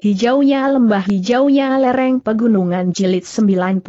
Hijaunya lembah hijaunya lereng pegunungan jilid 91.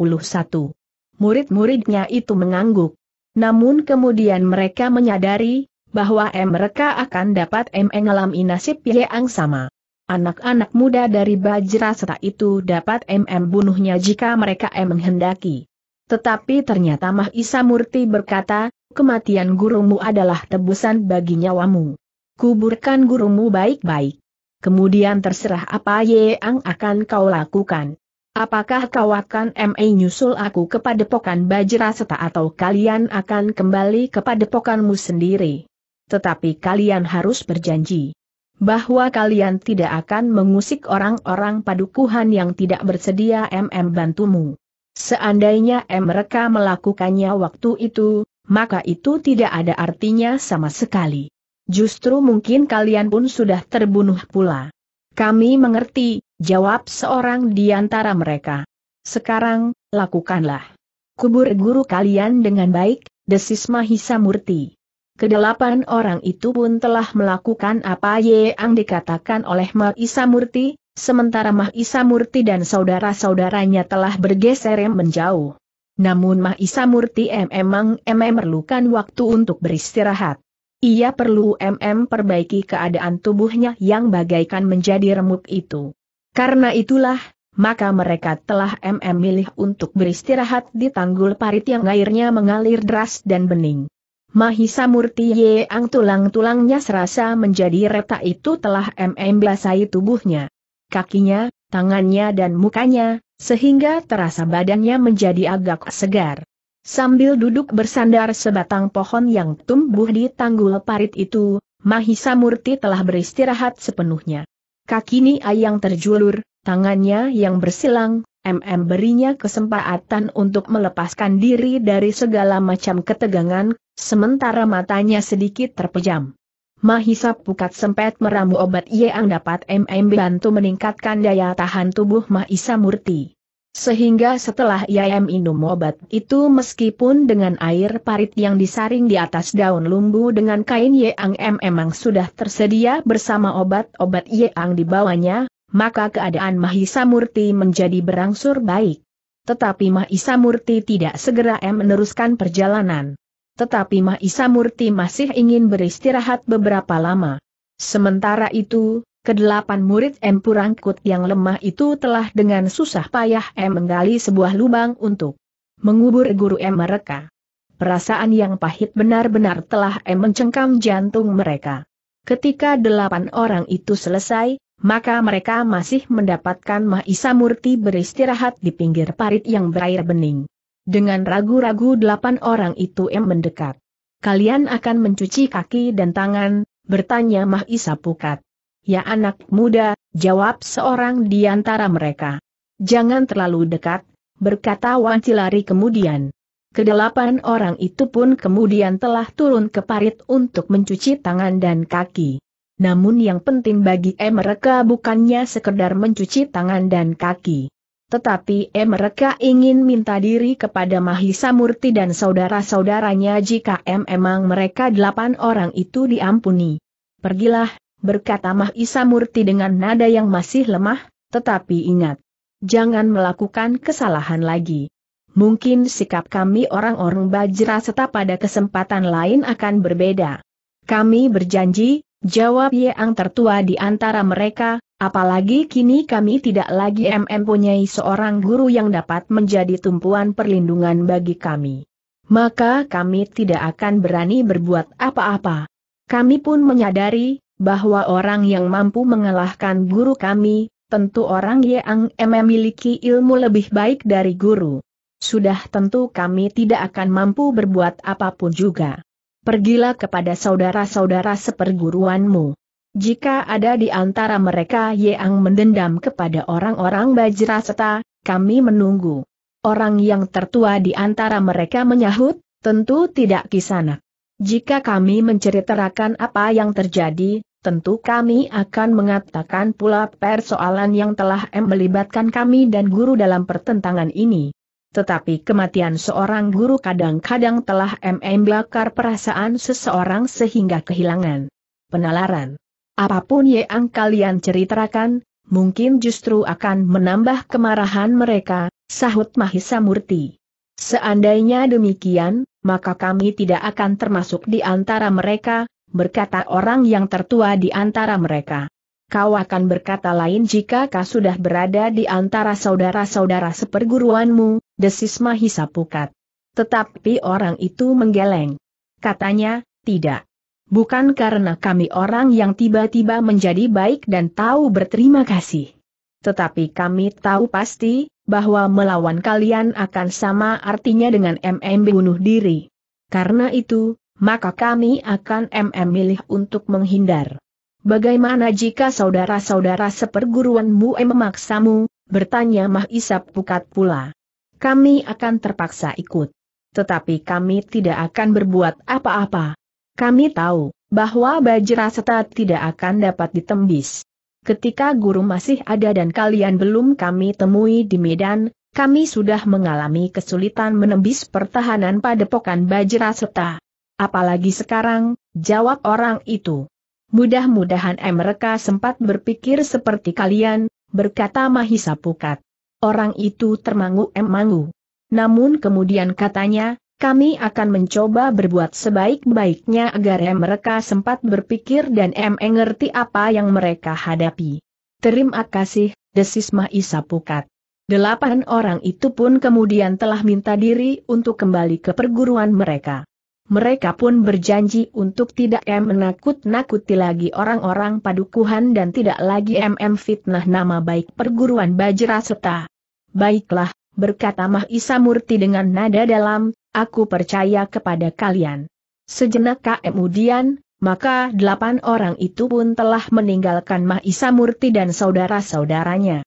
Murid-muridnya itu mengangguk. Namun kemudian mereka menyadari, bahwa mereka akan dapat mengalami nasib yang sama. Anak-anak muda dari bajra seta itu dapat MM bunuhnya jika mereka menghendaki. Tetapi ternyata Mahisa Murti berkata, kematian gurumu adalah tebusan bagi nyawamu. Kuburkan gurumu baik-baik. Kemudian terserah apa yang akan kau lakukan. Apakah kau akan MA nyusul aku ke bajra Bajraseta atau kalian akan kembali kepada pokanmu sendiri? Tetapi kalian harus berjanji bahwa kalian tidak akan mengusik orang-orang padukuhan yang tidak bersedia MM bantumu. Seandainya mereka melakukannya waktu itu, maka itu tidak ada artinya sama sekali. Justru mungkin kalian pun sudah terbunuh pula. Kami mengerti, jawab seorang di antara mereka. Sekarang, lakukanlah. Kubur guru kalian dengan baik, desis Mahisa Murti. Kedelapan orang itu pun telah melakukan apa yang dikatakan oleh Mahisa Murti, sementara Mahisa Murti dan saudara-saudaranya telah bergeser menjauh. Namun Mahisa Murti memang memerlukan waktu untuk beristirahat. Ia perlu MM perbaiki keadaan tubuhnya yang bagaikan menjadi remuk itu. Karena itulah, maka mereka telah MM milih untuk beristirahat di tanggul parit yang airnya mengalir deras dan bening. Mahisa Murti Yeang tulang-tulangnya serasa menjadi retak itu telah MM belasai tubuhnya. Kakinya, tangannya dan mukanya, sehingga terasa badannya menjadi agak segar. Sambil duduk bersandar sebatang pohon yang tumbuh di tanggul parit itu, Mahisa Murti telah beristirahat sepenuhnya. Kaki ini ayang terjulur, tangannya yang bersilang, MM berinya kesempatan untuk melepaskan diri dari segala macam ketegangan, sementara matanya sedikit terpejam. Mahisa Pukat sempat meramu obat yang dapat MM bantu meningkatkan daya tahan tubuh Mahisa Murti. Sehingga setelah ia minum obat itu meskipun dengan air parit yang disaring di atas daun lumbu dengan kain yang memang sudah tersedia bersama obat-obat di bawahnya, maka keadaan Mahisa Murti menjadi berangsur baik. Tetapi Mahisa Murti tidak segera meneruskan perjalanan. Tetapi Mahisa Murti masih ingin beristirahat beberapa lama. Sementara itu, Kedelapan murid M. Purangkut yang lemah itu telah dengan susah payah M. menggali sebuah lubang untuk mengubur guru M. mereka. Perasaan yang pahit benar-benar telah M. mencengkam jantung mereka. Ketika delapan orang itu selesai, maka mereka masih mendapatkan Mahisa Murti beristirahat di pinggir parit yang berair bening. Dengan ragu-ragu delapan orang itu M. mendekat. Kalian akan mencuci kaki dan tangan, bertanya Mahisa Pukat. Ya anak muda, jawab seorang di antara mereka. Jangan terlalu dekat, berkata Wan kemudian. Kedelapan orang itu pun kemudian telah turun ke parit untuk mencuci tangan dan kaki. Namun yang penting bagi e mereka bukannya sekedar mencuci tangan dan kaki. Tetapi e mereka ingin minta diri kepada Mahisa Murti dan saudara-saudaranya jika m memang mereka delapan orang itu diampuni. Pergilah, berkata Mahisa Murti dengan nada yang masih lemah, tetapi ingat, jangan melakukan kesalahan lagi. Mungkin sikap kami orang-orang Bajra serta pada kesempatan lain akan berbeda. Kami berjanji, jawab Yeang tertua di antara mereka, apalagi kini kami tidak lagi mempunyai seorang guru yang dapat menjadi tumpuan perlindungan bagi kami. Maka kami tidak akan berani berbuat apa-apa. Kami pun menyadari, bahwa orang yang mampu mengalahkan guru kami, tentu orang yang memiliki ilmu lebih baik dari guru. Sudah tentu kami tidak akan mampu berbuat apapun juga. Pergilah kepada saudara-saudara seperguruanmu. Jika ada di antara mereka yang mendendam kepada orang-orang Bajraseta, kami menunggu. Orang yang tertua di antara mereka menyahut, tentu tidak kisana. Jika kami menceritakan apa yang terjadi, tentu kami akan mengatakan pula persoalan yang telah M melibatkan kami dan guru dalam pertentangan ini. Tetapi kematian seorang guru kadang-kadang telah M membakar perasaan seseorang sehingga kehilangan penalaran. Apapun yang kalian ceritakan, mungkin justru akan menambah kemarahan mereka, sahut Mahisa Murti. Seandainya demikian, maka kami tidak akan termasuk di antara mereka, berkata orang yang tertua di antara mereka. Kau akan berkata lain jika kau sudah berada di antara saudara-saudara seperguruanmu, desis Mahisa Pukat. Tetapi orang itu menggeleng. Katanya, tidak. Bukan karena kami orang yang tiba-tiba menjadi baik dan tahu berterima kasih. Tetapi kami tahu pasti, bahwa melawan kalian akan sama artinya dengan MM bunuh diri. Karena itu, maka kami akan MM milih untuk menghindar. Bagaimana jika saudara-saudara seperguruanmu memaksamu, bertanya Mah Isap Pukat pula. Kami akan terpaksa ikut. Tetapi kami tidak akan berbuat apa-apa. Kami tahu, bahwa Bajraseta tidak akan dapat ditembis. Ketika guru masih ada dan kalian belum kami temui di Medan, kami sudah mengalami kesulitan menembis pertahanan pada padepokan Bajraseta apalagi sekarang, jawab orang itu. Mudah-mudahan mereka sempat berpikir seperti kalian, berkata Mahisa Pukat. Orang itu termangu-emangu. Namun kemudian katanya, kami akan mencoba berbuat sebaik-baiknya agar mereka sempat berpikir dan mengerti apa yang mereka hadapi. Terima kasih, desis Mahisa Pukat. Delapan orang itu pun kemudian telah minta diri untuk kembali ke perguruan mereka. Mereka pun berjanji untuk tidak menakut-nakuti lagi orang-orang padukuhan dan tidak lagi mm fitnah nama baik perguruan Bajra serta. Baiklah, berkata Mahisa Murti dengan nada dalam, aku percaya kepada kalian. Sejenak kemudian, maka delapan orang itu pun telah meninggalkan Mahisa Murti dan saudara-saudaranya.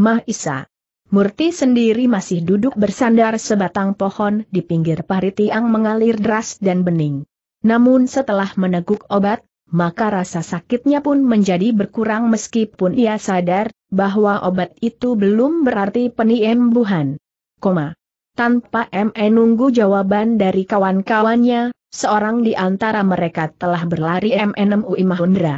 Mahisa Murti sendiri masih duduk bersandar sebatang pohon di pinggir parit yang mengalir deras dan bening. Namun setelah meneguk obat, maka rasa sakitnya pun menjadi berkurang meskipun ia sadar bahwa obat itu belum berarti penyembuhan. Koma. Tanpa ME nunggu jawaban dari kawan-kawannya, seorang di antara mereka telah berlari MNMUI e Imahundra.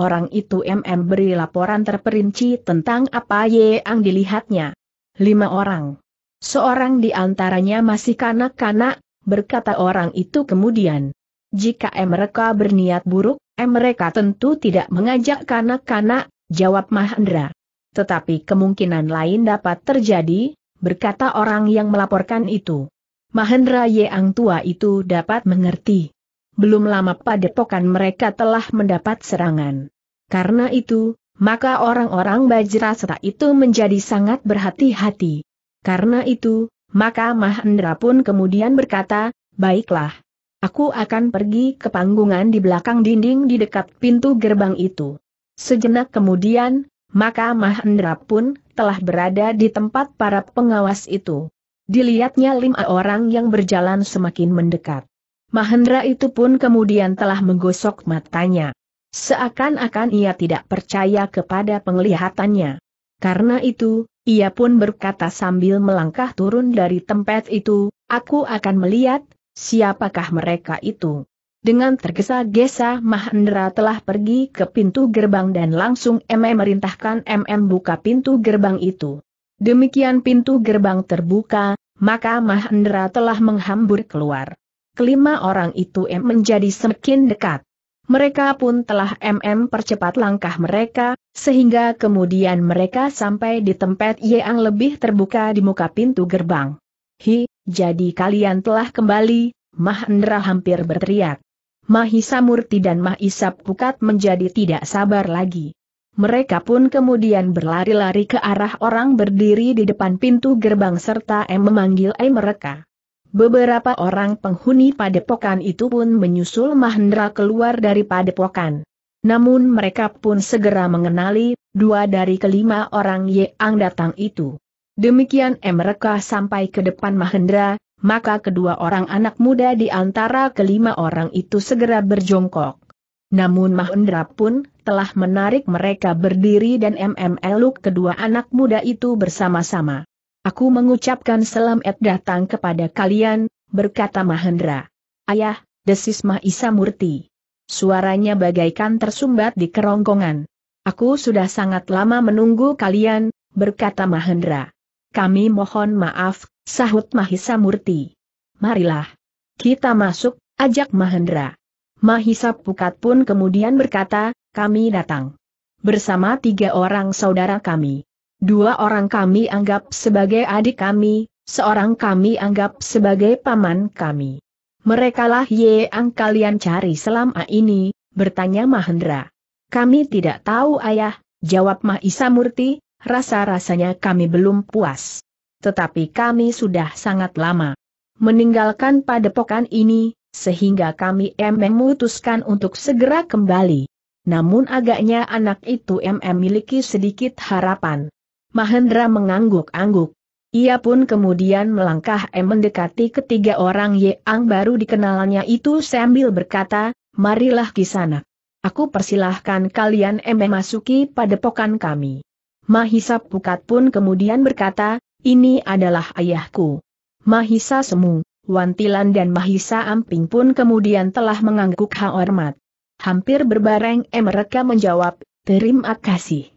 Orang itu MM beri laporan terperinci tentang apa yang dilihatnya lima orang. Seorang di antaranya masih kanak-kanak, berkata orang itu kemudian. Jika mereka berniat buruk, eh, mereka tentu tidak mengajak kanak-kanak, jawab Mahendra. Tetapi kemungkinan lain dapat terjadi, berkata orang yang melaporkan itu. Mahendra Yang tua itu dapat mengerti. Belum lama pada padepokan mereka telah mendapat serangan. Karena itu, maka orang-orang Bajrasata itu menjadi sangat berhati-hati. Karena itu, maka Mahendra pun kemudian berkata, baiklah. Aku akan pergi ke panggungan di belakang dinding di dekat pintu gerbang itu. Sejenak kemudian, maka Mahendra pun telah berada di tempat para pengawas itu. Dilihatnya lima orang yang berjalan semakin mendekat. Mahendra itu pun kemudian telah menggosok matanya. Seakan-akan ia tidak percaya kepada penglihatannya. Karena itu, ia pun berkata sambil melangkah turun dari tempat itu, aku akan melihat, siapakah mereka itu. Dengan tergesa-gesa Mahendra telah pergi ke pintu gerbang dan langsung MM merintahkan MM buka pintu gerbang itu. Demikian pintu gerbang terbuka, maka Mahendra telah menghambur keluar. Kelima orang itu M menjadi semakin dekat. Mereka pun telah MM percepat langkah mereka, sehingga kemudian mereka sampai di tempat yang lebih terbuka di muka pintu gerbang. Hi, jadi kalian telah kembali, Mahendra hampir berteriak. Mahisa Murti dan Mahisa Pukat menjadi tidak sabar lagi. Mereka pun kemudian berlari-lari ke arah orang berdiri di depan pintu gerbang serta M memanggil M mereka. Beberapa orang penghuni padepokan itu pun menyusul Mahendra keluar dari padepokan. Namun mereka pun segera mengenali, dua dari kelima orang yang datang itu. Demikian mereka sampai ke depan Mahendra, maka kedua orang anak muda di antara kelima orang itu segera berjongkok. Namun Mahendra pun telah menarik mereka berdiri dan MML kedua anak muda itu bersama-sama. Aku mengucapkan selamat datang kepada kalian, berkata Mahendra. Ayah, desis Mahisa Murti. Suaranya bagaikan tersumbat di kerongkongan. Aku sudah sangat lama menunggu kalian, berkata Mahendra. Kami mohon maaf, sahut Mahisa Murti. Marilah. Kita masuk, ajak Mahendra. Mahisa Pukat pun kemudian berkata, kami datang. Bersama tiga orang saudara kami. Dua orang kami anggap sebagai adik kami, seorang kami anggap sebagai paman kami. Merekalah yang kalian cari selama ini, bertanya Mahendra. Kami tidak tahu ayah, jawab Mahisa Murti, rasa-rasanya kami belum puas. Tetapi kami sudah sangat lama meninggalkan padepokan ini, sehingga kami MM memutuskan untuk segera kembali. Namun agaknya anak itu MM memiliki sedikit harapan. Mahendra mengangguk-angguk. Ia pun kemudian melangkah M mendekati ketiga orang yang baru dikenalnya itu sambil berkata, marilah kisana. Aku persilahkan kalian M memasuki padepokan kami. Mahisa Pukat pun kemudian berkata, ini adalah ayahku. Mahisa Semu, Wantilan dan Mahisa Amping pun kemudian telah mengangguk hormat. Hampir berbareng M mereka menjawab, terima kasih.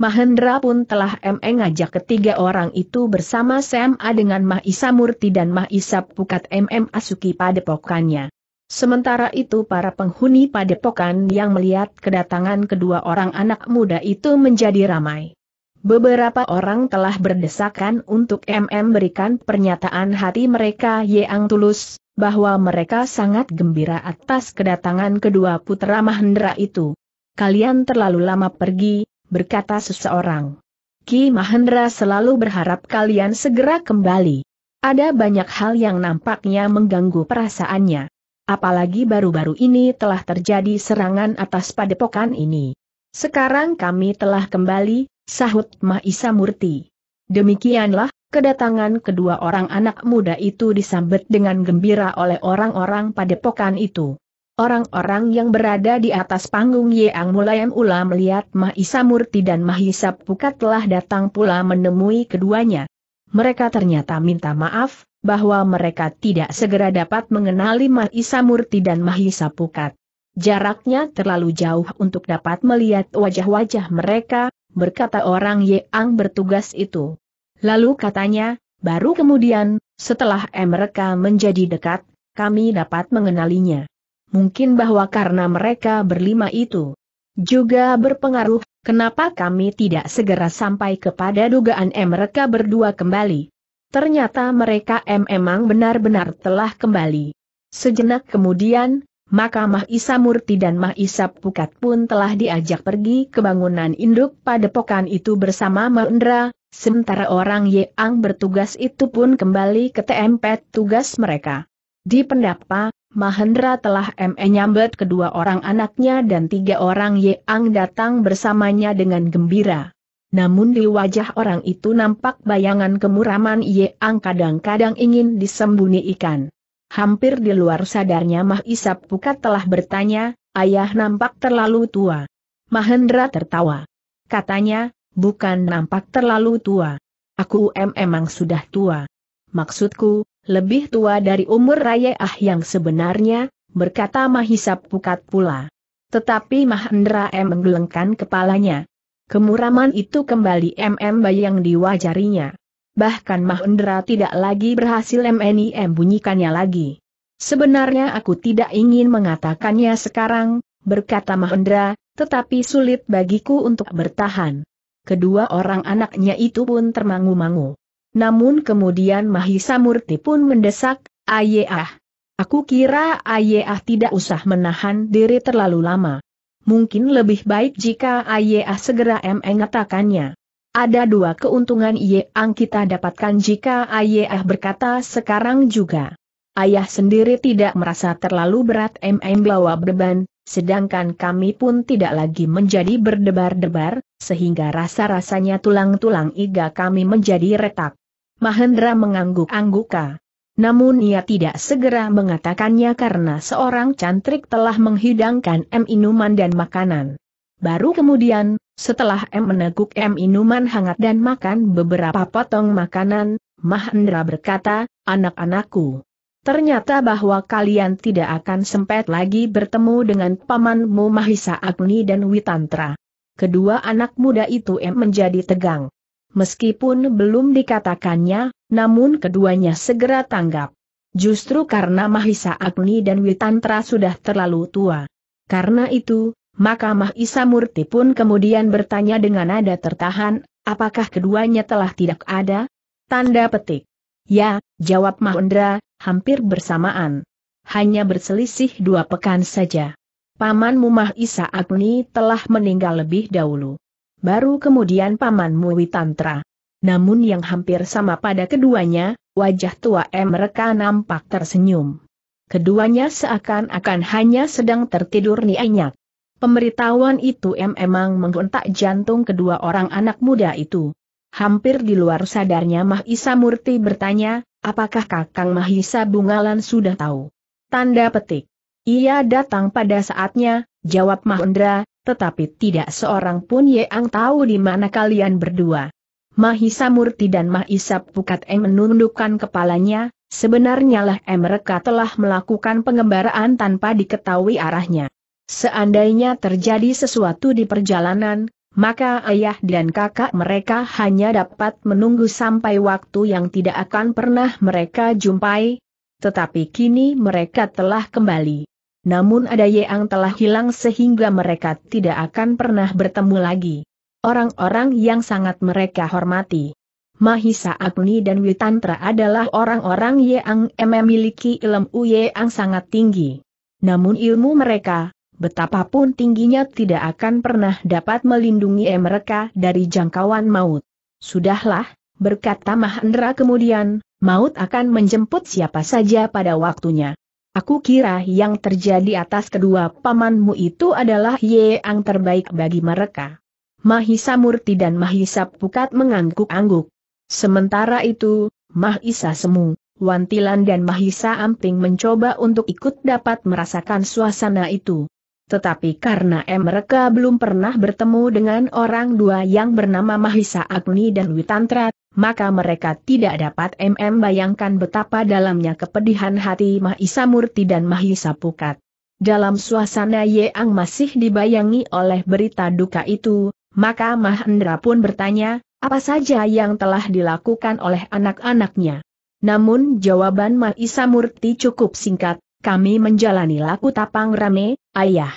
Mahendra pun telah mengajak ketiga orang itu bersama SMA dengan Mah Isamurti dan Mah Isap Pukat MM Asuki padepokannya. Sementara itu para penghuni padepokan yang melihat kedatangan kedua orang anak muda itu menjadi ramai. Beberapa orang telah berdesakan untuk MM berikan pernyataan hati mereka yang tulus, bahwa mereka sangat gembira atas kedatangan kedua putra Mahendra itu. Kalian terlalu lama pergi, berkata seseorang. Ki Mahendra selalu berharap kalian segera kembali. Ada banyak hal yang nampaknya mengganggu perasaannya. Apalagi baru-baru ini telah terjadi serangan atas padepokan ini. Sekarang kami telah kembali, sahut Mahisa Murti. Demikianlah, kedatangan kedua orang anak muda itu disambut dengan gembira oleh orang-orang padepokan itu. Orang-orang yang berada di atas panggung Yang Mulayam Ula melihat Mahisa Murti dan Mahisa Pukat telah datang pula menemui keduanya. Mereka ternyata minta maaf, bahwa mereka tidak segera dapat mengenali Mahisa Murti dan Mahisa Pukat. Jaraknya terlalu jauh untuk dapat melihat wajah-wajah mereka, berkata orang Yang bertugas itu. Lalu katanya, baru kemudian, setelah mereka menjadi dekat, kami dapat mengenalinya mungkin bahwa karena mereka berlima itu juga berpengaruh, kenapa kami tidak segera sampai kepada dugaan M mereka berdua kembali. Ternyata mereka M emang benar-benar telah kembali. Sejenak kemudian, maka Mah Murti dan Mah Isa Pukat pun telah diajak pergi ke bangunan induk padepokan itu bersama Mahendra, sementara orang Yeang bertugas itu pun kembali ke tempat tugas mereka. Di pendapa, Mahendra telah menyambut kedua orang anaknya dan tiga orang Yang datang bersamanya dengan gembira. Namun di wajah orang itu nampak bayangan kemuraman Yang kadang-kadang ingin disembunyikan. Hampir di luar sadarnya Mah Isap Pukat telah bertanya, ayah nampak terlalu tua. Mahendra tertawa. Katanya, bukan nampak terlalu tua. Aku em e emang sudah tua. Maksudku, lebih tua dari umur Raya Ah yang sebenarnya, berkata Mahisap Pukat pula. Tetapi Mahendra M. menggelengkan kepalanya. Kemuraman itu kembali MM bayang di wajarinya. Bahkan Mahendra tidak lagi berhasil MNIM bunyikannya lagi. Sebenarnya aku tidak ingin mengatakannya sekarang, berkata Mahendra, tetapi sulit bagiku untuk bertahan. Kedua orang anaknya itu pun termangu-mangu. Namun kemudian Mahisa Murti pun mendesak, Ayah, Aku kira Ayah tidak usah menahan diri terlalu lama. Mungkin lebih baik jika Ayah segera mengatakannya. Ada dua keuntungan yang kita dapatkan jika Ayah berkata sekarang juga. Ayah sendiri tidak merasa terlalu berat MM bawa beban, sedangkan kami pun tidak lagi menjadi berdebar-debar, sehingga rasa-rasanya tulang-tulang iga kami menjadi retak. Mahendra mengangguk-angguka. Namun ia tidak segera mengatakannya karena seorang cantrik telah menghidangkan M minuman dan makanan. Baru kemudian, setelah M meneguk M minuman hangat dan makan beberapa potong makanan, Mahendra berkata, anak-anakku. Ternyata bahwa kalian tidak akan sempat lagi bertemu dengan pamanmu Mahisa Agni dan Witantra. Kedua anak muda itu M menjadi tegang. Meskipun belum dikatakannya, namun keduanya segera tanggap. Justru karena Mahisa Agni dan Witantra sudah terlalu tua. Karena itu, maka Mahisa Murti pun kemudian bertanya dengan nada tertahan, apakah keduanya telah tidak ada? Tanda petik. Ya, jawab Mahendra, hampir bersamaan. Hanya berselisih dua pekan saja. Pamanmu Mahisa Agni telah meninggal lebih dahulu baru kemudian paman Muwi Tantra. Namun yang hampir sama pada keduanya, wajah tua M. mereka nampak tersenyum. Keduanya seakan-akan hanya sedang tertidur nyenyak. Pemberitahuan itu M emang menggontak jantung kedua orang anak muda itu. Hampir di luar sadarnya Mahisa Murti bertanya, apakah kakang Mahisa Bungalan sudah tahu? Tanda petik. Ia datang pada saatnya, jawab Mahendra, tetapi tidak seorang pun yang tahu di mana kalian berdua. Mahisa Murti dan Mahisa Pukat M menundukkan kepalanya, sebenarnya lah mereka telah melakukan pengembaraan tanpa diketahui arahnya. Seandainya terjadi sesuatu di perjalanan, maka ayah dan kakak mereka hanya dapat menunggu sampai waktu yang tidak akan pernah mereka jumpai, tetapi kini mereka telah kembali namun ada yang telah hilang sehingga mereka tidak akan pernah bertemu lagi. Orang-orang yang sangat mereka hormati. Mahisa Agni dan Witantra adalah orang-orang yang memiliki ilmu yang sangat tinggi. Namun ilmu mereka, betapapun tingginya tidak akan pernah dapat melindungi mereka dari jangkauan maut. Sudahlah, berkata Mahendra kemudian, maut akan menjemput siapa saja pada waktunya. Aku kira yang terjadi atas kedua pamanmu itu adalah yang terbaik bagi mereka. Mahisa Murti dan Mahisa Pukat mengangguk-angguk. Sementara itu, Mahisa Semu, Wantilan dan Mahisa Amping mencoba untuk ikut dapat merasakan suasana itu. Tetapi karena eh, mereka belum pernah bertemu dengan orang dua yang bernama Mahisa Agni dan Witantra, maka mereka tidak dapat MM bayangkan betapa dalamnya kepedihan hati Mahisa Murti dan Mahisa Pukat. Dalam suasana Yeang masih dibayangi oleh berita duka itu, maka Mahendra pun bertanya, apa saja yang telah dilakukan oleh anak-anaknya. Namun jawaban Mahisa Murti cukup singkat, kami menjalani laku tapang rame, ayah.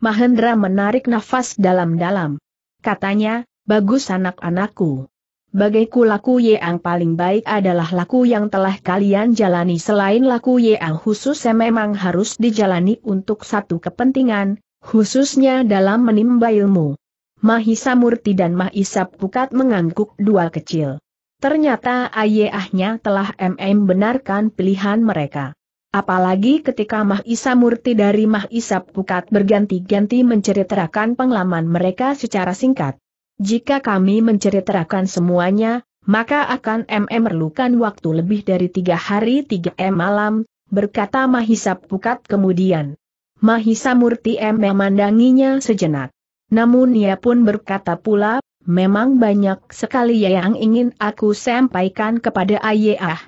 Mahendra menarik nafas dalam-dalam. Katanya, bagus anak-anakku. Bagaiku laku yang paling baik adalah laku yang telah kalian jalani selain laku yang khusus yang memang harus dijalani untuk satu kepentingan, khususnya dalam menimba ilmu. Mahisa Murti dan Mahisa Pukat mengangguk dua kecil. Ternyata ayahnya telah MM benarkan pilihan mereka. Apalagi ketika Mahisa Murti dari Mahisa Pukat berganti-ganti menceritakan pengalaman mereka secara singkat. Jika kami menceritakan semuanya, maka akan MM memerlukan waktu lebih dari tiga hari tiga M malam, berkata Mahisa Pukat kemudian. Mahisa Murti M memandanginya sejenak. Namun ia pun berkata pula, memang banyak sekali yang ingin aku sampaikan kepada Ayah.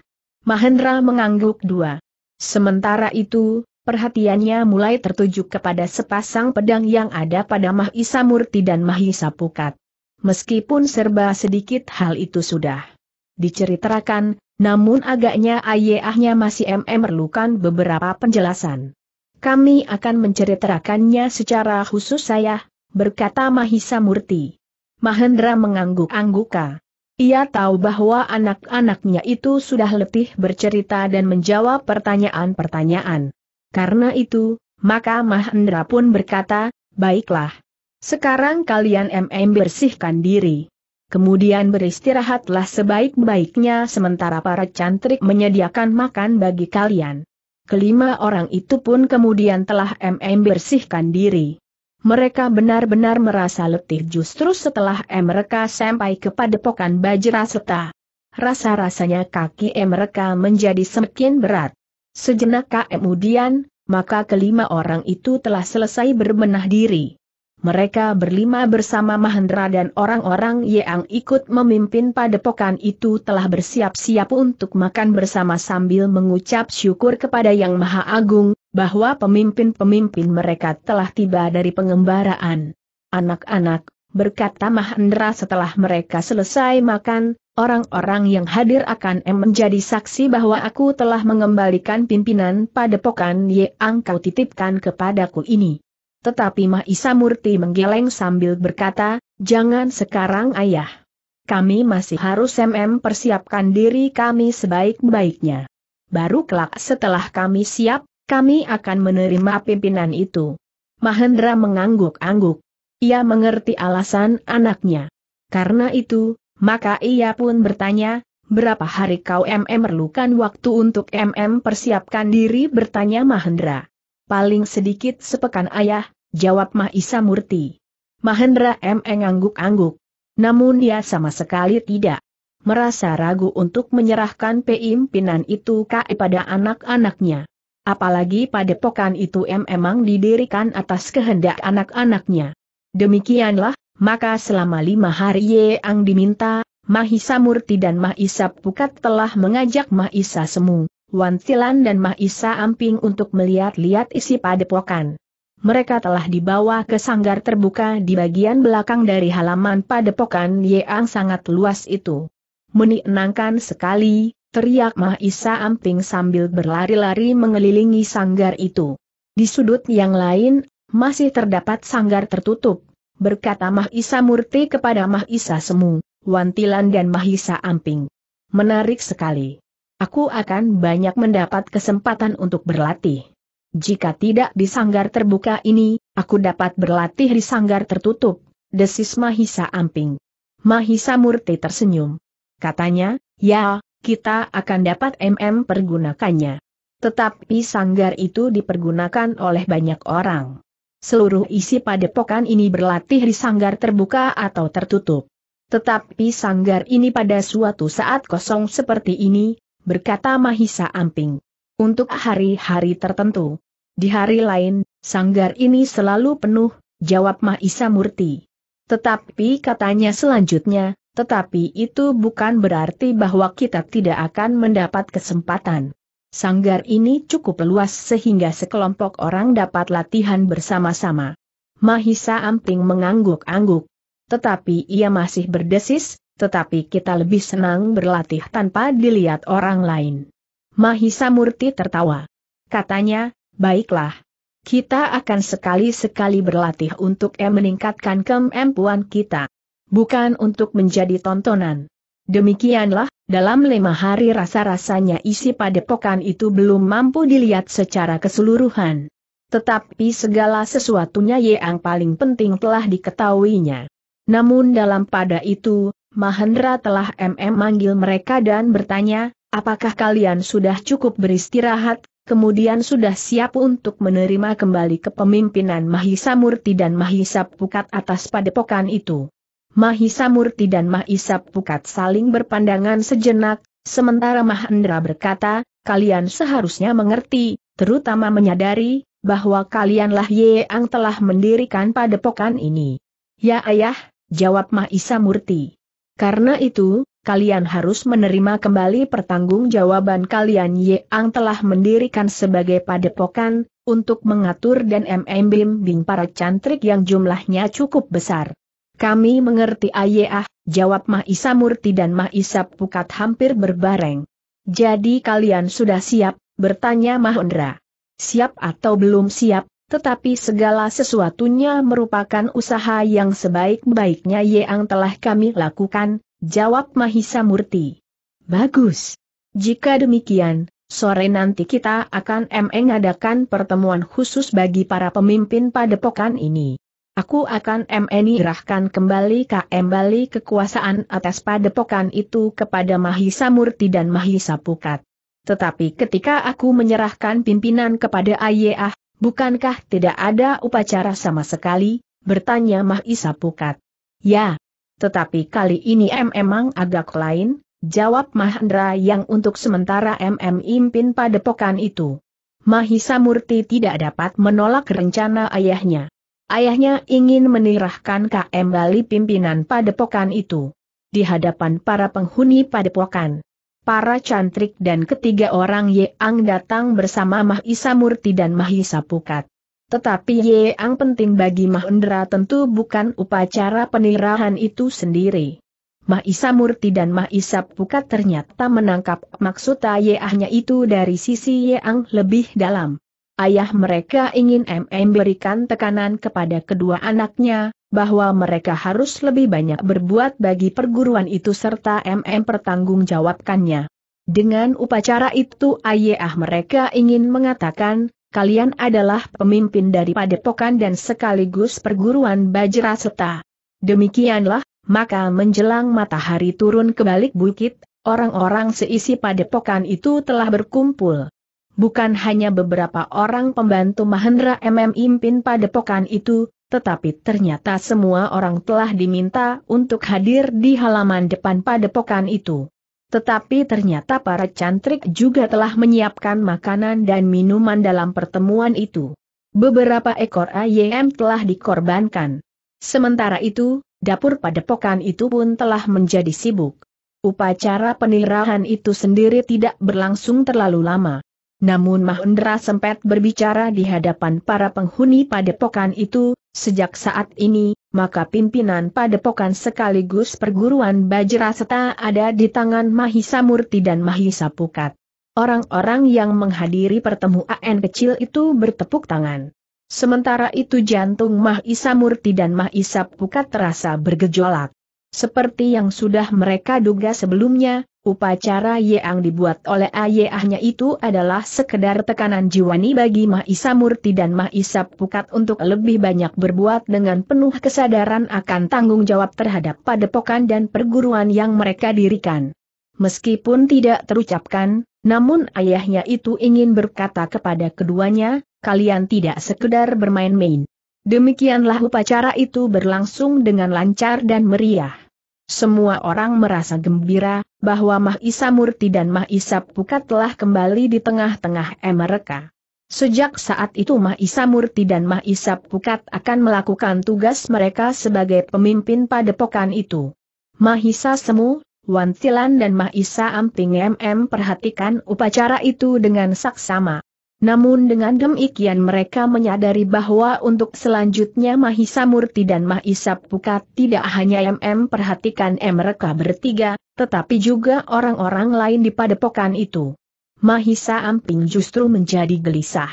Mahendra mengangguk dua. Sementara itu, perhatiannya mulai tertuju kepada sepasang pedang yang ada pada Mahisa Murti dan Mahisa Pukat meskipun serba sedikit hal itu sudah diceritakan, namun agaknya ayahnya masih MM beberapa penjelasan. Kami akan menceritakannya secara khusus saya, berkata Mahisa Murti. Mahendra mengangguk-angguka. Ia tahu bahwa anak-anaknya itu sudah letih bercerita dan menjawab pertanyaan-pertanyaan. Karena itu, maka Mahendra pun berkata, baiklah, sekarang kalian MM bersihkan diri. Kemudian beristirahatlah sebaik-baiknya sementara para cantrik menyediakan makan bagi kalian. Kelima orang itu pun kemudian telah MM bersihkan diri. Mereka benar-benar merasa letih justru setelah mereka sampai ke padepokan Seta. Rasa-rasanya kaki mereka menjadi semakin berat. Sejenak kemudian, maka kelima orang itu telah selesai berbenah diri mereka berlima bersama Mahendra dan orang-orang yang ikut memimpin padepokan itu telah bersiap-siap untuk makan bersama sambil mengucap syukur kepada Yang Maha Agung, bahwa pemimpin-pemimpin mereka telah tiba dari pengembaraan. Anak-anak, berkata Mahendra setelah mereka selesai makan, orang-orang yang hadir akan em menjadi saksi bahwa aku telah mengembalikan pimpinan padepokan yang kau titipkan kepadaku ini. Tetapi Mahisa Murti menggeleng sambil berkata, jangan sekarang ayah. Kami masih harus MM persiapkan diri kami sebaik-baiknya. Baru kelak setelah kami siap, kami akan menerima pimpinan itu. Mahendra mengangguk-angguk. Ia mengerti alasan anaknya. Karena itu, maka ia pun bertanya, berapa hari kau MM perlukan waktu untuk MM persiapkan diri bertanya Mahendra paling sedikit sepekan ayah, jawab Mahisa Murti. Mahendra M angguk angguk Namun dia sama sekali tidak merasa ragu untuk menyerahkan pimpinan itu kepada anak-anaknya. Apalagi pada pokan itu M emang didirikan atas kehendak anak-anaknya. Demikianlah, maka selama lima hari Yang diminta, Mahisa Murti dan Mahisa Pukat telah mengajak Mahisa Semu, Wan Silan dan Mahisa Amping untuk melihat-lihat isi padepokan. Mereka telah dibawa ke sanggar terbuka di bagian belakang dari halaman padepokan yang sangat luas itu. Menenangkan sekali, teriak Mahisa Amping sambil berlari-lari mengelilingi sanggar itu. Di sudut yang lain, masih terdapat sanggar tertutup, berkata Mahisa Murti kepada Mahisa Semu, Wantilan dan Mahisa Amping. Menarik sekali aku akan banyak mendapat kesempatan untuk berlatih. Jika tidak di sanggar terbuka ini, aku dapat berlatih di sanggar tertutup, desis Mahisa Amping. Mahisa Murti tersenyum. Katanya, ya, kita akan dapat MM pergunakannya. Tetapi sanggar itu dipergunakan oleh banyak orang. Seluruh isi padepokan ini berlatih di sanggar terbuka atau tertutup. Tetapi sanggar ini pada suatu saat kosong seperti ini, berkata Mahisa Amping. Untuk hari-hari tertentu. Di hari lain, sanggar ini selalu penuh, jawab Mahisa Murti. Tetapi katanya selanjutnya, tetapi itu bukan berarti bahwa kita tidak akan mendapat kesempatan. Sanggar ini cukup luas sehingga sekelompok orang dapat latihan bersama-sama. Mahisa Amping mengangguk-angguk. Tetapi ia masih berdesis, tetapi kita lebih senang berlatih tanpa dilihat orang lain. Mahisa Murti tertawa. Katanya, baiklah. Kita akan sekali-sekali berlatih untuk M meningkatkan kemampuan kita. Bukan untuk menjadi tontonan. Demikianlah, dalam lima hari rasa-rasanya isi padepokan itu belum mampu dilihat secara keseluruhan. Tetapi segala sesuatunya yang paling penting telah diketahuinya. Namun dalam pada itu, Mahendra telah MM manggil mereka dan bertanya, apakah kalian sudah cukup beristirahat, kemudian sudah siap untuk menerima kembali kepemimpinan Mahisa Murti dan Mahisa Pukat atas padepokan itu. Mahisa Murti dan Mahisa Pukat saling berpandangan sejenak, sementara Mahendra berkata, kalian seharusnya mengerti, terutama menyadari, bahwa kalianlah Yeang telah mendirikan padepokan ini. Ya ayah, jawab Mahisa Murti. Karena itu, kalian harus menerima kembali pertanggungjawaban kalian yang telah mendirikan sebagai padepokan, untuk mengatur dan membimbing para cantrik yang jumlahnya cukup besar. Kami mengerti ayah, jawab Mahisa Murti dan Mahisa Pukat hampir berbareng. Jadi kalian sudah siap, bertanya Mahendra. Siap atau belum siap, tetapi segala sesuatunya merupakan usaha yang sebaik-baiknya yang telah kami lakukan, jawab Mahisa Murti. Bagus. Jika demikian, sore nanti kita akan mengadakan pertemuan khusus bagi para pemimpin padepokan ini. Aku akan menirahkan kembali kembali kekuasaan atas padepokan itu kepada Mahisa Murti dan Mahisa Pukat. Tetapi ketika aku menyerahkan pimpinan kepada Ayah Bukankah tidak ada upacara sama sekali? Bertanya Isa Pukat. Ya, tetapi kali ini M emang agak lain, jawab Mahendra yang untuk sementara MM impin padepokan itu. Mahisa Murti tidak dapat menolak rencana ayahnya. Ayahnya ingin menirahkan KM Bali pimpinan padepokan itu. Di hadapan para penghuni padepokan, para cantrik dan ketiga orang Ang datang bersama Mahisa Murti dan Mahisa Pukat. Tetapi Ang penting bagi Mahendra tentu bukan upacara penirahan itu sendiri. Mahisa Murti dan Mahisa Pukat ternyata menangkap maksud Yeahnya itu dari sisi Yeang lebih dalam ayah mereka ingin MM berikan tekanan kepada kedua anaknya, bahwa mereka harus lebih banyak berbuat bagi perguruan itu serta MM pertanggungjawabkannya. Dengan upacara itu ayah mereka ingin mengatakan, kalian adalah pemimpin dari padepokan dan sekaligus perguruan Bajraseta. Demikianlah, maka menjelang matahari turun ke balik bukit, orang-orang seisi padepokan itu telah berkumpul bukan hanya beberapa orang pembantu Mahendra MM Impin Padepokan itu, tetapi ternyata semua orang telah diminta untuk hadir di halaman depan Padepokan itu. Tetapi ternyata para cantrik juga telah menyiapkan makanan dan minuman dalam pertemuan itu. Beberapa ekor ayam telah dikorbankan. Sementara itu, dapur padepokan itu pun telah menjadi sibuk. Upacara penirahan itu sendiri tidak berlangsung terlalu lama. Namun Mahendra sempat berbicara di hadapan para penghuni padepokan itu, sejak saat ini, maka pimpinan padepokan sekaligus perguruan Bajraseta ada di tangan Mahisa Murti dan Mahisa Pukat. Orang-orang yang menghadiri pertemuan kecil itu bertepuk tangan. Sementara itu jantung Mahisa Murti dan Mahisa Pukat terasa bergejolak. Seperti yang sudah mereka duga sebelumnya, Upacara yang dibuat oleh ayahnya itu adalah sekedar tekanan jiwani bagi Mahisa Murti dan Mahisa Pukat untuk lebih banyak berbuat dengan penuh kesadaran akan tanggung jawab terhadap padepokan dan perguruan yang mereka dirikan. Meskipun tidak terucapkan, namun ayahnya itu ingin berkata kepada keduanya, kalian tidak sekedar bermain-main. Demikianlah upacara itu berlangsung dengan lancar dan meriah. Semua orang merasa gembira, bahwa Mahisa Murti dan Mahisa Pukat telah kembali di tengah-tengah mereka. Sejak saat itu Mahisa Murti dan Mahisa Pukat akan melakukan tugas mereka sebagai pemimpin padepokan itu. Mahisa Semu, Wantilan dan Mahisa Amping MM perhatikan upacara itu dengan saksama. Namun dengan demikian mereka menyadari bahwa untuk selanjutnya Mahisa Murti dan Mahisa Pukat tidak hanya MM perhatikan M mereka bertiga, tetapi juga orang-orang lain di padepokan itu. Mahisa Amping justru menjadi gelisah.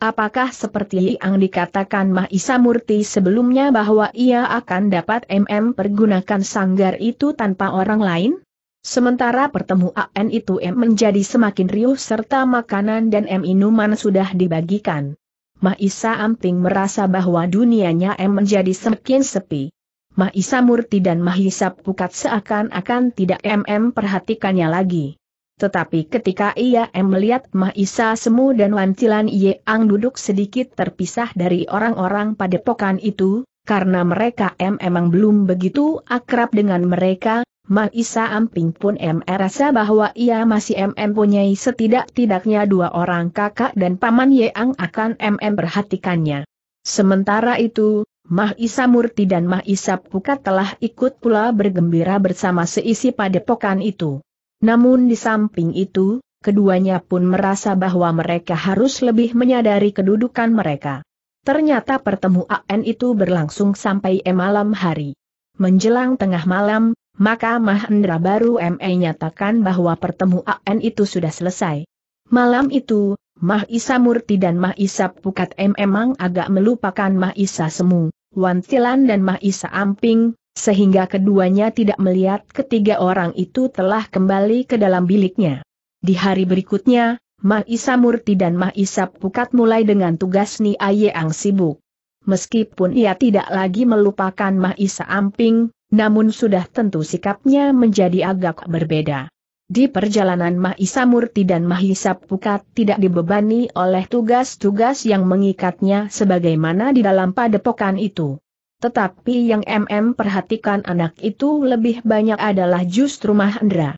Apakah seperti yang dikatakan Mahisa Murti sebelumnya bahwa ia akan dapat MM pergunakan sanggar itu tanpa orang lain? Sementara pertemuan itu M menjadi semakin riuh serta makanan dan M minuman sudah dibagikan. Maisa Amping merasa bahwa dunianya M menjadi semakin sepi. Mahisa Murti dan Mahisa Pukat seakan-akan tidak MM perhatikannya lagi. Tetapi ketika ia M melihat Mahisa Semu dan Wantilan ang duduk sedikit terpisah dari orang-orang pada padepokan itu, karena mereka M emang belum begitu akrab dengan mereka, Maisa Amping pun M rasa bahwa ia masih MM punyai setidak-tidaknya dua orang kakak dan paman Yeang akan MM perhatikannya. Sementara itu, Mah Isa Murti dan Mah Isa Pukat telah ikut pula bergembira bersama seisi padepokan itu. Namun di samping itu, keduanya pun merasa bahwa mereka harus lebih menyadari kedudukan mereka. Ternyata pertemuan itu berlangsung sampai malam hari. Menjelang tengah malam, maka Mahendra baru ME nyatakan bahwa pertemuan itu sudah selesai. Malam itu, Mah Isa Murti dan Mah Isa Pukat M e memang agak melupakan Mah Isa Semu, Wantilan dan Mah Isa Amping, sehingga keduanya tidak melihat ketiga orang itu telah kembali ke dalam biliknya. Di hari berikutnya, Mah Isa Murti dan Mah Isa Pukat mulai dengan tugas Ni Ayang sibuk. Meskipun ia tidak lagi melupakan Mah Isa Amping, namun sudah tentu sikapnya menjadi agak berbeda. Di perjalanan Mahisa Murti dan Mahisa Pukat tidak dibebani oleh tugas-tugas yang mengikatnya sebagaimana di dalam padepokan itu. Tetapi yang MM perhatikan anak itu lebih banyak adalah justru Mahendra.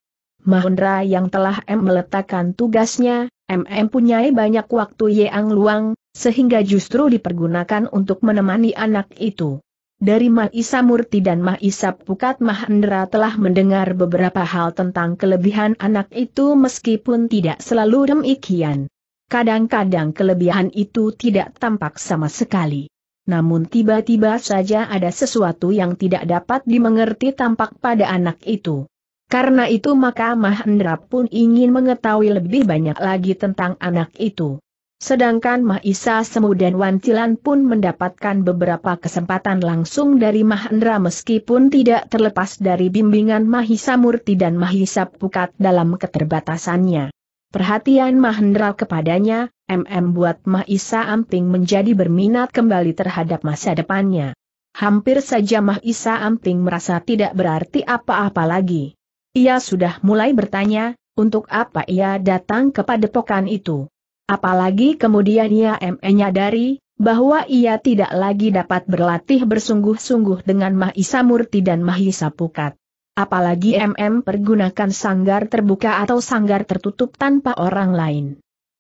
Mahendra yang telah M meletakkan tugasnya, MM punya banyak waktu yang luang, sehingga justru dipergunakan untuk menemani anak itu. Dari Maisa Murti dan Maisa Pukat Mahendra telah mendengar beberapa hal tentang kelebihan anak itu meskipun tidak selalu demikian. Kadang-kadang kelebihan itu tidak tampak sama sekali. Namun tiba-tiba saja ada sesuatu yang tidak dapat dimengerti tampak pada anak itu. Karena itu maka Mahendra pun ingin mengetahui lebih banyak lagi tentang anak itu. Sedangkan Mahisa Semu dan Wantilan pun mendapatkan beberapa kesempatan langsung dari Mahendra meskipun tidak terlepas dari bimbingan Mahisa Murti dan Mahisa Pukat dalam keterbatasannya. Perhatian Mahendra kepadanya, MM buat Mahisa Amping menjadi berminat kembali terhadap masa depannya. Hampir saja Mahisa Amping merasa tidak berarti apa-apa lagi. Ia sudah mulai bertanya, untuk apa ia datang kepada pokan itu. Apalagi kemudian ia menyadari, bahwa ia tidak lagi dapat berlatih bersungguh-sungguh dengan Mahisa Murti dan Mahisa Pukat. Apalagi MM pergunakan sanggar terbuka atau sanggar tertutup tanpa orang lain.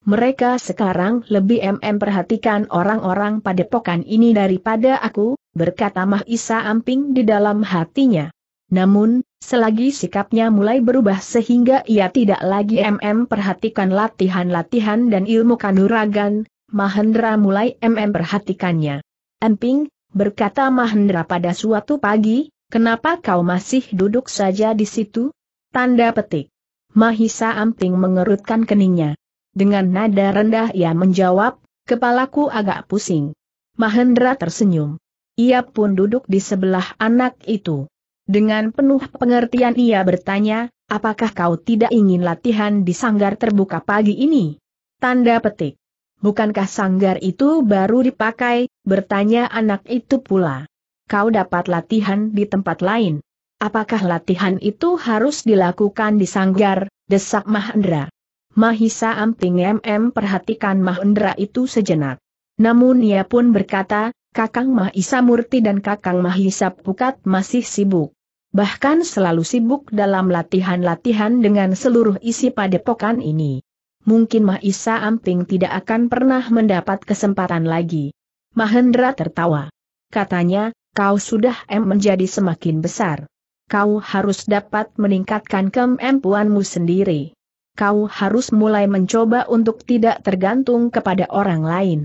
Mereka sekarang lebih MM perhatikan orang-orang pada padepokan ini daripada aku, berkata Mahisa Amping di dalam hatinya. Namun, Selagi sikapnya mulai berubah sehingga ia tidak lagi MM perhatikan latihan-latihan dan ilmu kanuragan, Mahendra mulai MM perhatikannya. Emping, berkata Mahendra pada suatu pagi, kenapa kau masih duduk saja di situ? Tanda petik. Mahisa Emping mengerutkan keningnya. Dengan nada rendah ia menjawab, kepalaku agak pusing. Mahendra tersenyum. Ia pun duduk di sebelah anak itu. Dengan penuh pengertian ia bertanya, apakah kau tidak ingin latihan di sanggar terbuka pagi ini? Tanda petik. Bukankah sanggar itu baru dipakai, bertanya anak itu pula. Kau dapat latihan di tempat lain. Apakah latihan itu harus dilakukan di sanggar, desak Mahendra. Mahisa Amping MM perhatikan Mahendra itu sejenak. Namun ia pun berkata, Kakang Mahisa Murti dan Kakang Mahisa Pukat masih sibuk. Bahkan selalu sibuk dalam latihan-latihan dengan seluruh isi padepokan ini. Mungkin Mahisa Amping tidak akan pernah mendapat kesempatan lagi. Mahendra tertawa. Katanya, kau sudah M menjadi semakin besar. Kau harus dapat meningkatkan kemampuanmu sendiri. Kau harus mulai mencoba untuk tidak tergantung kepada orang lain.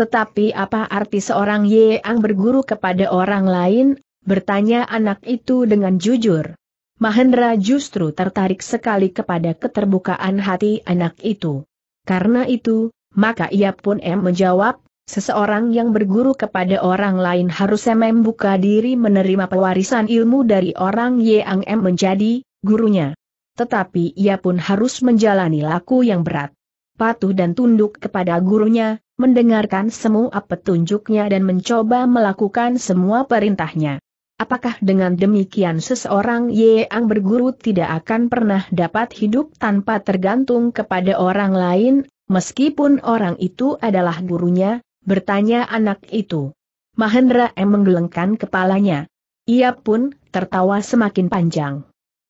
Tetapi apa arti seorang Yeang berguru kepada orang lain, bertanya anak itu dengan jujur. Mahendra justru tertarik sekali kepada keterbukaan hati anak itu. Karena itu, maka ia pun em menjawab, seseorang yang berguru kepada orang lain harus em membuka diri menerima pewarisan ilmu dari orang Yeang em menjadi gurunya. Tetapi ia pun harus menjalani laku yang berat. Patuh dan tunduk kepada gurunya, mendengarkan semua petunjuknya dan mencoba melakukan semua perintahnya. Apakah dengan demikian seseorang yang berguru tidak akan pernah dapat hidup tanpa tergantung kepada orang lain, meskipun orang itu adalah gurunya? Bertanya anak itu. Mahendra M. menggelengkan kepalanya. Ia pun tertawa semakin panjang.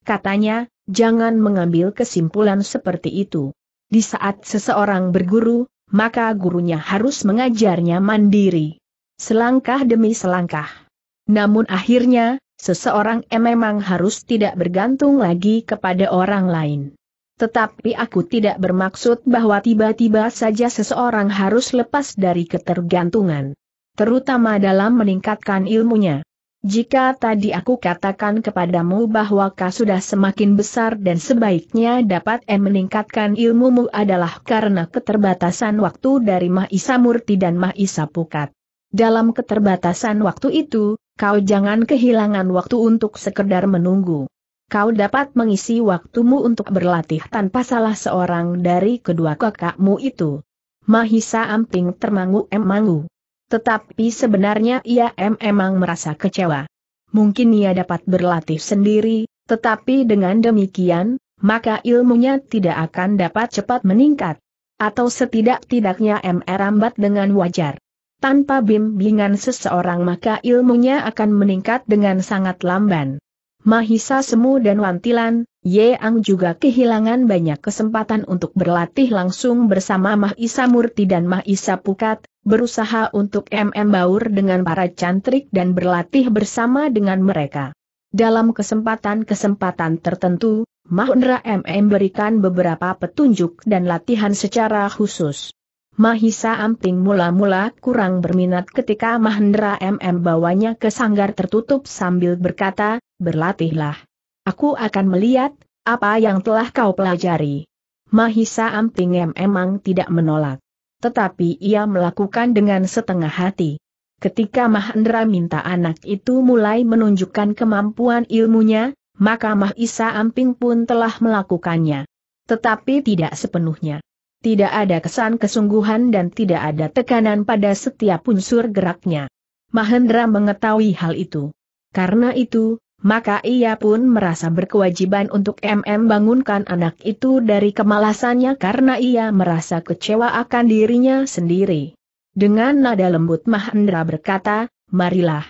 Katanya, jangan mengambil kesimpulan seperti itu. Di saat seseorang berguru, maka gurunya harus mengajarnya mandiri. Selangkah demi selangkah. Namun akhirnya, seseorang memang harus tidak bergantung lagi kepada orang lain. Tetapi aku tidak bermaksud bahwa tiba-tiba saja seseorang harus lepas dari ketergantungan. Terutama dalam meningkatkan ilmunya. Jika tadi aku katakan kepadamu bahwa kau sudah semakin besar dan sebaiknya dapat em meningkatkan ilmumu adalah karena keterbatasan waktu dari Mahisa Murti dan Mahisa Pukat. Dalam keterbatasan waktu itu, kau jangan kehilangan waktu untuk sekedar menunggu. Kau dapat mengisi waktumu untuk berlatih tanpa salah seorang dari kedua kakakmu itu. Mahisa Amping termangu-emangu. Tetapi sebenarnya ia memang merasa kecewa. Mungkin ia dapat berlatih sendiri, tetapi dengan demikian, maka ilmunya tidak akan dapat cepat meningkat. Atau setidak-tidaknya MR rambat dengan wajar. Tanpa bimbingan seseorang maka ilmunya akan meningkat dengan sangat lamban. Mahisa Semu dan Wantilan, Ye Ang juga kehilangan banyak kesempatan untuk berlatih langsung bersama Mah Isa Murti dan Mah Isa Pukat, berusaha untuk MM Baur dengan para cantrik dan berlatih bersama dengan mereka. Dalam kesempatan-kesempatan tertentu, Mahendra MM berikan beberapa petunjuk dan latihan secara khusus. Mahisa Amping mula-mula kurang berminat ketika Mahendra MM bawanya ke sanggar tertutup sambil berkata, berlatihlah. Aku akan melihat, apa yang telah kau pelajari. Mahisa Amping memang tidak menolak. Tetapi ia melakukan dengan setengah hati. Ketika Mahendra minta anak itu mulai menunjukkan kemampuan ilmunya, maka Mahisa Amping pun telah melakukannya. Tetapi tidak sepenuhnya. Tidak ada kesan kesungguhan dan tidak ada tekanan pada setiap unsur geraknya. Mahendra mengetahui hal itu. Karena itu, maka ia pun merasa berkewajiban untuk MM bangunkan anak itu dari kemalasannya karena ia merasa kecewa akan dirinya sendiri. Dengan nada lembut Mahendra berkata, marilah.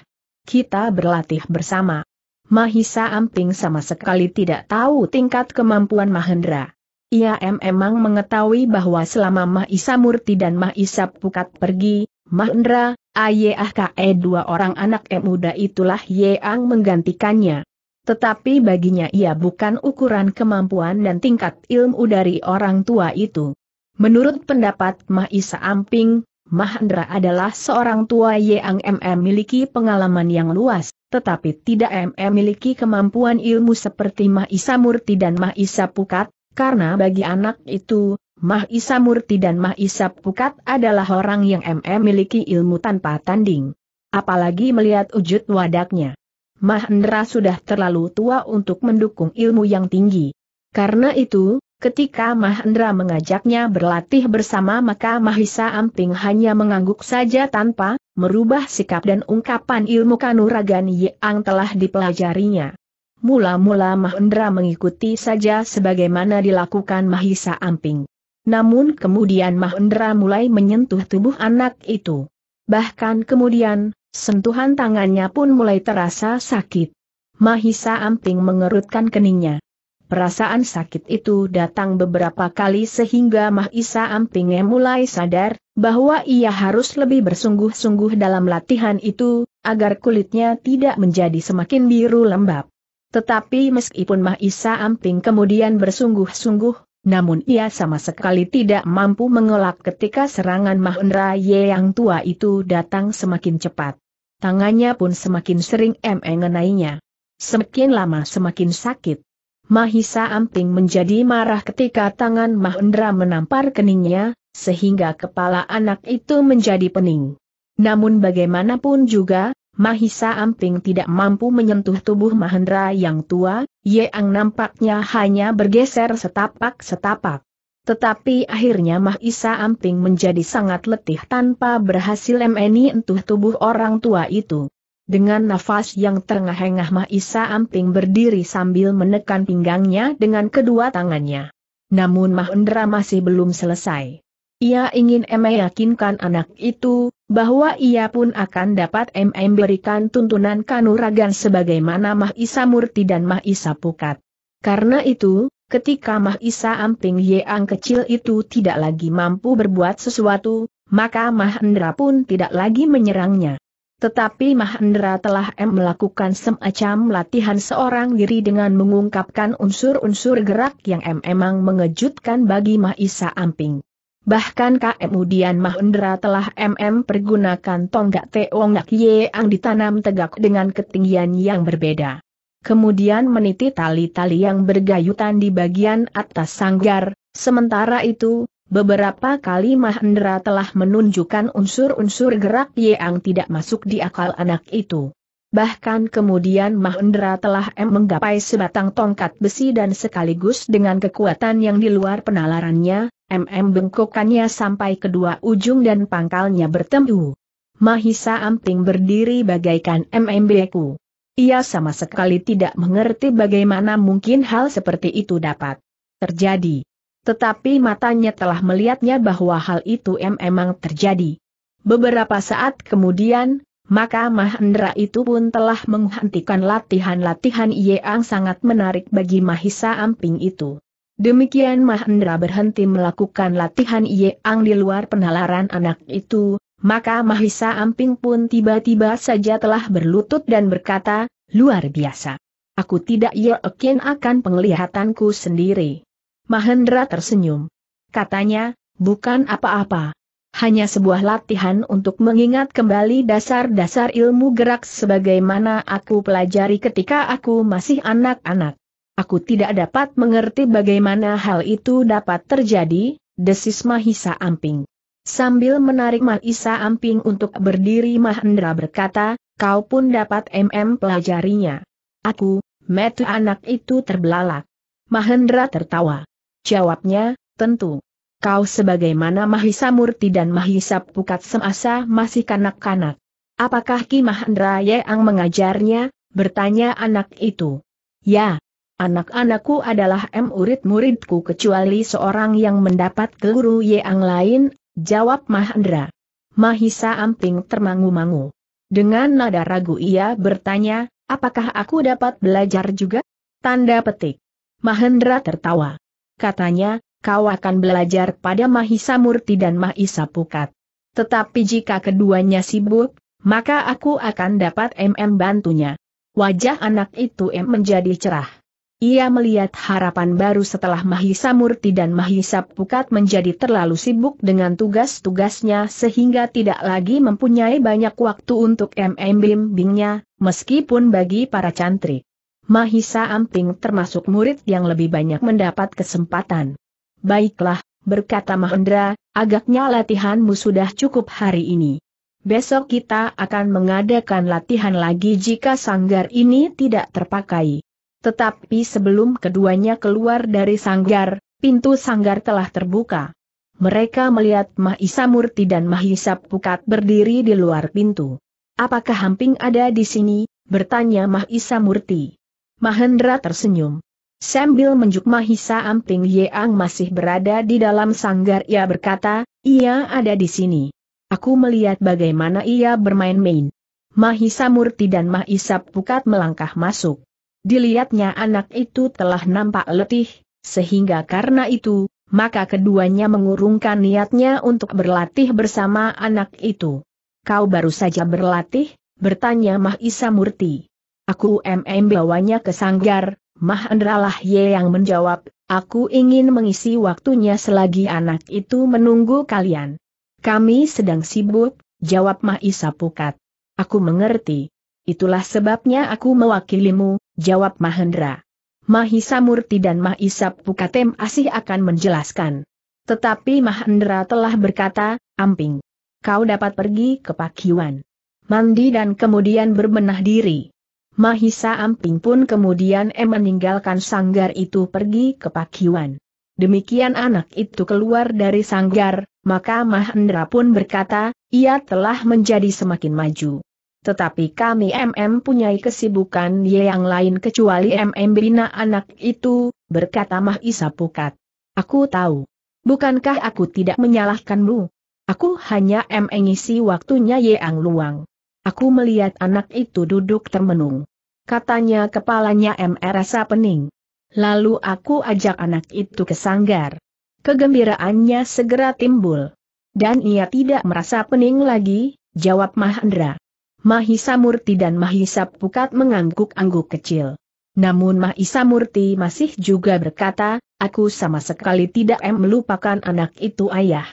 Kita berlatih bersama. Mahisa Amping sama sekali tidak tahu tingkat kemampuan Mahendra. Ia memang mengetahui bahwa selama Mahisa Murti dan Mahisa Pukat pergi, Mahendra, Ayahke eh, dua orang anak e muda itulah Yang menggantikannya. Tetapi baginya ia bukan ukuran kemampuan dan tingkat ilmu dari orang tua itu. Menurut pendapat Mahisa Amping, Mahendra adalah seorang tua yang miliki pengalaman yang luas, tetapi tidak mm miliki kemampuan ilmu seperti Mahisa Murti dan Mahisa Pukat, karena bagi anak itu, Mah Isa Murti dan Mah Isa Pukat adalah orang yang MM miliki ilmu tanpa tanding. Apalagi melihat wujud wadaknya. Mahendra sudah terlalu tua untuk mendukung ilmu yang tinggi. Karena itu, ketika Mahendra mengajaknya berlatih bersama maka Mahisa Amping hanya mengangguk saja tanpa merubah sikap dan ungkapan ilmu kanuragan yang telah dipelajarinya. Mula-mula Mahendra mengikuti saja sebagaimana dilakukan Mahisa Amping. Namun kemudian Mahendra mulai menyentuh tubuh anak itu. Bahkan kemudian, sentuhan tangannya pun mulai terasa sakit. Mahisa Amping mengerutkan keningnya. Perasaan sakit itu datang beberapa kali sehingga Mahisa Amping mulai sadar bahwa ia harus lebih bersungguh-sungguh dalam latihan itu agar kulitnya tidak menjadi semakin biru lembab. Tetapi meskipun Mahisa Amping kemudian bersungguh-sungguh, namun ia sama sekali tidak mampu mengelak ketika serangan Mahendra Ye yang tua itu datang semakin cepat. Tangannya pun semakin sering mengenainya. Semakin lama semakin sakit. Mahisa Amping menjadi marah ketika tangan Mahendra menampar keningnya, sehingga kepala anak itu menjadi pening. Namun bagaimanapun juga, Mahisa Amping tidak mampu menyentuh tubuh Mahendra yang tua, Yeang nampaknya hanya bergeser setapak-setapak. Tetapi akhirnya Mahisa Amping menjadi sangat letih tanpa berhasil meni entuh tubuh orang tua itu. Dengan nafas yang terengah-engah Mahisa Amping berdiri sambil menekan pinggangnya dengan kedua tangannya. Namun Mahendra masih belum selesai. Ia ingin meyakinkan anak itu, bahwa ia pun akan dapat MM berikan tuntunan kanuragan sebagaimana Mahisa Murti dan Mahisa Pukat. Karena itu, ketika Mahisa Amping Yeang kecil itu tidak lagi mampu berbuat sesuatu, maka Mahendra pun tidak lagi menyerangnya. Tetapi Mahendra telah M melakukan semacam latihan seorang diri dengan mengungkapkan unsur-unsur gerak yang M memang mengejutkan bagi Mahisa Amping. Bahkan kemudian Mahendra telah MM pergunakan tonggak teongak yang ditanam tegak dengan ketinggian yang berbeda. Kemudian meniti tali-tali yang bergayutan di bagian atas sanggar, sementara itu, beberapa kali Mahendra telah menunjukkan unsur-unsur gerak ye yang tidak masuk di akal anak itu. Bahkan kemudian Mahendra telah M menggapai sebatang tongkat besi dan sekaligus dengan kekuatan yang di luar penalarannya, MM bengkokannya sampai kedua ujung dan pangkalnya bertemu. Mahisa Amping berdiri bagaikan MMBku. Ia sama sekali tidak mengerti bagaimana mungkin hal seperti itu dapat terjadi. Tetapi matanya telah melihatnya bahwa hal itu memang terjadi. Beberapa saat kemudian, maka Mahendra itu pun telah menghentikan latihan-latihan yang sangat menarik bagi Mahisa Amping itu. Demikian Mahendra berhenti melakukan latihan Yeang di luar penalaran anak itu, maka Mahisa Amping pun tiba-tiba saja telah berlutut dan berkata, luar biasa. Aku tidak yakin akan penglihatanku sendiri. Mahendra tersenyum. Katanya, bukan apa-apa. Hanya sebuah latihan untuk mengingat kembali dasar-dasar ilmu gerak sebagaimana aku pelajari ketika aku masih anak-anak. Aku tidak dapat mengerti bagaimana hal itu dapat terjadi, desis Mahisa Amping. Sambil menarik Mahisa Amping untuk berdiri Mahendra berkata, kau pun dapat MM pelajarinya. Aku, metu anak itu terbelalak. Mahendra tertawa. Jawabnya, tentu. Kau sebagaimana Mahisa Murti dan Mahisa Pukat Semasa masih kanak-kanak. Apakah Ki Mahendra yang mengajarnya? Bertanya anak itu. Ya, Anak-anakku adalah M murid-muridku kecuali seorang yang mendapat guru yang lain, jawab Mahendra. Mahisa Amping termangu-mangu. Dengan nada ragu ia bertanya, apakah aku dapat belajar juga? Tanda petik. Mahendra tertawa. Katanya, kau akan belajar pada Mahisa Murti dan Mahisa Pukat. Tetapi jika keduanya sibuk, maka aku akan dapat MM bantunya. Wajah anak itu M menjadi cerah. Ia melihat harapan baru setelah Mahisa Murti dan Mahisa Pukat menjadi terlalu sibuk dengan tugas-tugasnya sehingga tidak lagi mempunyai banyak waktu untuk MM bingnya meskipun bagi para cantrik. Mahisa Amping termasuk murid yang lebih banyak mendapat kesempatan. Baiklah, berkata Mahendra, agaknya latihanmu sudah cukup hari ini. Besok kita akan mengadakan latihan lagi jika sanggar ini tidak terpakai. Tetapi sebelum keduanya keluar dari sanggar, pintu sanggar telah terbuka. Mereka melihat Mahisa Murti dan Mahisa Pukat berdiri di luar pintu. Apakah Hamping ada di sini? bertanya Mahisa Murti. Mahendra tersenyum. Sambil menjuk Mahisa Amping Yeang masih berada di dalam sanggar ia berkata, ia ada di sini. Aku melihat bagaimana ia bermain-main. Mahisa Murti dan Mahisa Pukat melangkah masuk. Dilihatnya anak itu telah nampak letih, sehingga karena itu, maka keduanya mengurungkan niatnya untuk berlatih bersama anak itu. Kau baru saja berlatih, bertanya Mahisa Murti. Aku MM bawanya ke sanggar, Mah lah Ye yang menjawab, aku ingin mengisi waktunya selagi anak itu menunggu kalian. Kami sedang sibuk, jawab Mahisa Pukat. Aku mengerti. Itulah sebabnya aku mewakilimu, jawab Mahendra. Mahisa Murti dan Mahisa Pukatem Asih akan menjelaskan. Tetapi Mahendra telah berkata, Amping. Kau dapat pergi ke Pakiwan. Mandi dan kemudian berbenah diri. Mahisa Amping pun kemudian em meninggalkan sanggar itu pergi ke Pakiwan. Demikian anak itu keluar dari sanggar, maka Mahendra pun berkata, ia telah menjadi semakin maju. Tetapi kami MM punyai kesibukan yang lain kecuali MM bina anak itu, berkata Mahisa Pukat. Aku tahu. Bukankah aku tidak menyalahkanmu? Aku hanya mengisi waktunya yang luang. Aku melihat anak itu duduk termenung. Katanya kepalanya M rasa pening. Lalu aku ajak anak itu ke sanggar. Kegembiraannya segera timbul. Dan ia tidak merasa pening lagi, jawab Mahendra. Mahisa Murti dan Mahisa Pukat mengangguk-angguk kecil. Namun Mahisa Murti masih juga berkata, aku sama sekali tidak em melupakan anak itu ayah.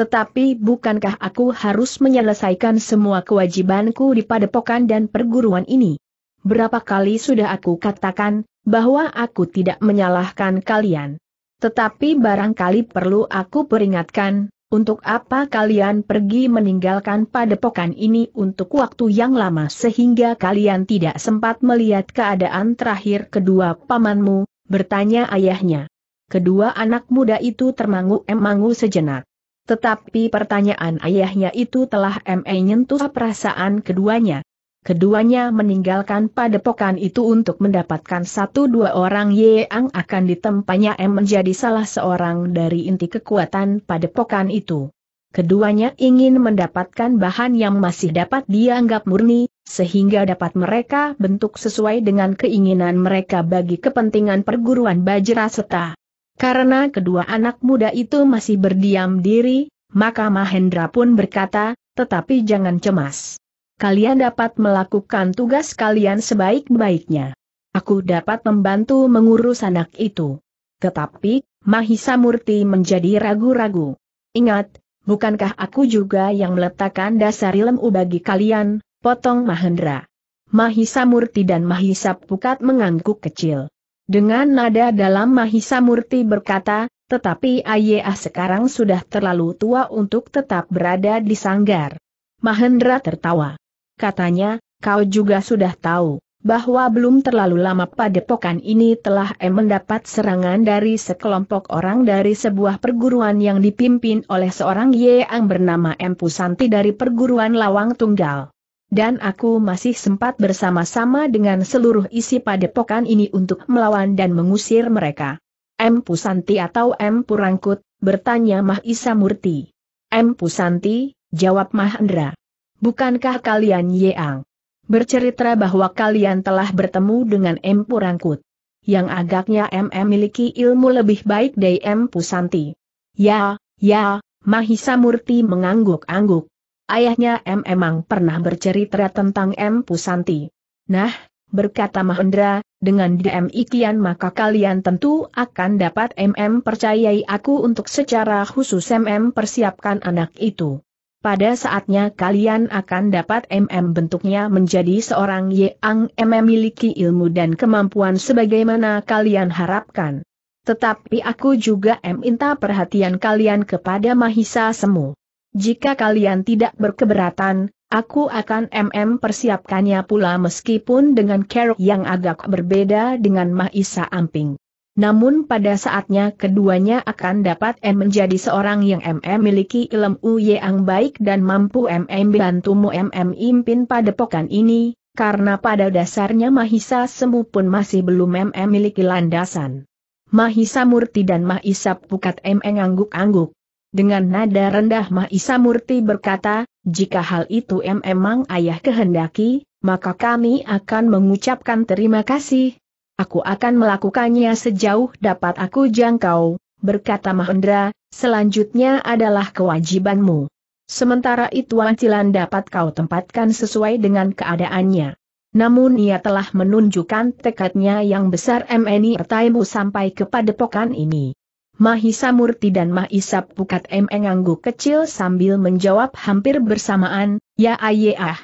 Tetapi bukankah aku harus menyelesaikan semua kewajibanku di padepokan dan perguruan ini? Berapa kali sudah aku katakan, bahwa aku tidak menyalahkan kalian. Tetapi barangkali perlu aku peringatkan, untuk apa kalian pergi meninggalkan padepokan ini untuk waktu yang lama sehingga kalian tidak sempat melihat keadaan terakhir kedua pamanmu, bertanya ayahnya. Kedua anak muda itu termangu-emangu sejenak. Tetapi pertanyaan ayahnya itu telah me menyentuh perasaan keduanya. Keduanya meninggalkan padepokan itu untuk mendapatkan satu dua orang yang akan ditempanya M menjadi salah seorang dari inti kekuatan padepokan itu. Keduanya ingin mendapatkan bahan yang masih dapat dianggap murni, sehingga dapat mereka bentuk sesuai dengan keinginan mereka bagi kepentingan perguruan Bajraseta. Karena kedua anak muda itu masih berdiam diri, maka Mahendra pun berkata, tetapi jangan cemas kalian dapat melakukan tugas kalian sebaik-baiknya. Aku dapat membantu mengurus anak itu. Tetapi, Mahisa Murti menjadi ragu-ragu. Ingat, bukankah aku juga yang meletakkan dasar ilmu bagi kalian, potong Mahendra. Mahisa Murti dan Mahisa Pukat mengangguk kecil. Dengan nada dalam Mahisa Murti berkata, tetapi Ayah sekarang sudah terlalu tua untuk tetap berada di sanggar. Mahendra tertawa katanya, kau juga sudah tahu, bahwa belum terlalu lama padepokan ini telah em mendapat serangan dari sekelompok orang dari sebuah perguruan yang dipimpin oleh seorang yang bernama M. Pusanti dari perguruan Lawang Tunggal. Dan aku masih sempat bersama-sama dengan seluruh isi padepokan ini untuk melawan dan mengusir mereka. M. Pusanti atau M. Purangkut, bertanya Mahisa Murti. M. Pusanti, jawab Mahendra. Bukankah kalian Yeang? Bercerita bahwa kalian telah bertemu dengan Empu Rangkut, Yang agaknya MM memiliki ilmu lebih baik dari Empu Santi? Ya, ya, Mahisa Murti mengangguk-angguk. Ayahnya M emang pernah bercerita tentang M. Pusanti. Nah, berkata Mahendra, dengan DM Ikian maka kalian tentu akan dapat MM percayai aku untuk secara khusus MM persiapkan anak itu. Pada saatnya kalian akan dapat MM bentuknya menjadi seorang yang MM miliki ilmu dan kemampuan sebagaimana kalian harapkan. Tetapi aku juga minta perhatian kalian kepada Mahisa Semu. Jika kalian tidak berkeberatan, aku akan MM persiapkannya pula meskipun dengan kerok yang agak berbeda dengan Mahisa Amping. Namun pada saatnya keduanya akan dapat M menjadi seorang yang MM miliki ilmu yang baik dan mampu MM bantumu MM impin pokan ini, karena pada dasarnya Mahisa Semu pun masih belum MM miliki landasan. Mahisa Murti dan Mahisa Pukat MM angguk angguk Dengan nada rendah Mahisa Murti berkata, jika hal itu MM memang ayah kehendaki, maka kami akan mengucapkan terima kasih, Aku akan melakukannya sejauh dapat aku jangkau, berkata Mahendra, selanjutnya adalah kewajibanmu. Sementara itu Wancilan dapat kau tempatkan sesuai dengan keadaannya. Namun ia telah menunjukkan tekadnya yang besar MNI Ertaimu sampai kepada pokan ini. Mahisa Murti dan Mahisa Pukat M angguk kecil sambil menjawab hampir bersamaan, ya ayah.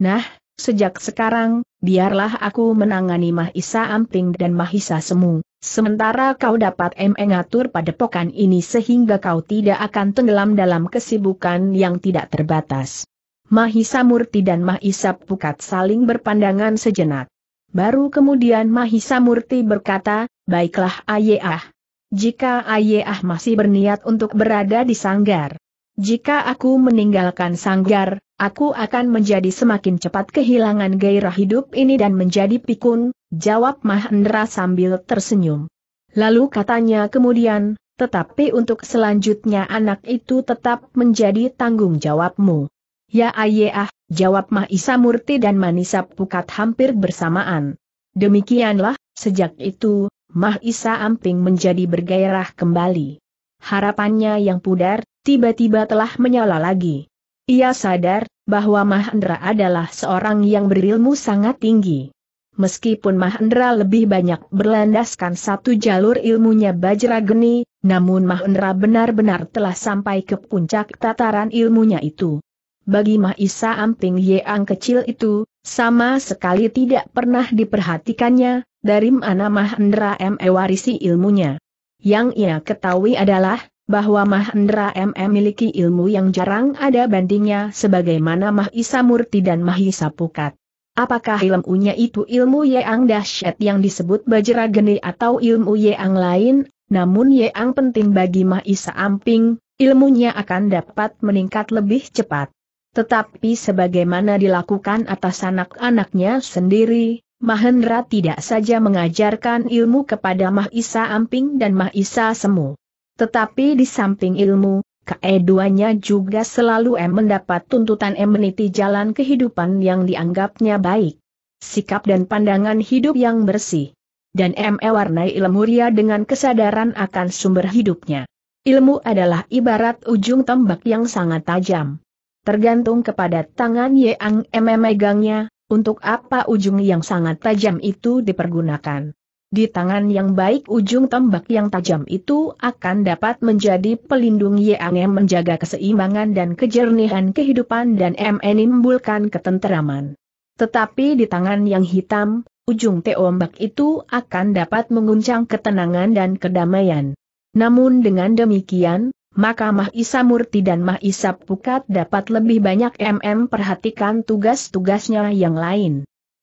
Nah, Sejak sekarang, biarlah aku menangani Mahisa Amping dan Mahisa Semu, sementara kau dapat mengatur pada pokan ini sehingga kau tidak akan tenggelam dalam kesibukan yang tidak terbatas. Mahisa Murti dan Mahisa Pukat saling berpandangan sejenak. Baru kemudian Mahisa Murti berkata, baiklah Ayah, Jika Ayah masih berniat untuk berada di sanggar. Jika aku meninggalkan sanggar, aku akan menjadi semakin cepat kehilangan gairah hidup ini dan menjadi pikun, jawab Mahendra sambil tersenyum. Lalu katanya kemudian, tetapi untuk selanjutnya anak itu tetap menjadi tanggung jawabmu. Ya ayah," jawab Mahisa Murti dan Manisa Pukat hampir bersamaan. Demikianlah, sejak itu, Mahisa Amping menjadi bergairah kembali. Harapannya yang pudar, tiba-tiba telah menyala lagi. Ia sadar, bahwa Mahendra adalah seorang yang berilmu sangat tinggi. Meskipun Mahendra lebih banyak berlandaskan satu jalur ilmunya Bajra Geni, namun Mahendra benar-benar telah sampai ke puncak tataran ilmunya itu. Bagi Mahisa Amping Yeang kecil itu, sama sekali tidak pernah diperhatikannya, dari mana Mahendra mewarisi ilmunya. Yang ia ketahui adalah, bahwa Mahendra M memiliki ilmu yang jarang ada bandingnya sebagaimana Mahisa Murti dan Mahisa Pukat. Apakah ilmunya itu ilmu yang dahsyat yang disebut Bajra Geni atau ilmu yang lain, namun yang penting bagi Mahisa Amping, ilmunya akan dapat meningkat lebih cepat. Tetapi sebagaimana dilakukan atas anak-anaknya sendiri, Mahendra tidak saja mengajarkan ilmu kepada Mahisa Amping dan Mahisa Semu. Tetapi di samping ilmu, keduanya juga selalu M mendapat tuntutan M meniti jalan kehidupan yang dianggapnya baik. Sikap dan pandangan hidup yang bersih. Dan M warnai ilmu ria dengan kesadaran akan sumber hidupnya. Ilmu adalah ibarat ujung tombak yang sangat tajam. Tergantung kepada tangan yang M megangnya, untuk apa ujung yang sangat tajam itu dipergunakan. Di tangan yang baik ujung tombak yang tajam itu akan dapat menjadi pelindung yang menjaga keseimbangan dan kejernihan kehidupan dan menimbulkan ketenteraman. Tetapi di tangan yang hitam, ujung teombak itu akan dapat menguncang ketenangan dan kedamaian. Namun dengan demikian, maka Mahisa Murti dan Mahisa Pukat dapat lebih banyak MM perhatikan tugas-tugasnya yang lain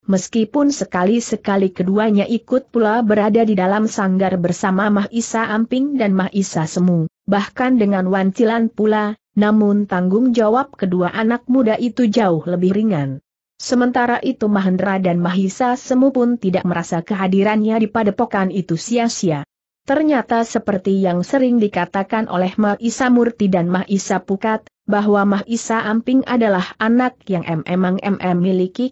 meskipun sekali-sekali keduanya ikut pula berada di dalam sanggar bersama Mahisa Amping dan Mahisa Semu, bahkan dengan Wancilan pula, namun tanggung jawab kedua anak muda itu jauh lebih ringan. Sementara itu Mahendra dan Mahisa Semu pun tidak merasa kehadirannya di padepokan itu sia-sia. Ternyata seperti yang sering dikatakan oleh Mahisa Murti dan Mahisa Pukat, bahwa Mahisa Amping adalah anak yang memang MM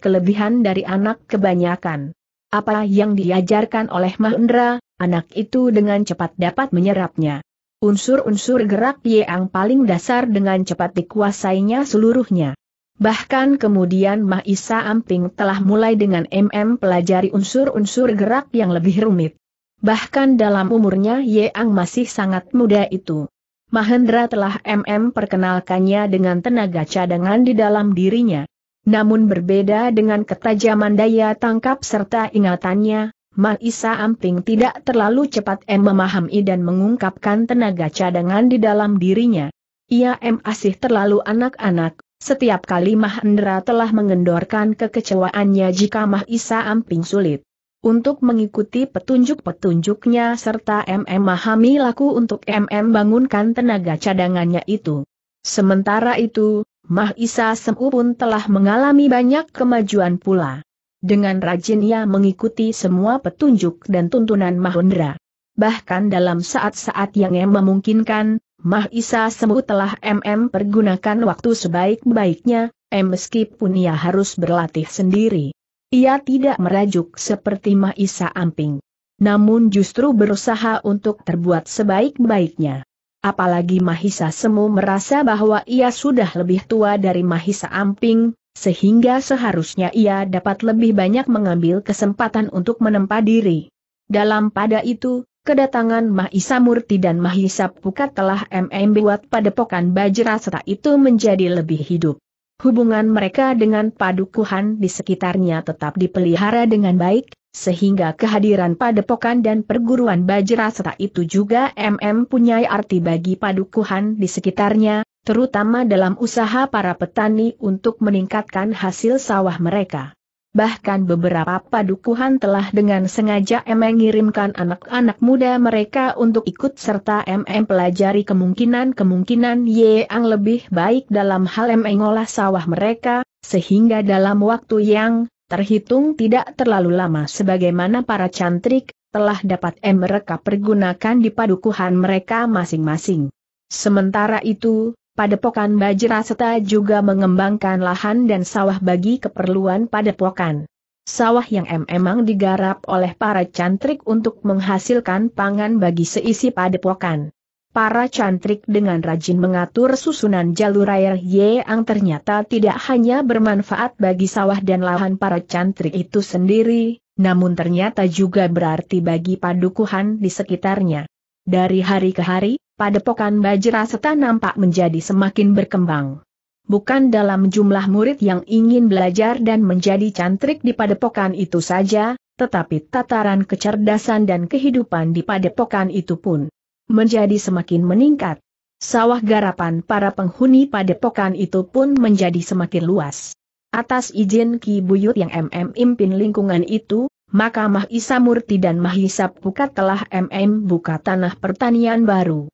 kelebihan dari anak kebanyakan. Apa yang diajarkan oleh Mahendra, anak itu dengan cepat dapat menyerapnya. Unsur-unsur gerak yang paling dasar dengan cepat dikuasainya seluruhnya. Bahkan kemudian Mahisa Amping telah mulai dengan MM pelajari unsur-unsur gerak yang lebih rumit. Bahkan dalam umurnya Yeang masih sangat muda itu. Mahendra telah MM perkenalkannya dengan tenaga cadangan di dalam dirinya. Namun berbeda dengan ketajaman daya tangkap serta ingatannya, Maisa Amping tidak terlalu cepat M memahami dan mengungkapkan tenaga cadangan di dalam dirinya. Ia M asih terlalu anak-anak, setiap kali Mahendra telah mengendorkan kekecewaannya jika Maisa Amping sulit untuk mengikuti petunjuk-petunjuknya serta MM memahami laku untuk MM bangunkan tenaga cadangannya itu. Sementara itu, Mah Isa Semu pun telah mengalami banyak kemajuan pula. Dengan rajin ia mengikuti semua petunjuk dan tuntunan Mahendra, Bahkan dalam saat-saat yang memungkinkan, Mah Isa Semu telah MM pergunakan waktu sebaik-baiknya, em eh, meskipun ia harus berlatih sendiri. Ia tidak merajuk seperti Mahisa Amping. Namun justru berusaha untuk terbuat sebaik-baiknya. Apalagi Mahisa Semu merasa bahwa ia sudah lebih tua dari Mahisa Amping, sehingga seharusnya ia dapat lebih banyak mengambil kesempatan untuk menempa diri. Dalam pada itu, kedatangan Mahisa Murti dan Mahisa Pukat telah membuat padepokan Bajra serta itu menjadi lebih hidup. Hubungan mereka dengan padukuhan di sekitarnya tetap dipelihara dengan baik, sehingga kehadiran padepokan dan perguruan bajra serta itu juga MM punya arti bagi padukuhan di sekitarnya, terutama dalam usaha para petani untuk meningkatkan hasil sawah mereka bahkan beberapa padukuhan telah dengan sengaja e mengirimkan anak-anak muda mereka untuk ikut serta MM e pelajari kemungkinan-kemungkinan yang lebih baik dalam hal e mengolah sawah mereka, sehingga dalam waktu yang terhitung tidak terlalu lama sebagaimana para cantrik, telah dapat mereka pergunakan di padukuhan mereka masing-masing. Sementara itu, Padepokan Bajiraseta juga mengembangkan lahan dan sawah bagi keperluan padepokan. Sawah yang memang digarap oleh para cantrik untuk menghasilkan pangan bagi seisi padepokan. Para cantrik dengan rajin mengatur susunan jalur air yang ternyata tidak hanya bermanfaat bagi sawah dan lahan para cantrik itu sendiri, namun ternyata juga berarti bagi padukuhan di sekitarnya. Dari hari ke hari, padepokan setan nampak menjadi semakin berkembang. Bukan dalam jumlah murid yang ingin belajar dan menjadi cantrik di padepokan itu saja, tetapi tataran kecerdasan dan kehidupan di padepokan itu pun menjadi semakin meningkat. Sawah garapan para penghuni padepokan itu pun menjadi semakin luas. Atas izin Ki Buyut yang MM impin lingkungan itu, maka Mahisa Murti dan Mahisa Pukat telah MM buka tanah pertanian baru.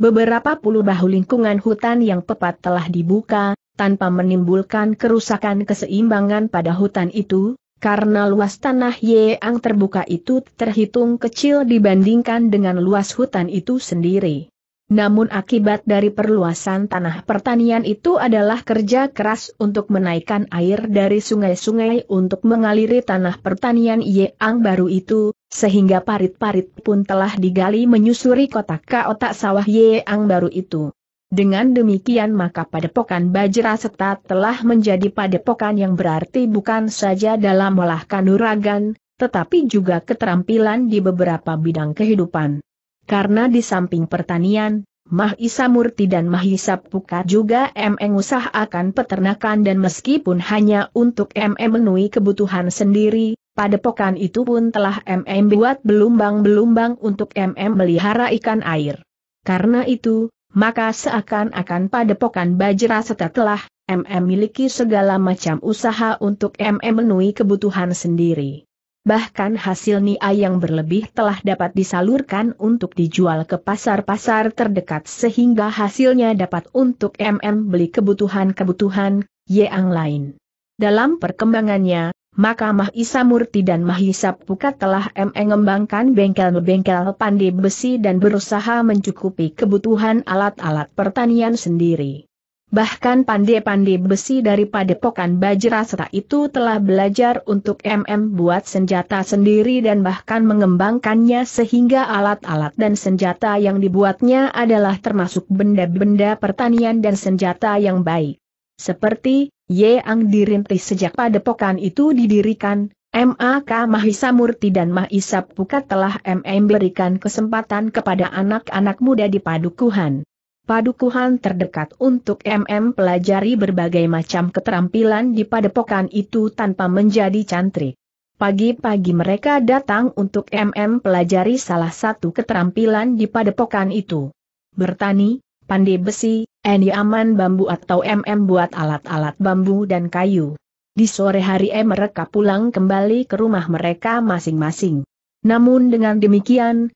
Beberapa puluh bahu lingkungan hutan yang tepat telah dibuka, tanpa menimbulkan kerusakan keseimbangan pada hutan itu, karena luas tanah yang terbuka itu terhitung kecil dibandingkan dengan luas hutan itu sendiri. Namun akibat dari perluasan tanah pertanian itu adalah kerja keras untuk menaikkan air dari sungai-sungai untuk mengaliri tanah pertanian Yeang baru itu, sehingga parit-parit pun telah digali menyusuri kotak otak sawah Yeang baru itu. Dengan demikian maka padepokan Bajra Seta telah menjadi padepokan yang berarti bukan saja dalam olah kanuragan, tetapi juga keterampilan di beberapa bidang kehidupan. Karena di samping pertanian, Mahisa Murti dan Mahisa Puka juga MM usah akan peternakan dan meskipun hanya untuk MM menui kebutuhan sendiri, padepokan itu pun telah MM buat belumbang-belumbang untuk MM melihara ikan air. Karena itu, maka seakan-akan padepokan Bajra setelah MM miliki segala macam usaha untuk MM memenuhi kebutuhan sendiri. Bahkan hasil nia yang berlebih telah dapat disalurkan untuk dijual ke pasar-pasar terdekat sehingga hasilnya dapat untuk MM beli kebutuhan-kebutuhan yang lain. Dalam perkembangannya, maka Mahisa Murti dan Mahisa Pukat telah mengembangkan bengkel-bengkel pandai besi dan berusaha mencukupi kebutuhan alat-alat pertanian sendiri. Bahkan pandai-pandai besi dari padepokan Bajrasata itu telah belajar untuk MM buat senjata sendiri dan bahkan mengembangkannya sehingga alat-alat dan senjata yang dibuatnya adalah termasuk benda-benda pertanian dan senjata yang baik. Seperti, Ye ang dirintis sejak padepokan itu didirikan, M.A.K. Mahisa Murti dan Mahisa Pukat telah MM berikan kesempatan kepada anak-anak muda di Padukuhan. Padukuhan terdekat untuk MM pelajari berbagai macam keterampilan di padepokan itu tanpa menjadi cantrik. Pagi-pagi mereka datang untuk MM pelajari salah satu keterampilan di padepokan itu. Bertani, pandai besi, Eni aman bambu atau MM buat alat-alat bambu dan kayu. Di sore hari e mereka pulang kembali ke rumah mereka masing-masing. Namun dengan demikian,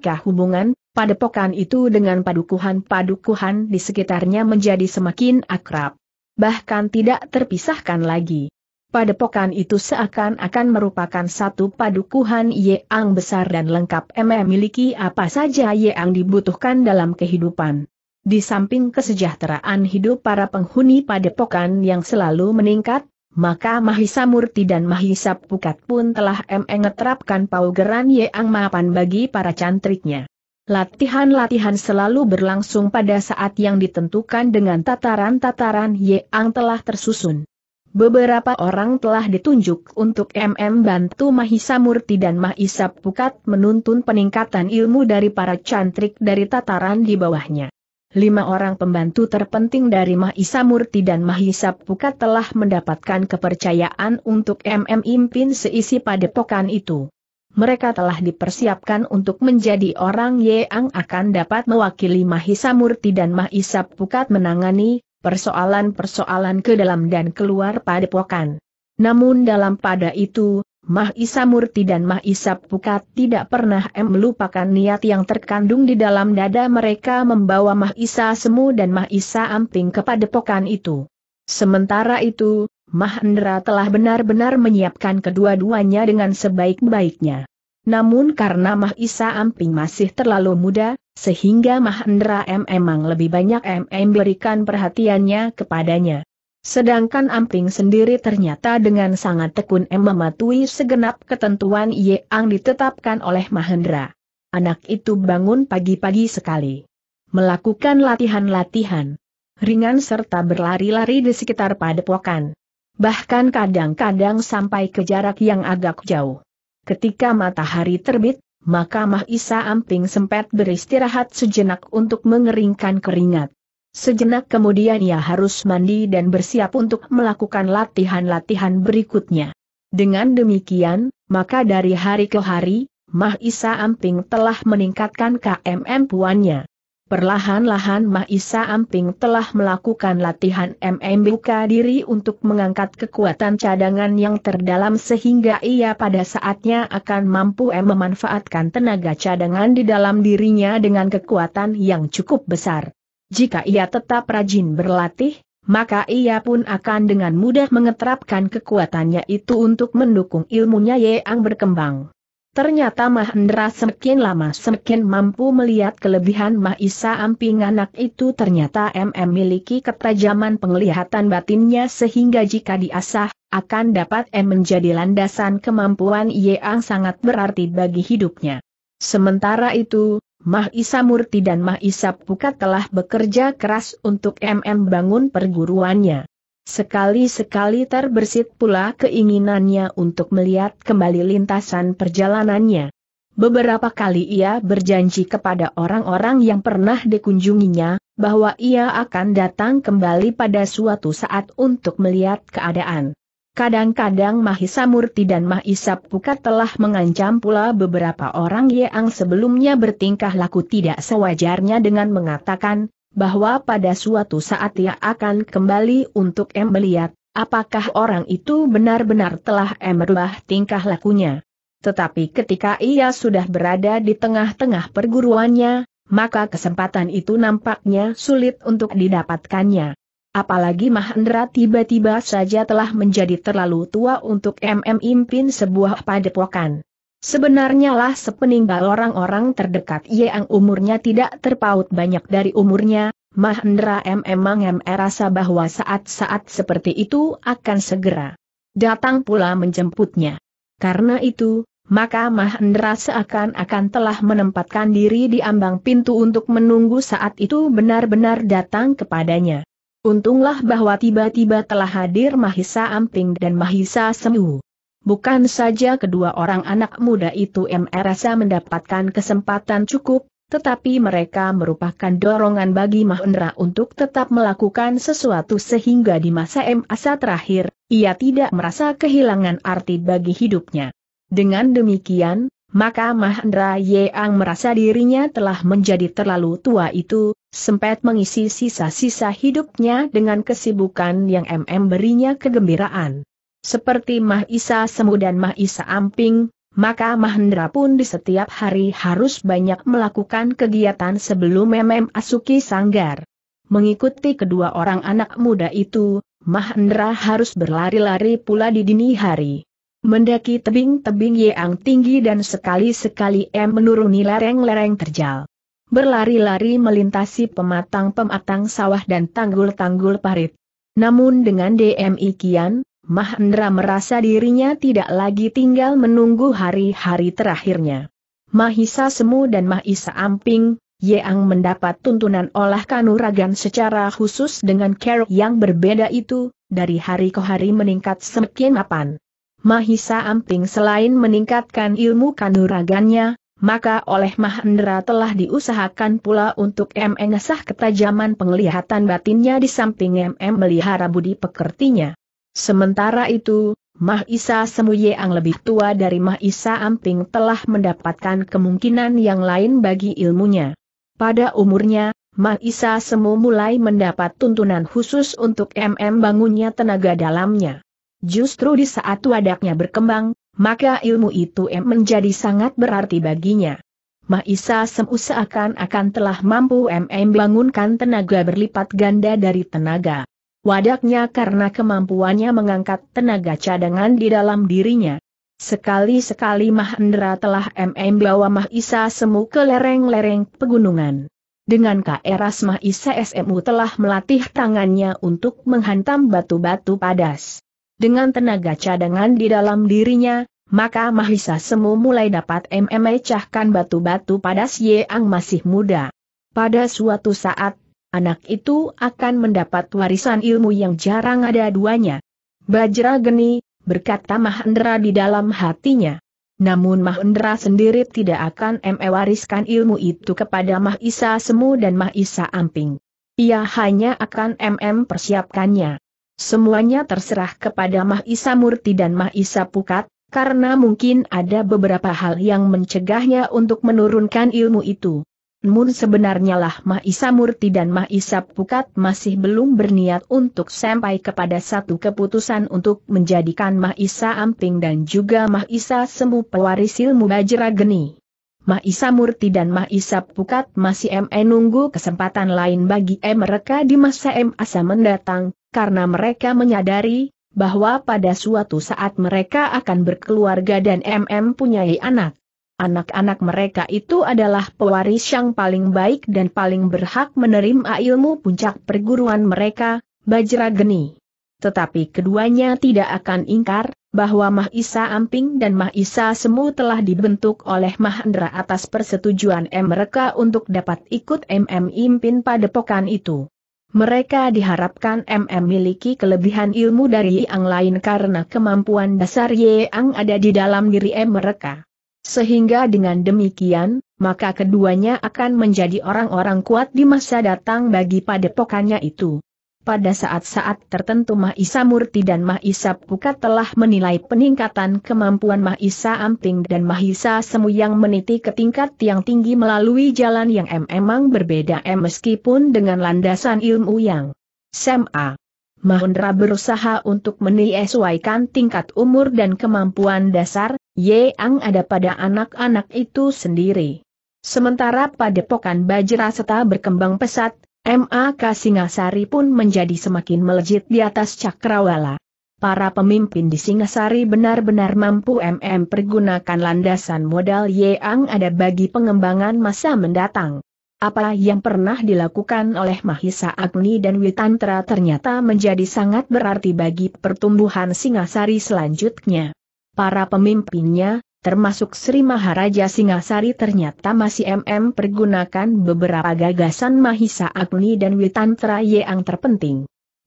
kah hubungan, pada padepokan itu dengan padukuhan-padukuhan di sekitarnya menjadi semakin akrab. Bahkan tidak terpisahkan lagi. Padepokan itu seakan-akan merupakan satu padukuhan yang besar dan lengkap MM miliki apa saja yang dibutuhkan dalam kehidupan. Di samping kesejahteraan hidup para penghuni padepokan yang selalu meningkat, maka Mahisa Murti dan Mahisa Pukat pun telah mengeterapkan paugeran Yang Mapan bagi para cantriknya. Latihan-latihan selalu berlangsung pada saat yang ditentukan dengan tataran-tataran yang telah tersusun. Beberapa orang telah ditunjuk untuk MM bantu Mahisa Murti dan Mahisa Pukat menuntun peningkatan ilmu dari para cantrik dari tataran di bawahnya lima orang pembantu terpenting dari Mahisa Murti dan Mahisa Pukat telah mendapatkan kepercayaan untuk MM Impin seisi padepokan itu. Mereka telah dipersiapkan untuk menjadi orang yang akan dapat mewakili Mahisa Murti dan Mahisa Pukat menangani persoalan-persoalan ke dalam dan keluar padepokan. Namun dalam pada itu, Mah Isa Murti dan Mah Isa Pukat tidak pernah melupakan niat yang terkandung di dalam dada mereka membawa Mah Isa Semu dan Mah Isa Amping kepada pokan itu. Sementara itu, Mahendra telah benar-benar menyiapkan kedua-duanya dengan sebaik-baiknya. Namun karena Mah Isa Amping masih terlalu muda, sehingga Mahendra memang lebih banyak memberikan perhatiannya kepadanya. Sedangkan Amping sendiri ternyata dengan sangat tekun mematuhi segenap ketentuan yang ditetapkan oleh Mahendra. Anak itu bangun pagi-pagi sekali. Melakukan latihan-latihan. Ringan serta berlari-lari di sekitar padepokan. Bahkan kadang-kadang sampai ke jarak yang agak jauh. Ketika matahari terbit, maka Mahisa Amping sempat beristirahat sejenak untuk mengeringkan keringat. Sejenak kemudian ia harus mandi dan bersiap untuk melakukan latihan-latihan berikutnya. Dengan demikian, maka dari hari ke hari, Mah Isa Amping telah meningkatkan KMM puannya. Perlahan-lahan Mah Isa Amping telah melakukan latihan MM buka diri untuk mengangkat kekuatan cadangan yang terdalam sehingga ia pada saatnya akan mampu memanfaatkan tenaga cadangan di dalam dirinya dengan kekuatan yang cukup besar. Jika ia tetap rajin berlatih, maka ia pun akan dengan mudah mengeterapkan kekuatannya itu untuk mendukung ilmunya yang berkembang. Ternyata Mahendra semakin lama semakin mampu melihat kelebihan Mahisa Amping anak itu ternyata MM miliki ketajaman penglihatan batinnya sehingga jika diasah, akan dapat M menjadi landasan kemampuan yang sangat berarti bagi hidupnya. Sementara itu, Mah Isa Murti dan Mah Isa Pukat telah bekerja keras untuk MM bangun perguruannya. Sekali-sekali terbersit pula keinginannya untuk melihat kembali lintasan perjalanannya. Beberapa kali ia berjanji kepada orang-orang yang pernah dikunjunginya, bahwa ia akan datang kembali pada suatu saat untuk melihat keadaan. Kadang-kadang Mahisa Murti dan Mahisa Pukat telah mengancam pula beberapa orang yang sebelumnya bertingkah laku tidak sewajarnya dengan mengatakan, bahwa pada suatu saat ia akan kembali untuk M melihat, apakah orang itu benar-benar telah M merubah tingkah lakunya. Tetapi ketika ia sudah berada di tengah-tengah perguruannya, maka kesempatan itu nampaknya sulit untuk didapatkannya. Apalagi Mahendra tiba-tiba saja telah menjadi terlalu tua untuk MM impin sebuah padepokan. Sebenarnya lah sepeninggal orang-orang terdekat yang umurnya tidak terpaut banyak dari umurnya, Mahendra MM memang rasa bahwa saat-saat seperti itu akan segera datang pula menjemputnya. Karena itu, maka Mahendra seakan-akan telah menempatkan diri di ambang pintu untuk menunggu saat itu benar-benar datang kepadanya. Untunglah bahwa tiba-tiba telah hadir Mahisa Amping dan Mahisa Semu. Bukan saja kedua orang anak muda itu MRSA mendapatkan kesempatan cukup, tetapi mereka merupakan dorongan bagi Mahendra untuk tetap melakukan sesuatu sehingga di masa masa terakhir, ia tidak merasa kehilangan arti bagi hidupnya. Dengan demikian, maka Mahendra Yeang merasa dirinya telah menjadi terlalu tua itu, sempat mengisi sisa-sisa hidupnya dengan kesibukan yang MM berinya kegembiraan. Seperti Mahisa Isa Semu dan Mah Amping, maka Mahendra pun di setiap hari harus banyak melakukan kegiatan sebelum MM Asuki Sanggar. Mengikuti kedua orang anak muda itu, Mahendra harus berlari-lari pula di dini hari mendaki tebing-tebing yang tinggi dan sekali-sekali M menuruni lereng-lereng terjal. Berlari-lari melintasi pematang-pematang sawah dan tanggul-tanggul parit. Namun dengan DMI Kian, Mahendra merasa dirinya tidak lagi tinggal menunggu hari-hari terakhirnya. Mahisa Semu dan Mahisa Amping, Yeang mendapat tuntunan olah kanuragan secara khusus dengan kerok yang berbeda itu, dari hari ke hari meningkat semakin mapan. Mahisa Amping selain meningkatkan ilmu kanuragannya, maka oleh Mahendra telah diusahakan pula untuk M. ketajaman penglihatan batinnya di samping M.M. melihara budi pekertinya. Sementara itu, Mahisa Semuye yang lebih tua dari Mahisa Amping telah mendapatkan kemungkinan yang lain bagi ilmunya. Pada umurnya, Mahisa Semu mulai mendapat tuntunan khusus untuk MM bangunnya tenaga dalamnya. Justru di saat wadaknya berkembang, maka ilmu itu menjadi sangat berarti baginya. Mahisa Semu seakan-akan telah mampu MM bangunkan tenaga berlipat ganda dari tenaga. Wadaknya karena kemampuannya mengangkat tenaga cadangan di dalam dirinya. Sekali-sekali Mahendra telah MM bawa Mahisa Semu ke lereng-lereng pegunungan. Dengan keeras Mahisa SMU telah melatih tangannya untuk menghantam batu-batu padas. Dengan tenaga cadangan di dalam dirinya, maka Mahisa Semu mulai dapat memecahkan batu-batu pada Sieang masih muda. Pada suatu saat, anak itu akan mendapat warisan ilmu yang jarang ada duanya. Bajra geni, berkata Mahendra di dalam hatinya. Namun Mahendra sendiri tidak akan mewariskan ilmu itu kepada Mahisa Semu dan Mahisa Amping. Ia hanya akan mempersiapkannya. persiapkannya. Semuanya terserah kepada Mahisa Murti dan Mahisa Pukat, karena mungkin ada beberapa hal yang mencegahnya untuk menurunkan ilmu itu. Namun sebenarnya lah Mahisa Murti dan Mahisa Pukat masih belum berniat untuk sampai kepada satu keputusan untuk menjadikan Mahisa Amping dan juga Mahisa Sembu pewaris ilmu Bajra Geni. Mahisa Murti dan Mahisa Pukat masih menunggu kesempatan lain bagi mereka di masa masa mendatang, karena mereka menyadari bahwa pada suatu saat mereka akan berkeluarga dan MM punya anak. Anak-anak mereka itu adalah pewaris yang paling baik dan paling berhak menerima ilmu puncak perguruan mereka, Bajra Geni. Tetapi keduanya tidak akan ingkar, bahwa Mahisa Amping dan Mahisa Semu telah dibentuk oleh Mahendra atas persetujuan M mereka untuk dapat ikut MM Impin pada pokan itu. Mereka diharapkan MM miliki kelebihan ilmu dari yang lain karena kemampuan dasar yang ada di dalam diri M mereka. Sehingga dengan demikian, maka keduanya akan menjadi orang-orang kuat di masa datang bagi padepokannya itu pada saat-saat tertentu Mahisa Murti dan Mahisa Pukat telah menilai peningkatan kemampuan Mahisa Amting dan Mahisa Semu yang meniti ke tingkat yang tinggi melalui jalan yang memang berbeda em meskipun dengan landasan ilmu yang SMA. Mahendra berusaha untuk menyesuaikan tingkat umur dan kemampuan dasar, yang ada pada anak-anak itu sendiri. Sementara pada padepokan Bajra seta berkembang pesat, MA Singasari pun menjadi semakin melejit di atas cakrawala. Para pemimpin di Singasari benar-benar mampu MM pergunakan landasan modal yang ada bagi pengembangan masa mendatang. Apa yang pernah dilakukan oleh Mahisa Agni dan Witantra ternyata menjadi sangat berarti bagi pertumbuhan Singasari selanjutnya. Para pemimpinnya, termasuk Sri Maharaja Singasari ternyata masih MM pergunakan beberapa gagasan Mahisa Agni dan Witantra yang terpenting.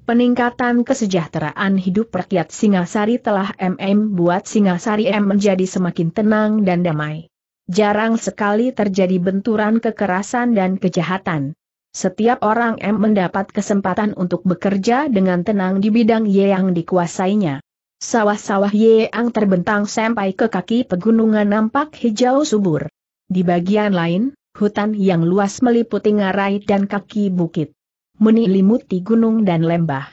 Peningkatan kesejahteraan hidup rakyat Singasari telah MM buat Singasari M menjadi semakin tenang dan damai. Jarang sekali terjadi benturan kekerasan dan kejahatan. Setiap orang M mendapat kesempatan untuk bekerja dengan tenang di bidang Y yang dikuasainya. Sawah-sawah Yeang terbentang sampai ke kaki pegunungan nampak hijau subur. Di bagian lain, hutan yang luas meliputi ngarai dan kaki bukit. Menilimuti gunung dan lembah.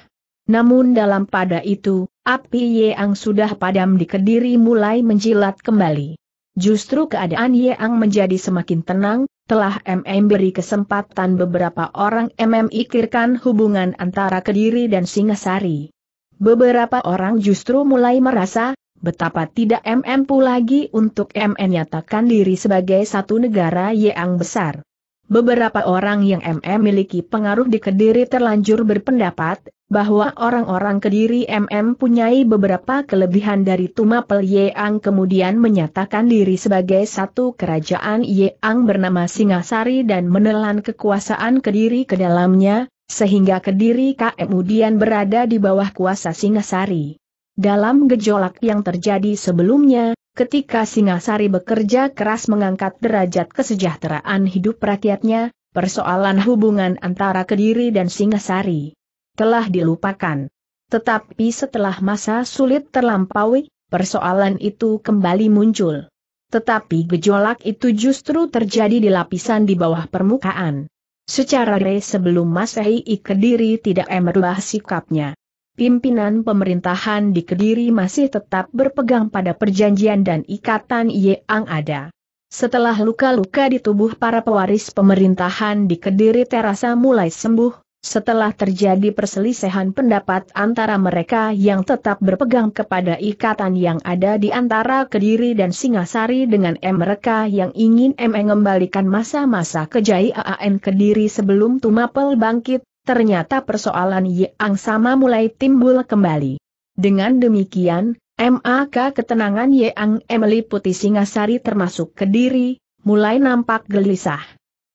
Namun dalam pada itu, api Yeang sudah padam di kediri mulai menjilat kembali. Justru keadaan Yeang menjadi semakin tenang, telah MM beri kesempatan beberapa orang MM ikirkan hubungan antara Kediri dan Singasari. Beberapa orang justru mulai merasa, betapa tidak MM lagi untuk MN nyatakan diri sebagai satu negara yang besar. Beberapa orang yang MM miliki pengaruh di Kediri terlanjur berpendapat, bahwa orang-orang Kediri MM punyai beberapa kelebihan dari Tumapel Yang kemudian menyatakan diri sebagai satu kerajaan Yang bernama Singasari dan menelan kekuasaan Kediri ke dalamnya, sehingga Kediri kemudian berada di bawah kuasa Singasari. Dalam gejolak yang terjadi sebelumnya, ketika Singasari bekerja keras mengangkat derajat kesejahteraan hidup rakyatnya, persoalan hubungan antara Kediri dan Singasari telah dilupakan. Tetapi setelah masa sulit terlampaui, persoalan itu kembali muncul. Tetapi gejolak itu justru terjadi di lapisan di bawah permukaan. Secara re sebelum Masehi Kediri tidak merubah sikapnya. Pimpinan pemerintahan di Kediri masih tetap berpegang pada perjanjian dan ikatan yang ada. Setelah luka-luka di tubuh para pewaris pemerintahan di Kediri terasa mulai sembuh, setelah terjadi perselisihan pendapat antara mereka yang tetap berpegang kepada ikatan yang ada di antara Kediri dan Singasari dengan M mereka yang ingin M mengembalikan masa-masa kejayaan Kediri sebelum Tumapel bangkit, ternyata persoalan yang sama mulai timbul kembali. Dengan demikian, MAK ketenangan Yang meliputi Singasari termasuk Kediri, mulai nampak gelisah.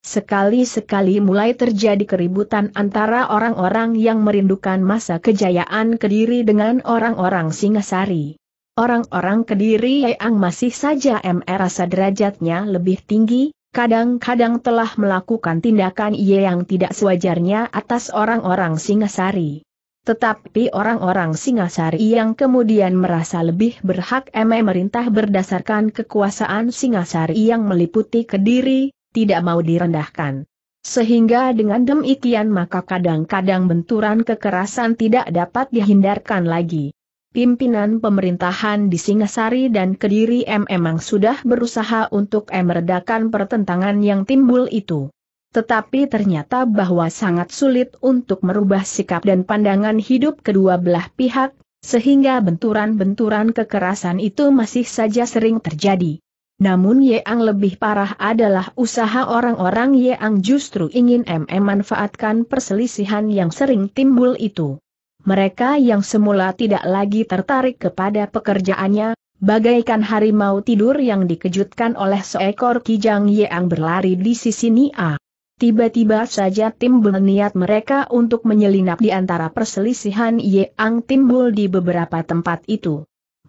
Sekali-sekali mulai terjadi keributan antara orang-orang yang merindukan masa kejayaan Kediri dengan orang-orang Singasari. Orang-orang Kediri yang masih saja merasa derajatnya lebih tinggi, kadang-kadang telah melakukan tindakan yang tidak sewajarnya atas orang-orang Singasari. Tetapi orang-orang Singasari yang kemudian merasa lebih berhak memerintah berdasarkan kekuasaan Singasari yang meliputi Kediri, tidak mau direndahkan. Sehingga dengan demikian maka kadang-kadang benturan kekerasan tidak dapat dihindarkan lagi. Pimpinan pemerintahan di Singasari dan Kediri M memang sudah berusaha untuk meredakan pertentangan yang timbul itu. Tetapi ternyata bahwa sangat sulit untuk merubah sikap dan pandangan hidup kedua belah pihak, sehingga benturan-benturan kekerasan itu masih saja sering terjadi. Namun Yeang lebih parah adalah usaha orang-orang Yeang justru ingin MM manfaatkan perselisihan yang sering timbul itu. Mereka yang semula tidak lagi tertarik kepada pekerjaannya, bagaikan harimau tidur yang dikejutkan oleh seekor kijang Yeang berlari di sisi Nia. Tiba-tiba saja timbul niat mereka untuk menyelinap di antara perselisihan Yeang timbul di beberapa tempat itu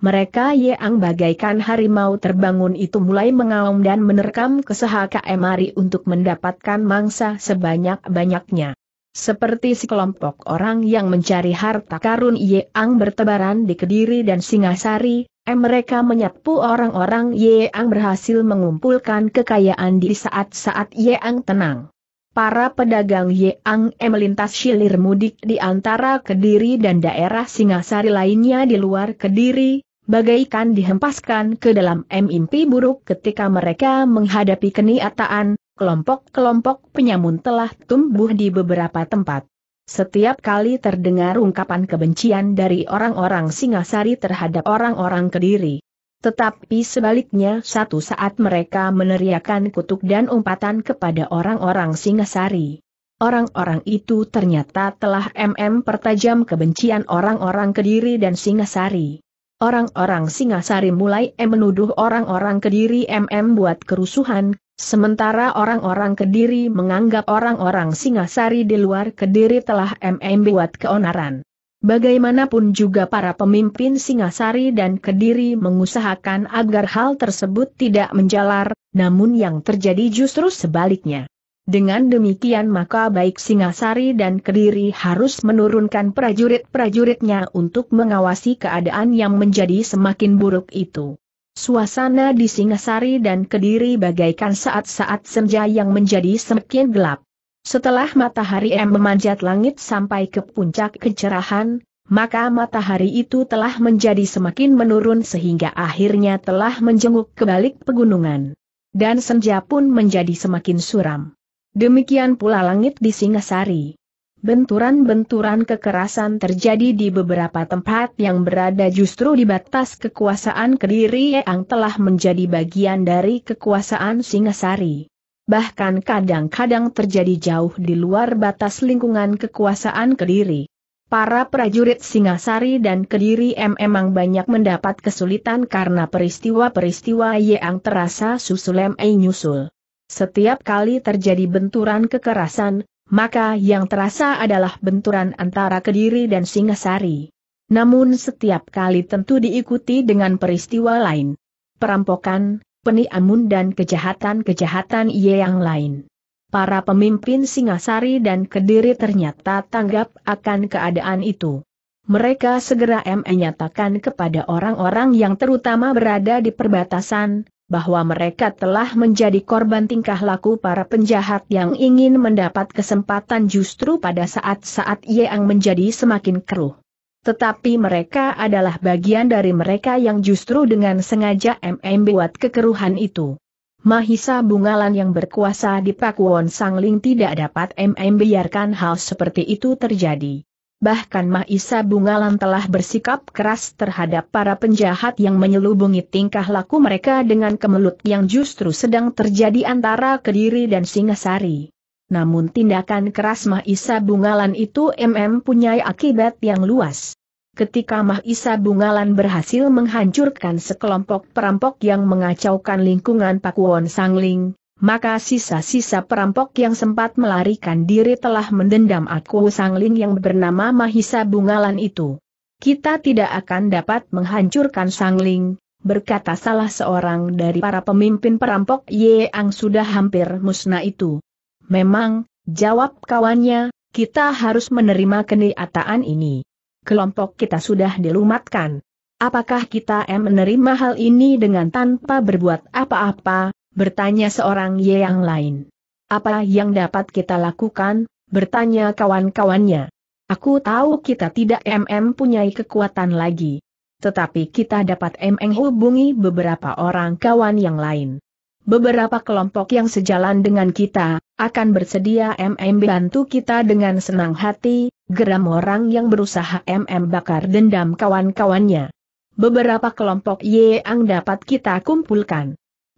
mereka yang bagaikan harimau terbangun itu mulai mengaum dan menerkam ke KM untuk mendapatkan mangsa sebanyak-banyaknya. Seperti sekelompok orang yang mencari harta karun Yeang bertebaran di Kediri dan Singasari, eh mereka menyapu orang-orang Yeang berhasil mengumpulkan kekayaan di saat-saat Yeang tenang. Para pedagang Yeang E melintas silir mudik di antara Kediri dan daerah Singasari lainnya di luar Kediri, bagaikan dihempaskan ke dalam mimpi buruk ketika mereka menghadapi keniataan, kelompok-kelompok penyamun telah tumbuh di beberapa tempat. Setiap kali terdengar ungkapan kebencian dari orang-orang Singasari terhadap orang-orang Kediri. Tetapi sebaliknya satu saat mereka meneriakan kutuk dan umpatan kepada orang-orang Singasari. Orang-orang itu ternyata telah MM pertajam kebencian orang-orang Kediri dan Singasari orang-orang Singasari mulai menuduh orang-orang Kediri MM buat kerusuhan, sementara orang-orang Kediri menganggap orang-orang Singasari di luar Kediri telah MM buat keonaran. Bagaimanapun juga para pemimpin Singasari dan Kediri mengusahakan agar hal tersebut tidak menjalar, namun yang terjadi justru sebaliknya. Dengan demikian maka baik Singasari dan Kediri harus menurunkan prajurit-prajuritnya untuk mengawasi keadaan yang menjadi semakin buruk itu. Suasana di Singasari dan Kediri bagaikan saat-saat senja yang menjadi semakin gelap. Setelah matahari M memanjat langit sampai ke puncak kecerahan, maka matahari itu telah menjadi semakin menurun sehingga akhirnya telah menjenguk ke balik pegunungan. Dan senja pun menjadi semakin suram. Demikian pula langit di Singasari. Benturan-benturan kekerasan terjadi di beberapa tempat yang berada justru di batas kekuasaan Kediri yang telah menjadi bagian dari kekuasaan Singasari. Bahkan kadang-kadang terjadi jauh di luar batas lingkungan kekuasaan Kediri. Para prajurit Singasari dan Kediri M memang banyak mendapat kesulitan karena peristiwa-peristiwa yang terasa susul e nyusul. Setiap kali terjadi benturan kekerasan, maka yang terasa adalah benturan antara Kediri dan Singasari. Namun setiap kali tentu diikuti dengan peristiwa lain. Perampokan, peniamun dan kejahatan-kejahatan yang lain. Para pemimpin Singasari dan Kediri ternyata tanggap akan keadaan itu. Mereka segera menyatakan kepada orang-orang yang terutama berada di perbatasan, bahwa mereka telah menjadi korban tingkah laku para penjahat yang ingin mendapat kesempatan justru pada saat-saat Yang menjadi semakin keruh. Tetapi mereka adalah bagian dari mereka yang justru dengan sengaja MM buat kekeruhan itu. Mahisa Bungalan yang berkuasa di Pakuwon Sangling tidak dapat MM biarkan hal seperti itu terjadi bahkan Mahisa Bungalan telah bersikap keras terhadap para penjahat yang menyelubungi tingkah laku mereka dengan kemelut yang justru sedang terjadi antara Kediri dan Singasari. Namun tindakan keras Mahisa Bungalan itu MM punya akibat yang luas. Ketika Mahisa Bungalan berhasil menghancurkan sekelompok perampok yang mengacaukan lingkungan Pakuwon Sangling, maka sisa-sisa perampok yang sempat melarikan diri telah mendendam aku sangling yang bernama Mahisa Bungalan itu. Kita tidak akan dapat menghancurkan sangling, berkata salah seorang dari para pemimpin perampok Ye Ang sudah hampir musnah itu. Memang, jawab kawannya, kita harus menerima kenyataan ini. Kelompok kita sudah dilumatkan. Apakah kita menerima hal ini dengan tanpa berbuat apa-apa, bertanya seorang Ye yang lain. Apa yang dapat kita lakukan, bertanya kawan-kawannya. Aku tahu kita tidak MM punyai kekuatan lagi. Tetapi kita dapat MM hubungi beberapa orang kawan yang lain. Beberapa kelompok yang sejalan dengan kita, akan bersedia MM bantu kita dengan senang hati, geram orang yang berusaha MM bakar dendam kawan-kawannya. Beberapa kelompok Yang dapat kita kumpulkan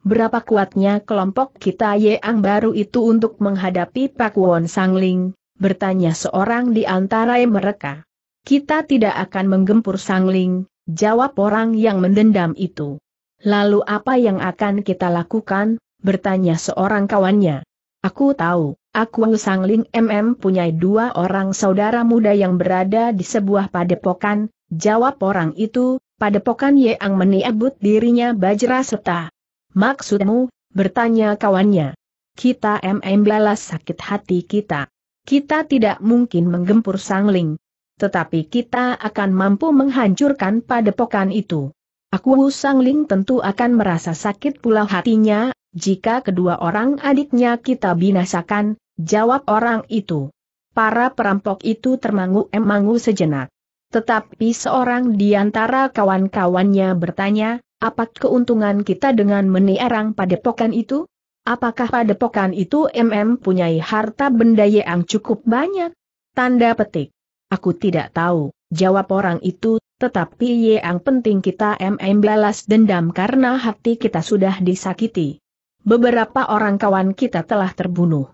berapa kuatnya kelompok kita Yeang baru itu untuk menghadapi Pak Won Sangling, bertanya seorang di antara mereka. Kita tidak akan menggempur Sangling, jawab orang yang mendendam itu. Lalu apa yang akan kita lakukan, bertanya seorang kawannya. Aku tahu, aku Sangling MM punya dua orang saudara muda yang berada di sebuah padepokan, jawab orang itu, padepokan Yeang meniabut dirinya Bajra Setah. Maksudmu, bertanya kawannya. Kita MM balas sakit hati kita. Kita tidak mungkin menggempur sangling. Tetapi kita akan mampu menghancurkan padepokan itu. Aku Sangling tentu akan merasa sakit pula hatinya, jika kedua orang adiknya kita binasakan, jawab orang itu. Para perampok itu termangu-emangu sejenak. Tetapi seorang di antara kawan-kawannya bertanya, apa keuntungan kita dengan meniarang padepokan itu? Apakah padepokan itu MM punyai harta benda yang cukup banyak? Tanda petik. Aku tidak tahu, jawab orang itu, tetapi yang penting kita MM balas dendam karena hati kita sudah disakiti. Beberapa orang kawan kita telah terbunuh.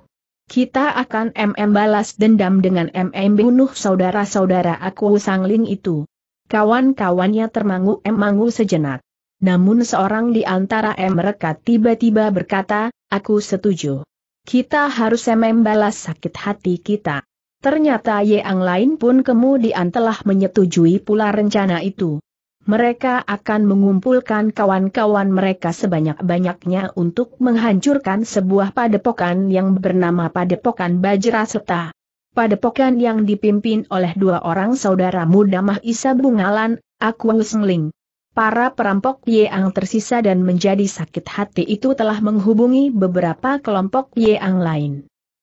Kita akan MM balas dendam dengan MM bunuh saudara-saudara aku Sangling itu. Kawan-kawannya termangu-emangu sejenak. Namun seorang di antara mereka tiba-tiba berkata, aku setuju. Kita harus membalas sakit hati kita. Ternyata yang lain pun kemudian telah menyetujui pula rencana itu. Mereka akan mengumpulkan kawan-kawan mereka sebanyak-banyaknya untuk menghancurkan sebuah padepokan yang bernama Padepokan Bajraseta. Padepokan yang dipimpin oleh dua orang saudara muda Mahisa Bungalan, Akwang Sengling. Para perampok Yeang tersisa dan menjadi sakit hati itu telah menghubungi beberapa kelompok Yeang lain.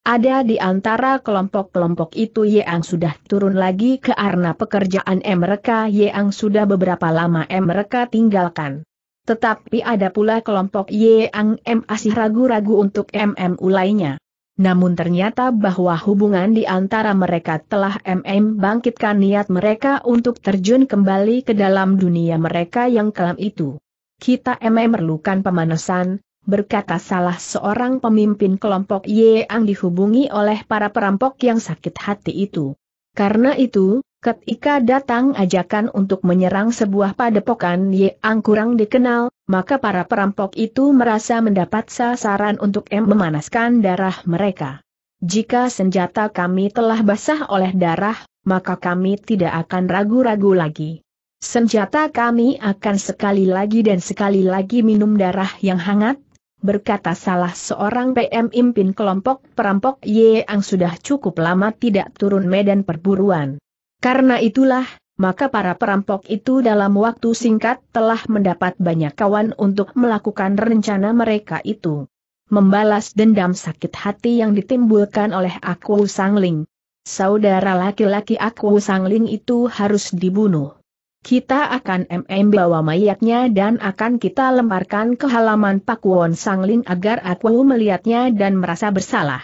Ada di antara kelompok-kelompok itu Yeang sudah turun lagi ke arna pekerjaan mereka Yeang sudah beberapa lama mereka tinggalkan. Tetapi ada pula kelompok Yang masih ragu-ragu untuk MMU lainnya. Namun ternyata bahwa hubungan di antara mereka telah MM bangkitkan niat mereka untuk terjun kembali ke dalam dunia mereka yang kelam itu. Kita MM perlukan pemanasan, berkata salah seorang pemimpin kelompok Y yang dihubungi oleh para perampok yang sakit hati itu. Karena itu, Ketika datang ajakan untuk menyerang sebuah padepokan yang kurang dikenal, maka para perampok itu merasa mendapat sasaran untuk memanaskan darah mereka. Jika senjata kami telah basah oleh darah, maka kami tidak akan ragu-ragu lagi. Senjata kami akan sekali lagi dan sekali lagi minum darah yang hangat, berkata salah seorang PM impin kelompok perampok Yang sudah cukup lama tidak turun medan perburuan. Karena itulah, maka para perampok itu dalam waktu singkat telah mendapat banyak kawan untuk melakukan rencana mereka itu. Membalas dendam sakit hati yang ditimbulkan oleh Aku Sangling. Saudara laki-laki Aku Sangling itu harus dibunuh. Kita akan MM bawa mayatnya dan akan kita lemparkan ke halaman Pakuwon Sangling agar Aku melihatnya dan merasa bersalah.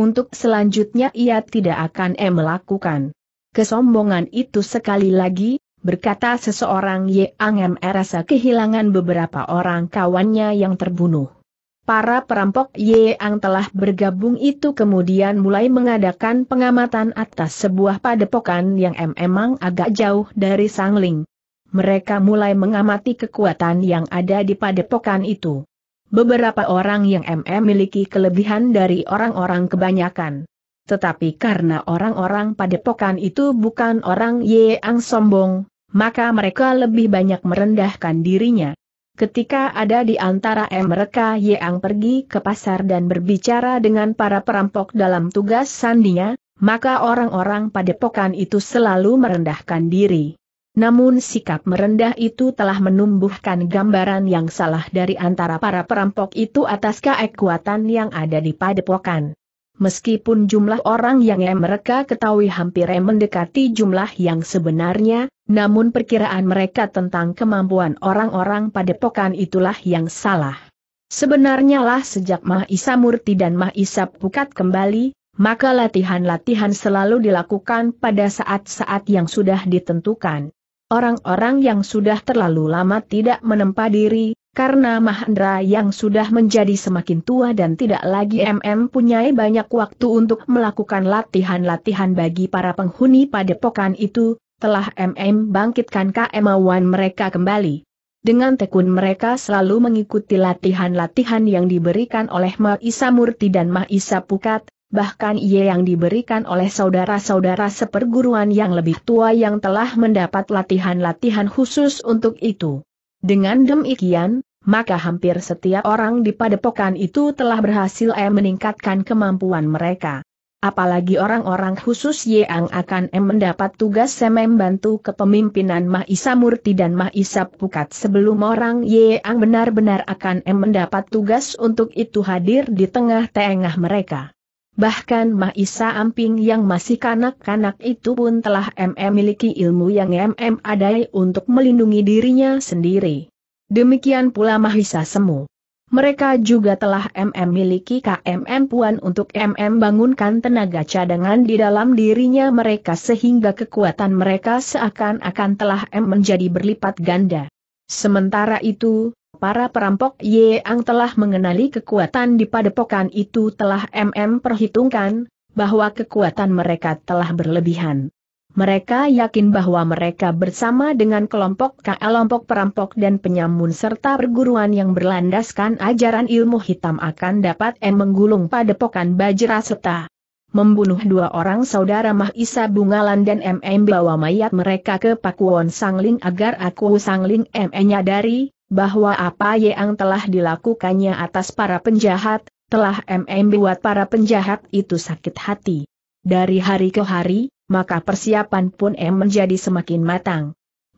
Untuk selanjutnya ia tidak akan M melakukan. Kesombongan itu sekali lagi, berkata seseorang Ye Yang rasa kehilangan beberapa orang kawannya yang terbunuh. Para perampok Ye Ang telah bergabung itu kemudian mulai mengadakan pengamatan atas sebuah padepokan yang emang agak jauh dari Sangling. Mereka mulai mengamati kekuatan yang ada di padepokan itu. Beberapa orang yang MM miliki kelebihan dari orang-orang kebanyakan. Tetapi karena orang-orang padepokan itu bukan orang yang sombong, maka mereka lebih banyak merendahkan dirinya. Ketika ada di antara mereka yang pergi ke pasar dan berbicara dengan para perampok dalam tugas sandinya, maka orang-orang padepokan itu selalu merendahkan diri. Namun sikap merendah itu telah menumbuhkan gambaran yang salah dari antara para perampok itu atas kekuatan yang ada di padepokan. Meskipun jumlah orang yang mereka ketahui hampir mendekati jumlah yang sebenarnya, namun perkiraan mereka tentang kemampuan orang-orang pada padepokan itulah yang salah. Sebenarnya lah sejak Mahisa Murti dan Mahisa Pukat kembali, maka latihan-latihan selalu dilakukan pada saat-saat yang sudah ditentukan. Orang-orang yang sudah terlalu lama tidak menempa diri, karena Mahendra yang sudah menjadi semakin tua dan tidak lagi MM punya banyak waktu untuk melakukan latihan-latihan bagi para penghuni padepokan itu, telah MM bangkitkan keemauan mereka kembali. Dengan tekun mereka selalu mengikuti latihan-latihan yang diberikan oleh Maisa Murti dan Maisa Pukat, bahkan ia yang diberikan oleh saudara-saudara seperguruan yang lebih tua yang telah mendapat latihan-latihan khusus untuk itu. Dengan demikian, maka hampir setiap orang di padepokan itu telah berhasil eh meningkatkan kemampuan mereka. Apalagi orang-orang khusus yang akan em mendapat tugas em membantu kepemimpinan Mahisa Murti dan Mahisa Pukat sebelum orang yang benar-benar akan em mendapat tugas untuk itu hadir di tengah-tengah mereka. Bahkan Mahisa Amping yang masih kanak-kanak itu pun telah memiliki ilmu yang MM adai untuk melindungi dirinya sendiri. Demikian pula Mahisa Semu. Mereka juga telah MM miliki KMM Puan untuk MM bangunkan tenaga cadangan di dalam dirinya mereka sehingga kekuatan mereka seakan-akan telah M menjadi berlipat ganda. Sementara itu, Para perampok Yeang telah mengenali kekuatan di padepokan itu telah MM perhitungkan, bahwa kekuatan mereka telah berlebihan. Mereka yakin bahwa mereka bersama dengan kelompok kelompok perampok dan penyamun serta perguruan yang berlandaskan ajaran ilmu hitam akan dapat M menggulung padepokan Bajra serta membunuh dua orang saudara Mahisa Bungalan dan MM bawa mayat mereka ke Pakuwon Sangling agar aku Sangling MM nyadari bahwa apa yang telah dilakukannya atas para penjahat, telah MM buat para penjahat itu sakit hati. Dari hari ke hari, maka persiapan pun M menjadi semakin matang.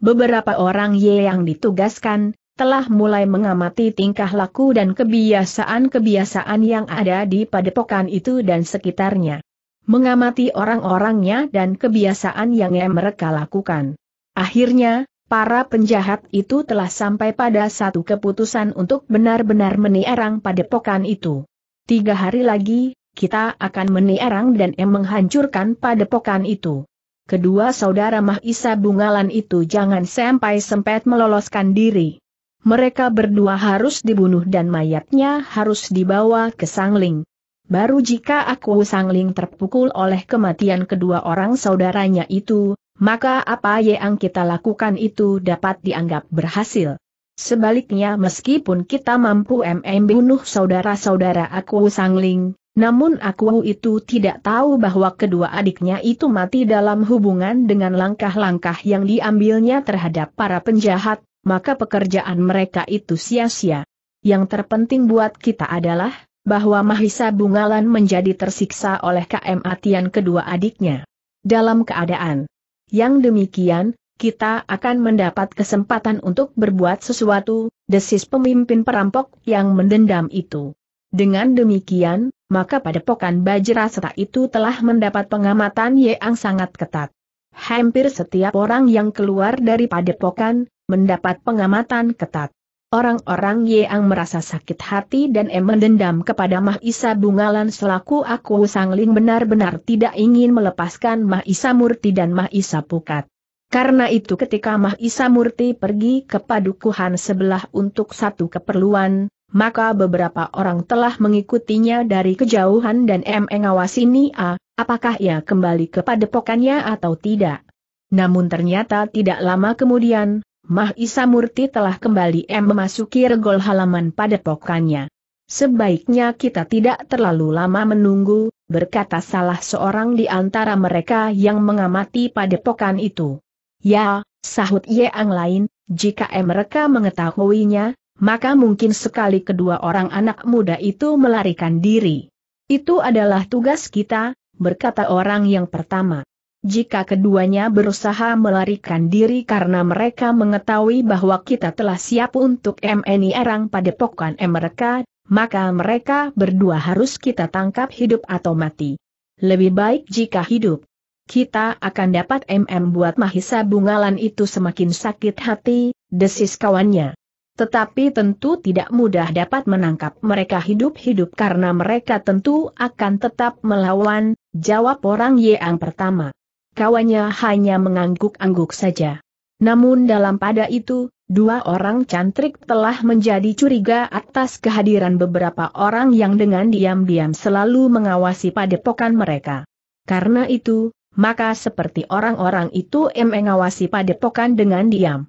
Beberapa orang Y yang ditugaskan, telah mulai mengamati tingkah laku dan kebiasaan-kebiasaan yang ada di padepokan itu dan sekitarnya. Mengamati orang-orangnya dan kebiasaan yang mereka lakukan. Akhirnya, para penjahat itu telah sampai pada satu keputusan untuk benar-benar meniarang padepokan itu. Tiga hari lagi, kita akan meniarang dan menghancurkan padepokan itu. Kedua saudara Mahisa Bungalan itu jangan sampai sempat meloloskan diri. Mereka berdua harus dibunuh dan mayatnya harus dibawa ke Sangling. Baru jika aku Sangling terpukul oleh kematian kedua orang saudaranya itu, maka apa yang kita lakukan itu dapat dianggap berhasil. Sebaliknya meskipun kita mampu MM bunuh saudara-saudara aku Sangling, namun aku itu tidak tahu bahwa kedua adiknya itu mati dalam hubungan dengan langkah-langkah yang diambilnya terhadap para penjahat, maka pekerjaan mereka itu sia-sia. Yang terpenting buat kita adalah, bahwa Mahisa Bungalan menjadi tersiksa oleh kematian kedua adiknya. Dalam keadaan yang demikian, kita akan mendapat kesempatan untuk berbuat sesuatu, desis pemimpin perampok yang mendendam itu. Dengan demikian, maka padepokan Bajrasata itu telah mendapat pengamatan yang sangat ketat. Hampir setiap orang yang keluar dari padepokan, mendapat pengamatan ketat. Orang-orang Yeang merasa sakit hati dan em dendam kepada Mahisa Bungalan selaku aku Sangling benar-benar tidak ingin melepaskan Mahisa Murti dan Mahisa Pukat. Karena itu ketika Mahisa Murti pergi ke padukuhan sebelah untuk satu keperluan, maka beberapa orang telah mengikutinya dari kejauhan dan em mengawasi Nia, apakah ia kembali ke padepokannya atau tidak. Namun ternyata tidak lama kemudian, Mahisa Murti telah kembali M memasuki regol halaman pada pokannya. Sebaiknya kita tidak terlalu lama menunggu, berkata salah seorang di antara mereka yang mengamati padepokan itu. Ya, sahut Yeang lain, jika mereka mengetahuinya, maka mungkin sekali kedua orang anak muda itu melarikan diri. Itu adalah tugas kita, berkata orang yang pertama. Jika keduanya berusaha melarikan diri karena mereka mengetahui bahwa kita telah siap untuk MNI Erang pada pokokan mereka, maka mereka berdua harus kita tangkap hidup atau mati. Lebih baik jika hidup. Kita akan dapat MM buat Mahisa Bungalan itu semakin sakit hati, desis kawannya. Tetapi tentu tidak mudah dapat menangkap mereka hidup-hidup karena mereka tentu akan tetap melawan, jawab orang Yang pertama kawannya hanya mengangguk-angguk saja. Namun dalam pada itu, dua orang cantrik telah menjadi curiga atas kehadiran beberapa orang yang dengan diam-diam selalu mengawasi padepokan mereka. Karena itu, maka seperti orang-orang itu em mengawasi padepokan dengan diam.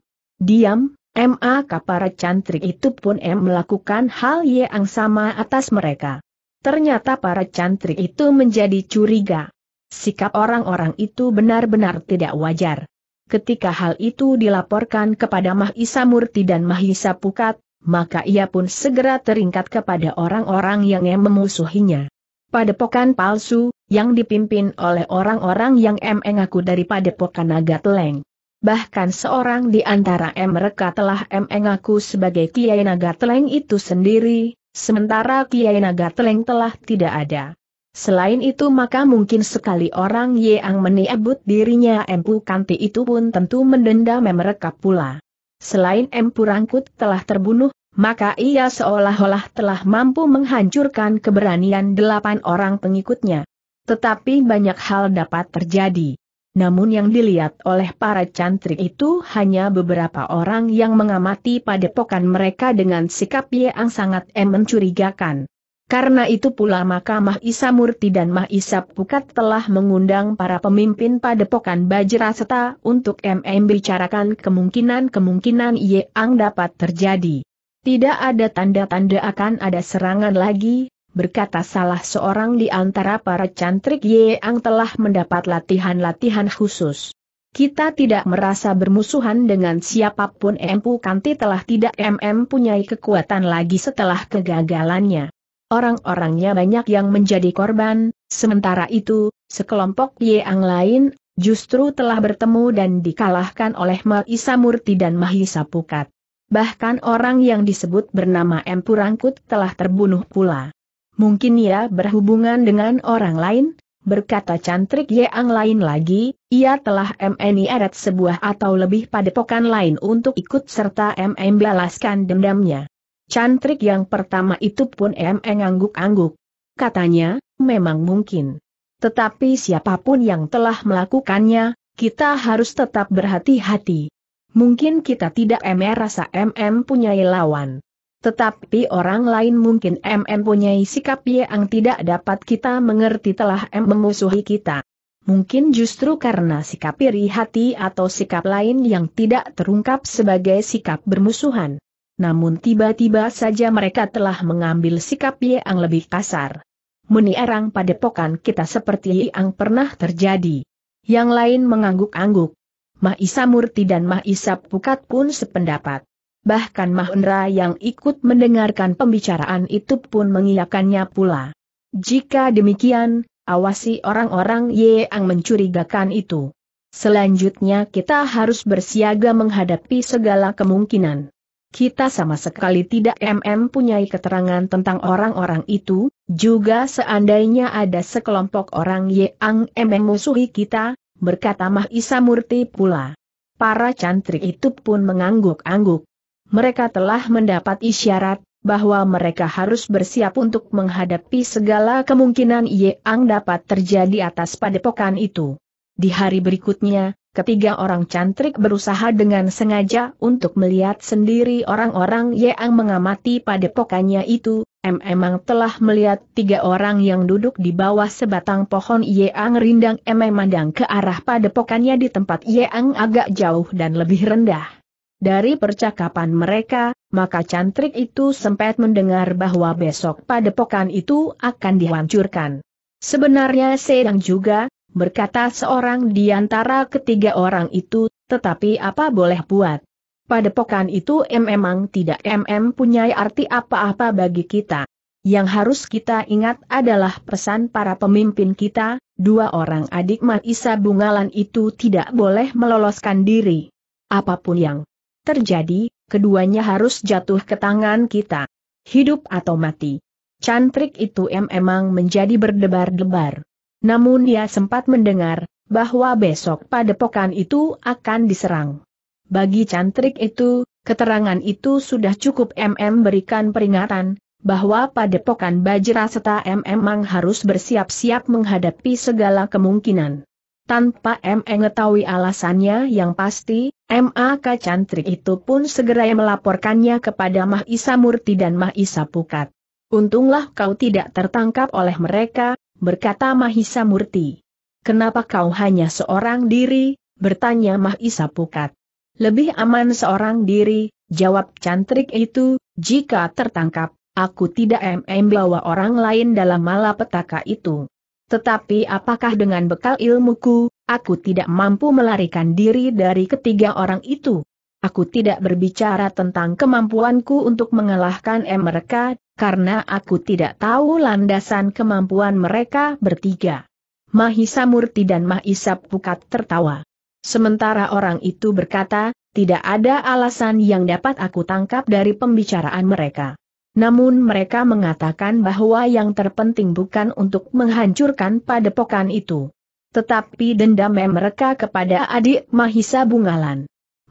Diam, MA para cantrik itu pun em melakukan hal yang sama atas mereka. Ternyata para cantrik itu menjadi curiga. Sikap orang-orang itu benar-benar tidak wajar. Ketika hal itu dilaporkan kepada Mahisa Murti dan Mahisa Pukat, maka ia pun segera teringkat kepada orang-orang yang memusuhinya. Padepokan palsu, yang dipimpin oleh orang-orang yang mengaku dari Padepokan Naga Teleng. Bahkan seorang di antara mereka telah mengaku sebagai Kiai Naga Teleng itu sendiri, sementara Kiai Naga Teleng telah tidak ada. Selain itu maka mungkin sekali orang yang meniabut dirinya Empu Kanti itu pun tentu mendenda mereka pula. Selain Empu Rangkut telah terbunuh, maka ia seolah-olah telah mampu menghancurkan keberanian delapan orang pengikutnya. Tetapi banyak hal dapat terjadi. Namun yang dilihat oleh para cantrik itu hanya beberapa orang yang mengamati padepokan mereka dengan sikap yang sangat mencurigakan. Karena itu pula maka Mahisa Murti dan Mahisa Pukat telah mengundang para pemimpin padepokan Bajra untuk MM bicarakan kemungkinan-kemungkinan yang dapat terjadi. Tidak ada tanda-tanda akan ada serangan lagi, berkata salah seorang di antara para cantrik yang telah mendapat latihan-latihan khusus. Kita tidak merasa bermusuhan dengan siapapun Empu Kanti telah tidak MM punyai kekuatan lagi setelah kegagalannya orang-orangnya banyak yang menjadi korban, sementara itu, sekelompok Yeang lain, justru telah bertemu dan dikalahkan oleh Mahisa Murti dan Mahisa Pukat. Bahkan orang yang disebut bernama Empurangkut Rangkut telah terbunuh pula. Mungkin ia berhubungan dengan orang lain, berkata cantrik Yeang lain lagi, ia telah MNI erat sebuah atau lebih padepokan lain untuk ikut serta MM balaskan dendamnya. Cantrik yang pertama itu pun MM e angguk-angguk. Katanya, memang mungkin. Tetapi siapapun yang telah melakukannya, kita harus tetap berhati-hati. Mungkin kita tidak merasa rasa MM punya lawan. Tetapi orang lain mungkin MM punya sikap yang tidak dapat kita mengerti telah M memusuhi kita. Mungkin justru karena sikap iri hati atau sikap lain yang tidak terungkap sebagai sikap bermusuhan namun tiba-tiba saja mereka telah mengambil sikap yang lebih kasar. Menierang padepokan kita seperti yang pernah terjadi. Yang lain mengangguk-angguk. Mahisa Murti dan Mahisa Pukat pun sependapat. Bahkan Mahendra yang ikut mendengarkan pembicaraan itu pun mengiyakannya pula. Jika demikian, awasi orang-orang yang mencurigakan itu. Selanjutnya kita harus bersiaga menghadapi segala kemungkinan kita sama sekali tidak MM punyai keterangan tentang orang-orang itu, juga seandainya ada sekelompok orang yang musuhi kita, berkata Mahisa Murti pula. Para cantrik itu pun mengangguk-angguk. Mereka telah mendapat isyarat, bahwa mereka harus bersiap untuk menghadapi segala kemungkinan yang dapat terjadi atas padepokan itu. Di hari berikutnya, Ketiga orang cantrik berusaha dengan sengaja untuk melihat sendiri orang-orang yang mengamati padepokannya itu, M memang telah melihat tiga orang yang duduk di bawah sebatang pohon yang rindang M ke arah padepokannya di tempat yang agak jauh dan lebih rendah. Dari percakapan mereka, maka cantrik itu sempat mendengar bahwa besok padepokan itu akan dihancurkan. Sebenarnya sedang juga, berkata seorang di antara ketiga orang itu, tetapi apa boleh buat. Padepokan itu memang tidak mm punya arti apa-apa bagi kita. Yang harus kita ingat adalah pesan para pemimpin kita, dua orang adik Maisa Bungalan itu tidak boleh meloloskan diri. Apapun yang terjadi, keduanya harus jatuh ke tangan kita. Hidup atau mati. Cantrik itu memang menjadi berdebar-debar. Namun ia sempat mendengar, bahwa besok padepokan itu akan diserang. Bagi cantrik itu, keterangan itu sudah cukup MM berikan peringatan, bahwa padepokan Bajra serta MM harus bersiap-siap menghadapi segala kemungkinan. Tanpa M mengetahui alasannya yang pasti, MAK Cantrik itu pun segera melaporkannya kepada Mahisa Murti dan Mahisa Pukat. Untunglah kau tidak tertangkap oleh mereka, berkata Mahisa Murti. Kenapa kau hanya seorang diri, bertanya Mahisa Pukat. Lebih aman seorang diri, jawab cantrik itu, jika tertangkap, aku tidak mm bawa orang lain dalam malapetaka itu. Tetapi apakah dengan bekal ilmuku, aku tidak mampu melarikan diri dari ketiga orang itu? Aku tidak berbicara tentang kemampuanku untuk mengalahkan M mereka, karena aku tidak tahu landasan kemampuan mereka bertiga. Mahisa Murti dan Mahisa Pukat tertawa. Sementara orang itu berkata, tidak ada alasan yang dapat aku tangkap dari pembicaraan mereka. Namun mereka mengatakan bahwa yang terpenting bukan untuk menghancurkan padepokan itu. Tetapi dendam mereka kepada adik Mahisa Bungalan.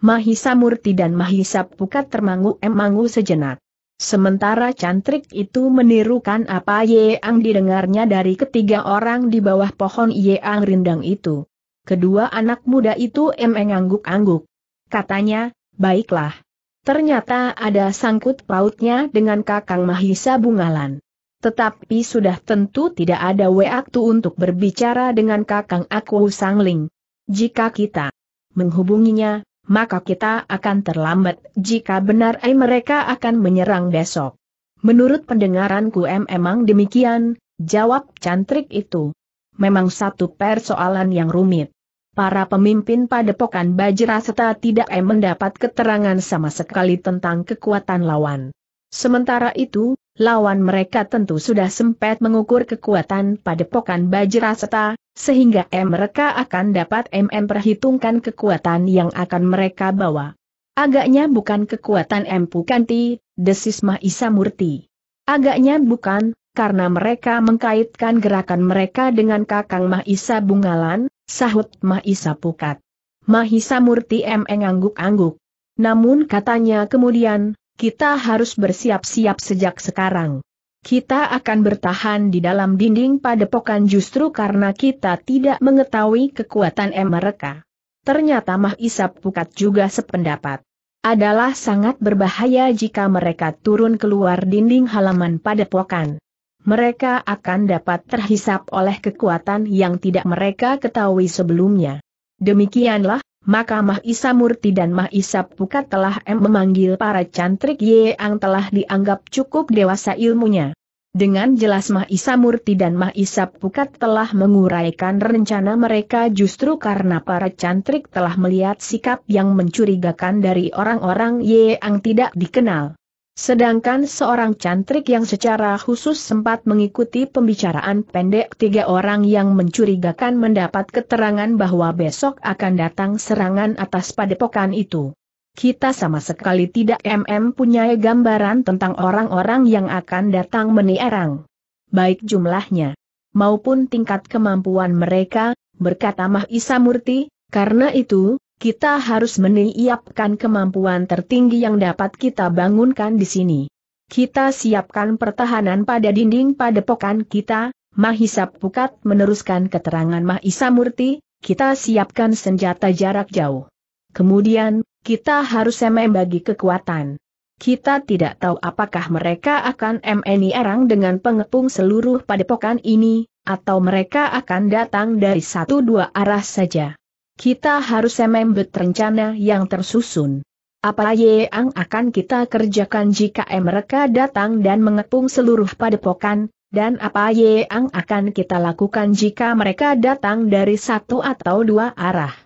Mahisa Murti dan Mahisa Pukat termangu-emangu sejenak. Sementara cantrik itu menirukan apa Yeang didengarnya dari ketiga orang di bawah pohon Yeang rindang itu. Kedua anak muda itu emang angguk-angguk. Katanya, baiklah. Ternyata ada sangkut pautnya dengan kakang Mahisa Bungalan. Tetapi sudah tentu tidak ada waktu untuk berbicara dengan kakang aku Sangling. Jika kita menghubunginya, maka kita akan terlambat jika benar eh mereka akan menyerang besok. Menurut pendengaranku em emang demikian, jawab cantrik itu. Memang satu persoalan yang rumit. Para pemimpin padepokan Bajraseta tidak em eh, mendapat keterangan sama sekali tentang kekuatan lawan. Sementara itu, lawan mereka tentu sudah sempat mengukur kekuatan padepokan Bajraseta, sehingga mereka akan dapat MM perhitungkan kekuatan yang akan mereka bawa. Agaknya bukan kekuatan M Pukanti, desis Mahisa Murti. Agaknya bukan, karena mereka mengkaitkan gerakan mereka dengan Kakang Mahisa Bungalan, sahut Mahisa Pukat. Mahisa Murti M ngangguk-angguk. Namun katanya kemudian, kita harus bersiap-siap sejak sekarang. Kita akan bertahan di dalam dinding padepokan justru karena kita tidak mengetahui kekuatan mereka. Ternyata Mah Isap Pukat juga sependapat. Adalah sangat berbahaya jika mereka turun keluar dinding halaman padepokan. Mereka akan dapat terhisap oleh kekuatan yang tidak mereka ketahui sebelumnya. Demikianlah, maka Mah Murti dan Mah Isa Pukat telah em memanggil para cantrik yang telah dianggap cukup dewasa ilmunya. Dengan jelas Mah Isa Murti dan Mah Isa Pukat telah menguraikan rencana mereka justru karena para cantrik telah melihat sikap yang mencurigakan dari orang-orang yang tidak dikenal. Sedangkan seorang cantrik yang secara khusus sempat mengikuti pembicaraan pendek tiga orang yang mencurigakan mendapat keterangan bahwa besok akan datang serangan atas padepokan itu. Kita sama sekali tidak MM punya gambaran tentang orang-orang yang akan datang menierang. Baik jumlahnya maupun tingkat kemampuan mereka, berkata Mahisa Murti, karena itu, kita harus meniapkan kemampuan tertinggi yang dapat kita bangunkan di sini. Kita siapkan pertahanan pada dinding padepokan kita, Mahisa Pukat meneruskan keterangan Mahisa Murti, kita siapkan senjata jarak jauh. Kemudian, kita harus membagi kekuatan. Kita tidak tahu apakah mereka akan MNI e erang dengan pengepung seluruh padepokan ini, atau mereka akan datang dari satu dua arah saja. Kita harus membuat rencana yang tersusun. Apa yang akan kita kerjakan jika mereka datang dan mengepung seluruh padepokan, dan apa yang akan kita lakukan jika mereka datang dari satu atau dua arah.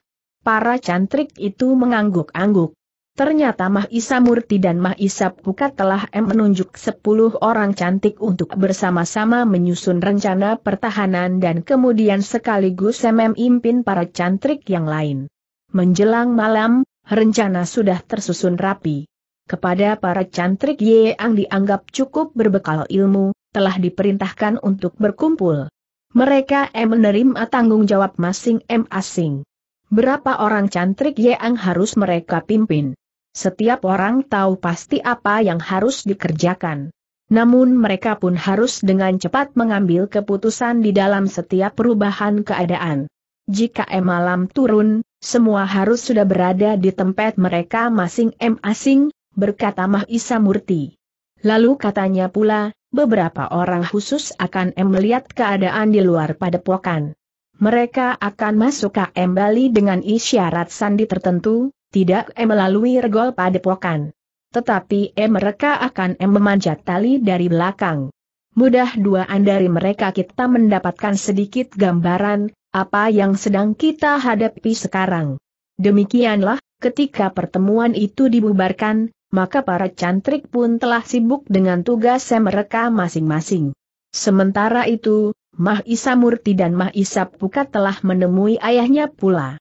Para cantrik itu mengangguk-angguk. Ternyata Mah Isa Murti dan Mah Isa Pukat telah menunjuk sepuluh orang cantik untuk bersama-sama menyusun rencana pertahanan dan kemudian sekaligus memimpin para cantik yang lain. Menjelang malam, rencana sudah tersusun rapi. Kepada para cantrik yang dianggap cukup berbekal ilmu, telah diperintahkan untuk berkumpul. Mereka M menerima tanggung jawab masing-masing. Berapa orang cantrik yang harus mereka pimpin? Setiap orang tahu pasti apa yang harus dikerjakan. Namun mereka pun harus dengan cepat mengambil keputusan di dalam setiap perubahan keadaan. Jika M malam turun, semua harus sudah berada di tempat mereka masing-masing, berkata Mah Isa Murti. Lalu katanya pula, beberapa orang khusus akan M melihat keadaan di luar padepokan. Mereka akan masuk ke M Bali dengan isyarat sandi tertentu, tidak e melalui regol padepokan. Tetapi e mereka akan e memanjat tali dari belakang. Mudah duaan dari mereka kita mendapatkan sedikit gambaran, apa yang sedang kita hadapi sekarang. Demikianlah, ketika pertemuan itu dibubarkan, maka para cantrik pun telah sibuk dengan tugas mereka masing-masing. Sementara itu, Mah Isa Murti dan Mah Isa Pukat telah menemui ayahnya pula.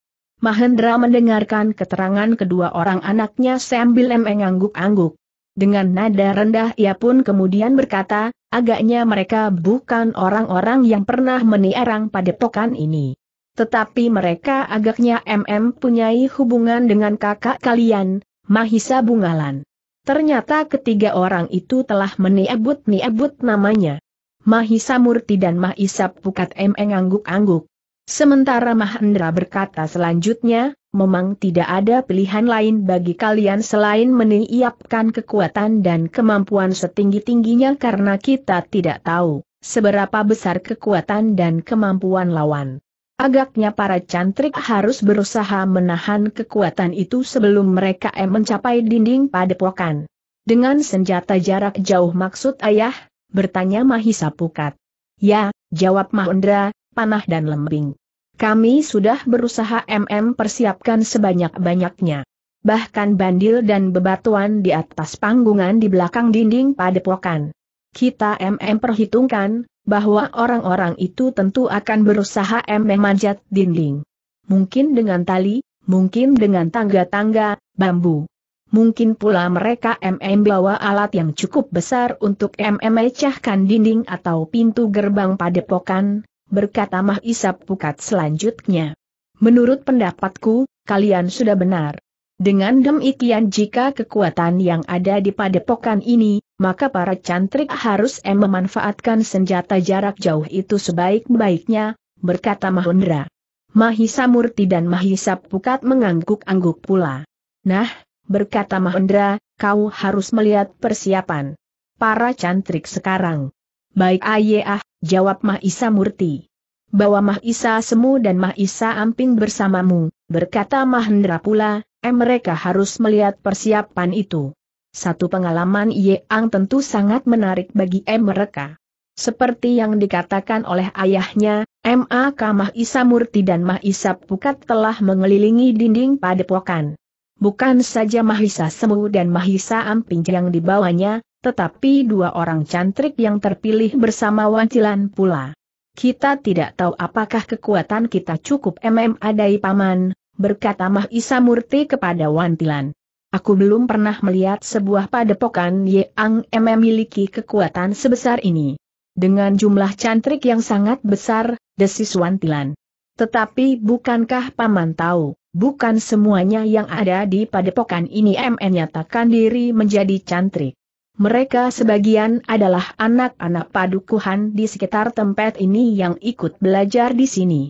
Mahendra mendengarkan keterangan kedua orang anaknya sambil mengangguk-angguk. Dengan nada rendah ia pun kemudian berkata, agaknya mereka bukan orang-orang yang pernah meniarang pada padepokan ini. Tetapi mereka agaknya MM punyai hubungan dengan kakak kalian, Mahisa Bungalan. Ternyata ketiga orang itu telah meniabut-niabut namanya. Mahisa Murti dan Mahisa Pukat M mengangguk-angguk. Sementara Mahendra berkata selanjutnya, memang tidak ada pilihan lain bagi kalian selain meniapkan kekuatan dan kemampuan setinggi-tingginya karena kita tidak tahu seberapa besar kekuatan dan kemampuan lawan. Agaknya para cantrik harus berusaha menahan kekuatan itu sebelum mereka mencapai dinding padepokan. Dengan senjata jarak jauh maksud ayah, bertanya Mahisa Pukat. Ya, jawab Mahendra, panah dan lembing. Kami sudah berusaha MM persiapkan sebanyak-banyaknya. Bahkan bandil dan bebatuan di atas panggungan di belakang dinding padepokan. Kita MM perhitungkan, bahwa orang-orang itu tentu akan berusaha MM manjat dinding. Mungkin dengan tali, mungkin dengan tangga-tangga, bambu. Mungkin pula mereka MM bawa alat yang cukup besar untuk MM mecahkan dinding atau pintu gerbang padepokan, berkata Mah Isap Pukat selanjutnya. Menurut pendapatku, kalian sudah benar. Dengan demikian jika kekuatan yang ada di padepokan ini, maka para cantrik harus em memanfaatkan senjata jarak jauh itu sebaik-baiknya, berkata Mahendra. Mahisa Murti dan Mahisa Pukat mengangguk-angguk pula. Nah, berkata Mahendra, kau harus melihat persiapan. Para cantrik sekarang. Baik ayah, jawab Mahisa Murti. Bawa Mahisa Semu dan Mahisa Amping bersamamu, berkata Mahendra pula, eh mereka harus melihat persiapan itu. Satu pengalaman Yeang tentu sangat menarik bagi M mereka. Seperti yang dikatakan oleh ayahnya, M.A. Kamah Isa Murti dan Mahisa Pukat telah mengelilingi dinding padepokan. Bukan saja Mahisa Semu dan Mahisa Amping yang dibawanya, tetapi dua orang cantrik yang terpilih bersama Wancilan pula. Kita tidak tahu apakah kekuatan kita cukup MM adai paman, berkata Mah Isa Murti kepada Wantilan. Aku belum pernah melihat sebuah padepokan yang MM miliki kekuatan sebesar ini. Dengan jumlah cantrik yang sangat besar, desis Wantilan. Tetapi bukankah Paman tahu, bukan semuanya yang ada di padepokan ini MM nyatakan diri menjadi cantrik. Mereka sebagian adalah anak-anak padukuhan di sekitar tempat ini yang ikut belajar di sini.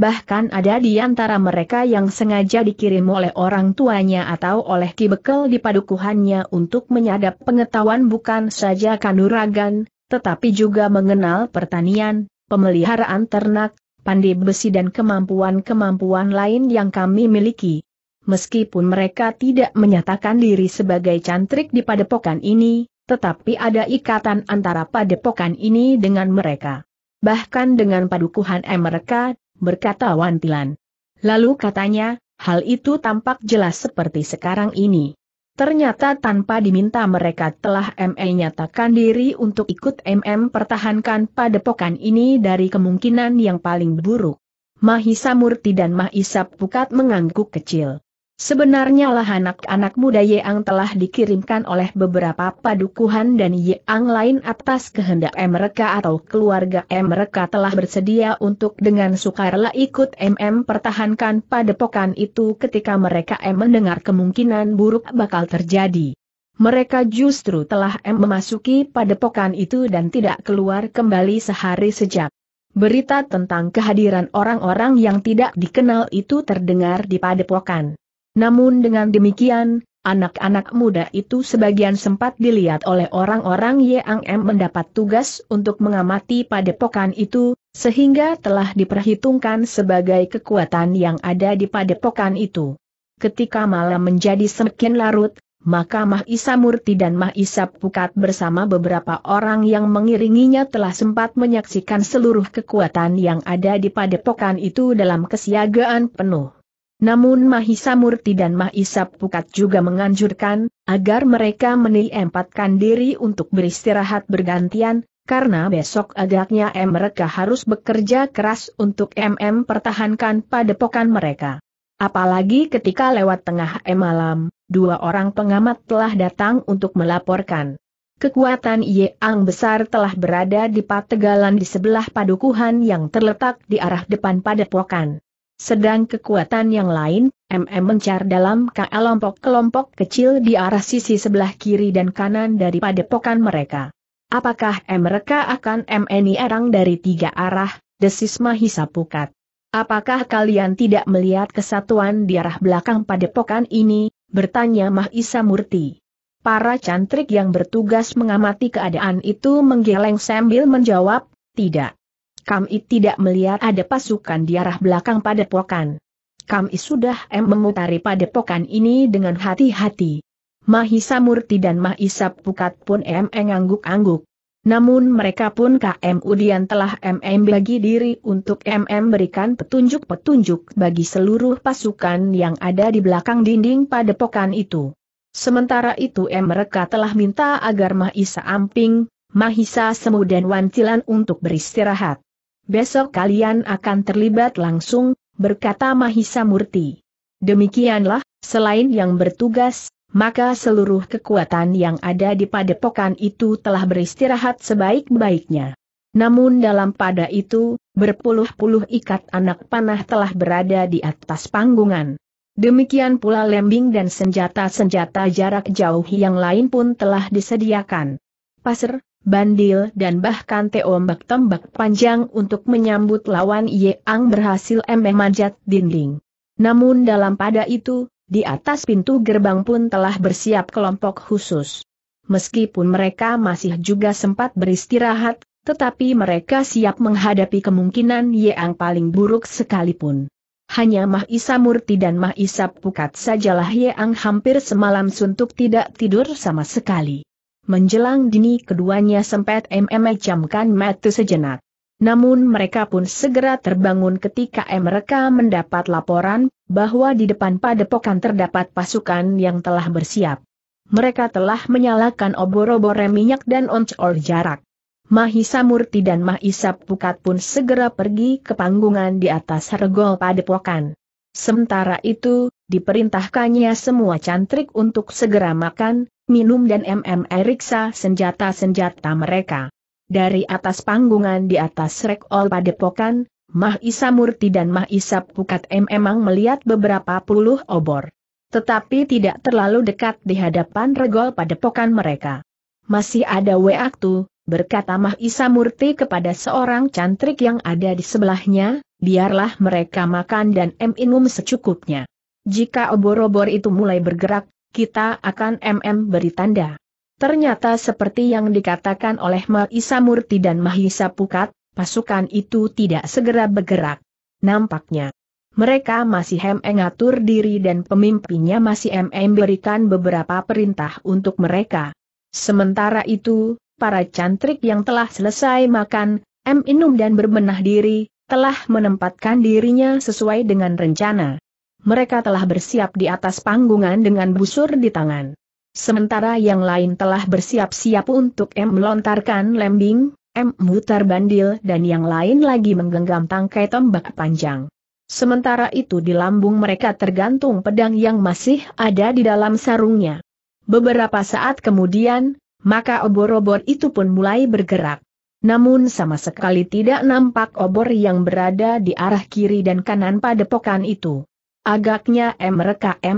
Bahkan ada di antara mereka yang sengaja dikirim oleh orang tuanya atau oleh kibekel di padukuhannya untuk menyadap pengetahuan bukan saja kanuragan, tetapi juga mengenal pertanian, pemeliharaan ternak, pandai besi dan kemampuan-kemampuan lain yang kami miliki. Meskipun mereka tidak menyatakan diri sebagai cantrik di padepokan ini, tetapi ada ikatan antara padepokan ini dengan mereka. Bahkan dengan padukuhan M mereka, berkata Wantilan. Lalu katanya, hal itu tampak jelas seperti sekarang ini. Ternyata tanpa diminta mereka telah ME nyatakan diri untuk ikut MM pertahankan padepokan ini dari kemungkinan yang paling buruk. Mahisa Murti dan Mahisa Pukat mengangguk kecil. Sebenarnya lah anak-anak muda Yeang telah dikirimkan oleh beberapa padukuhan dan Yeang lain atas kehendak mereka atau keluarga mereka telah bersedia untuk dengan sukarela ikut MM pertahankan padepokan itu ketika mereka M mendengar kemungkinan buruk bakal terjadi. Mereka justru telah M memasuki padepokan itu dan tidak keluar kembali sehari sejak. Berita tentang kehadiran orang-orang yang tidak dikenal itu terdengar di padepokan. Namun dengan demikian, anak-anak muda itu sebagian sempat dilihat oleh orang-orang yang mendapat tugas untuk mengamati padepokan itu, sehingga telah diperhitungkan sebagai kekuatan yang ada di padepokan itu. Ketika malam menjadi semakin larut, maka Mahisa Murti dan Mahisa Pukat bersama beberapa orang yang mengiringinya telah sempat menyaksikan seluruh kekuatan yang ada di padepokan itu dalam kesiagaan penuh. Namun Mahisa Murti dan Mahisa Pukat juga menganjurkan, agar mereka menempatkan diri untuk beristirahat bergantian, karena besok agaknya M mereka harus bekerja keras untuk MM pertahankan padepokan mereka. Apalagi ketika lewat tengah M malam, dua orang pengamat telah datang untuk melaporkan. Kekuatan Yang besar telah berada di Pategalan di sebelah padukuhan yang terletak di arah depan padepokan. Sedang kekuatan yang lain, MM mencar dalam kelompok-kelompok kecil di arah sisi sebelah kiri dan kanan dari padepokan mereka. Apakah mereka akan MNI erang dari tiga arah, desis Mahisa Pukat? Apakah kalian tidak melihat kesatuan di arah belakang padepokan ini, bertanya Mahisa Murti. Para cantrik yang bertugas mengamati keadaan itu menggeleng sambil menjawab, tidak. Kami tidak melihat ada pasukan di arah belakang padepokan. Kami sudah memutari padepokan ini dengan hati-hati. Mahisa Murti dan Mahisa Pukat pun em mengangguk angguk Namun mereka pun KM Udian telah MM bagi diri untuk MM berikan petunjuk-petunjuk bagi seluruh pasukan yang ada di belakang dinding padepokan itu. Sementara itu M mereka telah minta agar Mahisa Amping, Mahisa Semudan dan Wantilan untuk beristirahat besok kalian akan terlibat langsung, berkata Mahisa Murti. Demikianlah, selain yang bertugas, maka seluruh kekuatan yang ada di padepokan itu telah beristirahat sebaik-baiknya. Namun dalam pada itu, berpuluh-puluh ikat anak panah telah berada di atas panggungan. Demikian pula lembing dan senjata-senjata jarak jauh yang lain pun telah disediakan. Pasir, bandil dan bahkan teombak-tembak panjang untuk menyambut lawan Yeang berhasil emeh manjat dinding. Namun dalam pada itu, di atas pintu gerbang pun telah bersiap kelompok khusus. Meskipun mereka masih juga sempat beristirahat, tetapi mereka siap menghadapi kemungkinan Yeang paling buruk sekalipun. Hanya Mahisa Murti dan Mahisa Pukat sajalah Yeang hampir semalam suntuk tidak tidur sama sekali. Menjelang dini keduanya sempat memejamkan mata sejenak. Namun mereka pun segera terbangun ketika mereka mendapat laporan bahwa di depan padepokan terdapat pasukan yang telah bersiap. Mereka telah menyalakan obor-obor minyak dan oncor jarak. Mahisa Murti dan Mahisa Pukat pun segera pergi ke panggungan di atas regol padepokan. Sementara itu, diperintahkannya semua cantrik untuk segera makan, minum dan MM Eriksa senjata-senjata mereka. Dari atas panggungan di atas rekol padepokan, Mah Isa Murti dan Mah Isa Pukat M memang melihat beberapa puluh obor. Tetapi tidak terlalu dekat di hadapan regol padepokan mereka. Masih ada waktu, berkata Mah Isa Murti kepada seorang cantrik yang ada di sebelahnya, biarlah mereka makan dan M minum secukupnya. Jika obor-obor itu mulai bergerak, kita akan MM beri tanda. Ternyata seperti yang dikatakan oleh Mahisa Murti dan Mahisa Pukat, pasukan itu tidak segera bergerak. Nampaknya, mereka masih MM ngatur diri dan pemimpinnya masih MM berikan beberapa perintah untuk mereka. Sementara itu, para cantrik yang telah selesai makan, M minum dan berbenah diri, telah menempatkan dirinya sesuai dengan rencana mereka telah bersiap di atas panggungan dengan busur di tangan. Sementara yang lain telah bersiap-siap untuk M melontarkan lembing, M mutar bandil dan yang lain lagi menggenggam tangkai tombak panjang. Sementara itu di lambung mereka tergantung pedang yang masih ada di dalam sarungnya. Beberapa saat kemudian, maka obor-obor itu pun mulai bergerak. Namun sama sekali tidak nampak obor yang berada di arah kiri dan kanan padepokan itu. Agaknya m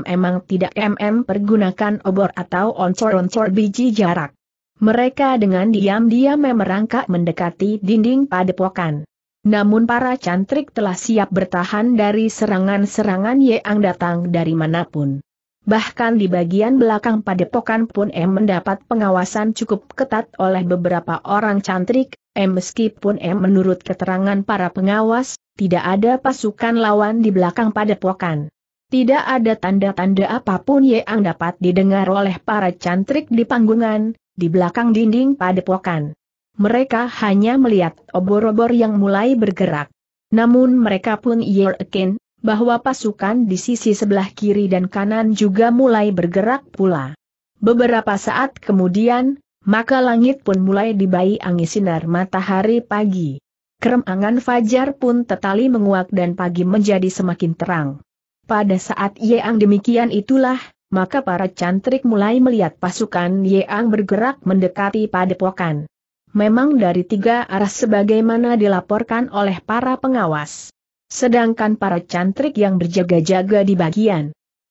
memang tidak MM pergunakan obor atau oncor-oncor biji jarak. Mereka dengan diam-diam merangkak mendekati dinding padepokan. Namun para cantrik telah siap bertahan dari serangan-serangan yang datang dari manapun. Bahkan di bagian belakang padepokan pun M mendapat pengawasan cukup ketat oleh beberapa orang cantrik, M eh, meskipun M eh, menurut keterangan para pengawas, tidak ada pasukan lawan di belakang padepokan. Tidak ada tanda-tanda apapun yang dapat didengar oleh para cantrik di panggungan, di belakang dinding padepokan. Mereka hanya melihat obor-obor yang mulai bergerak. Namun mereka pun iya yakin bahwa pasukan di sisi sebelah kiri dan kanan juga mulai bergerak pula. Beberapa saat kemudian, maka langit pun mulai dibayi angin sinar matahari pagi. Keremangan fajar pun tetali menguak dan pagi menjadi semakin terang. Pada saat Yeang demikian itulah, maka para cantrik mulai melihat pasukan Yeang bergerak mendekati padepokan. Memang dari tiga arah sebagaimana dilaporkan oleh para pengawas. Sedangkan para cantrik yang berjaga-jaga di bagian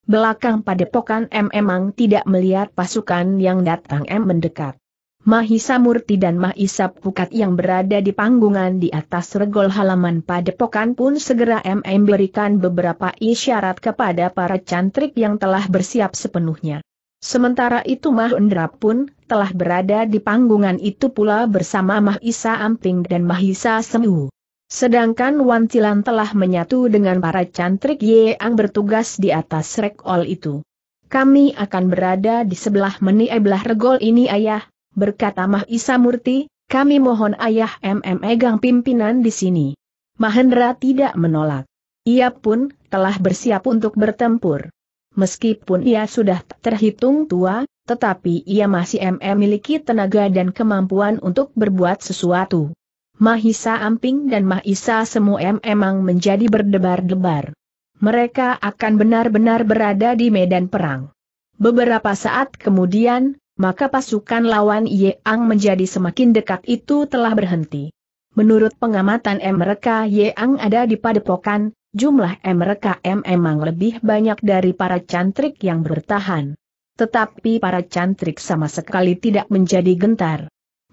belakang padepokan M memang tidak melihat pasukan yang datang M mendekat. Mahisa Murti dan Mahisa Pukat yang berada di panggungan di atas regol halaman padepokan pun segera MM berikan beberapa isyarat kepada para cantrik yang telah bersiap sepenuhnya. Sementara itu Mahendra pun telah berada di panggungan itu pula bersama Mahisa Amping dan Mahisa Semu. Sedangkan Wantilan telah menyatu dengan para cantrik yang bertugas di atas regol itu. Kami akan berada di sebelah meni belah regol ini ayah, berkata Mah Isa Murti, kami mohon ayah MM Egang pimpinan di sini. Mahendra tidak menolak. Ia pun telah bersiap untuk bertempur. Meskipun ia sudah terhitung tua, tetapi ia masih MM memiliki tenaga dan kemampuan untuk berbuat sesuatu. Mahisa Amping dan Mahisa Semu M emang menjadi berdebar-debar. Mereka akan benar-benar berada di medan perang. Beberapa saat kemudian, maka pasukan lawan Yeang menjadi semakin dekat itu telah berhenti. Menurut pengamatan M mereka Yeang ada di padepokan, jumlah M mereka M memang lebih banyak dari para cantrik yang bertahan. Tetapi para cantrik sama sekali tidak menjadi gentar.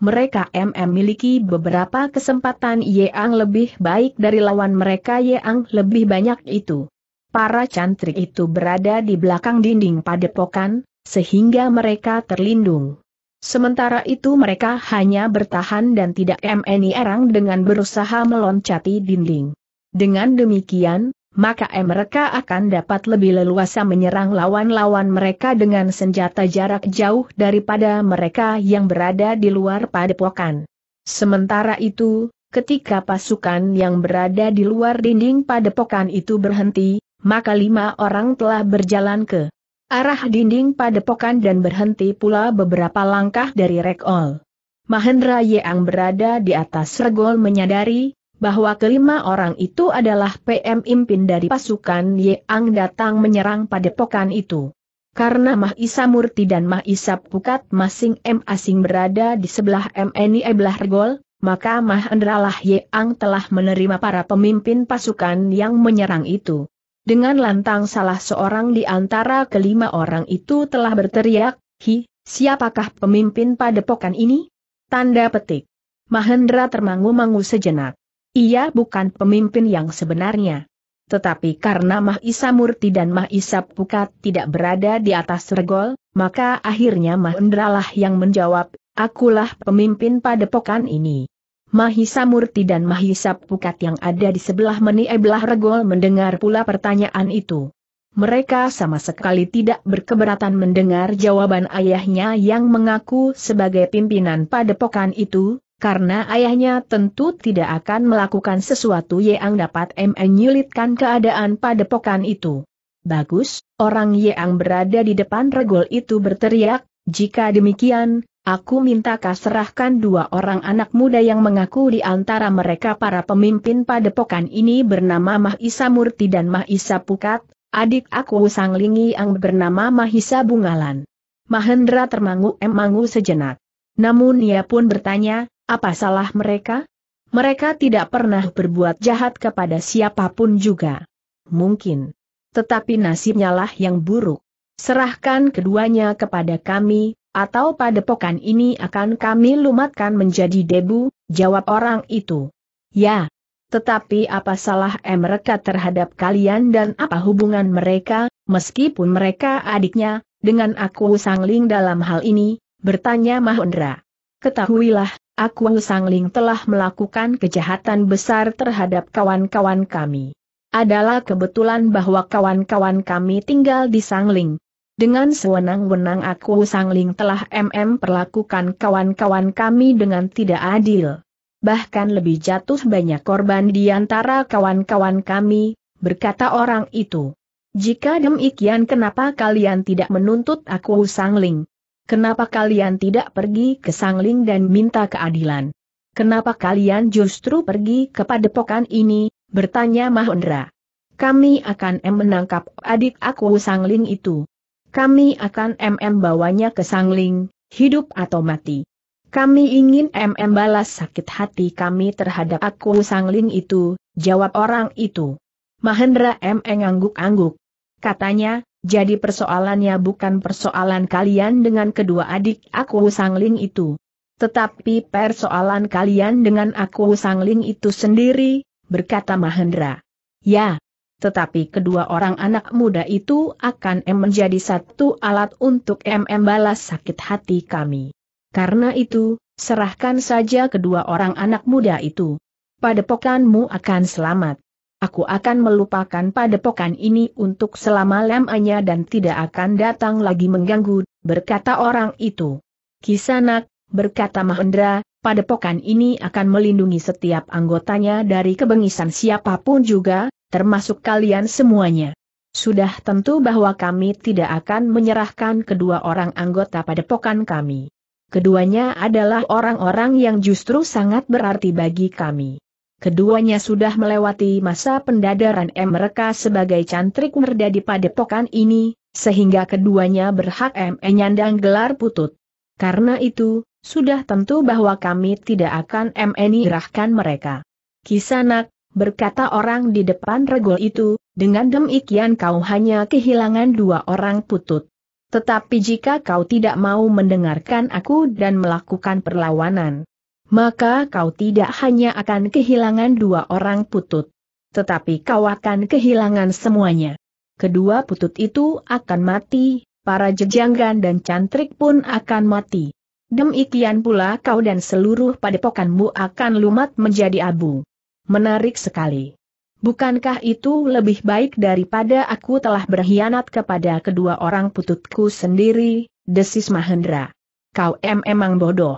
Mereka MM miliki beberapa kesempatan Yeang lebih baik dari lawan mereka Yeang lebih banyak itu. Para cantrik itu berada di belakang dinding padepokan, sehingga mereka terlindung. Sementara itu mereka hanya bertahan dan tidak MNI erang dengan berusaha meloncati dinding. Dengan demikian, maka mereka akan dapat lebih leluasa menyerang lawan-lawan mereka dengan senjata jarak jauh daripada mereka yang berada di luar padepokan. Sementara itu, ketika pasukan yang berada di luar dinding padepokan itu berhenti, maka lima orang telah berjalan ke arah dinding padepokan dan berhenti pula beberapa langkah dari rekol. Mahendra Yeang berada di atas regol menyadari bahwa kelima orang itu adalah PM Impin dari pasukan Yeang datang menyerang padepokan itu. Karena Mahisa Murti dan Mahisa Pukat masing M asing berada di sebelah MNI eblah Regol, maka Mahendralah Yeang telah menerima para pemimpin pasukan yang menyerang itu. Dengan lantang salah seorang di antara kelima orang itu telah berteriak, Hi, siapakah pemimpin padepokan ini? Tanda petik. Mahendra termangu-mangu sejenak. Ia bukan pemimpin yang sebenarnya. Tetapi karena Mahisa Murti dan Mahisa Pukat tidak berada di atas regol, maka akhirnya Mahendra lah yang menjawab, akulah pemimpin padepokan ini. Mahisa Murti dan Mahisa Pukat yang ada di sebelah Meni eblah Regol mendengar pula pertanyaan itu. Mereka sama sekali tidak berkeberatan mendengar jawaban ayahnya yang mengaku sebagai pimpinan padepokan itu, karena ayahnya tentu tidak akan melakukan sesuatu yang dapat menyulitkan keadaan padepokan itu. Bagus, orang yang berada di depan regol itu berteriak, jika demikian, Aku minta kau serahkan dua orang anak muda yang mengaku di antara mereka para pemimpin padepokan ini bernama Mahisa Murti dan Mahisa Pukat, adik aku Sanglingi yang bernama Mahisa Bungalan. Mahendra termangu-emangu sejenak. Namun ia pun bertanya, apa salah mereka? Mereka tidak pernah berbuat jahat kepada siapapun juga. Mungkin. Tetapi nasibnya lah yang buruk. Serahkan keduanya kepada kami, atau padepokan ini akan kami lumatkan menjadi debu, jawab orang itu. Ya, tetapi apa salah mereka terhadap kalian dan apa hubungan mereka, meskipun mereka adiknya, dengan aku Sangling dalam hal ini, bertanya Mahendra. Ketahuilah, aku Sangling telah melakukan kejahatan besar terhadap kawan-kawan kami. Adalah kebetulan bahwa kawan-kawan kami tinggal di Sangling, dengan sewenang-wenang aku Ling telah MM perlakukan kawan-kawan kami dengan tidak adil. Bahkan lebih jatuh banyak korban di antara kawan-kawan kami, berkata orang itu. Jika demikian kenapa kalian tidak menuntut aku Ling? Kenapa kalian tidak pergi ke Sang Ling dan minta keadilan? Kenapa kalian justru pergi ke padepokan ini, bertanya Mahendra. Kami akan menangkap adik aku Ling itu. Kami akan MM bawanya ke Sangling, hidup atau mati. Kami ingin MM balas sakit hati kami terhadap aku Sangling itu, jawab orang itu. Mahendra MM angguk angguk Katanya, jadi persoalannya bukan persoalan kalian dengan kedua adik aku Sangling itu. Tetapi persoalan kalian dengan aku Sangling itu sendiri, berkata Mahendra. Ya, tetapi kedua orang anak muda itu akan em menjadi satu alat untuk MM balas sakit hati kami. Karena itu, serahkan saja kedua orang anak muda itu. Padepokanmu akan selamat. Aku akan melupakan padepokan ini untuk selama-lamanya dan tidak akan datang lagi mengganggu, berkata orang itu. Kisanak, berkata Mahendra, padepokan ini akan melindungi setiap anggotanya dari kebengisan siapapun juga, termasuk kalian semuanya. Sudah tentu bahwa kami tidak akan menyerahkan kedua orang anggota padepokan kami. Keduanya adalah orang-orang yang justru sangat berarti bagi kami. Keduanya sudah melewati masa pendadaran M mereka sebagai cantrik merda di padepokan ini, sehingga keduanya berhak M menyandang gelar putut. Karena itu, sudah tentu bahwa kami tidak akan M menyerahkan mereka. Kisanak, berkata orang di depan regol itu, dengan demikian kau hanya kehilangan dua orang putut. Tetapi jika kau tidak mau mendengarkan aku dan melakukan perlawanan, maka kau tidak hanya akan kehilangan dua orang putut, tetapi kau akan kehilangan semuanya. Kedua putut itu akan mati, para jejanggan dan cantrik pun akan mati. Demikian pula kau dan seluruh padepokanmu akan lumat menjadi abu. Menarik sekali. Bukankah itu lebih baik daripada aku telah berkhianat kepada kedua orang pututku sendiri, desis Mahendra. Kau em emang bodoh.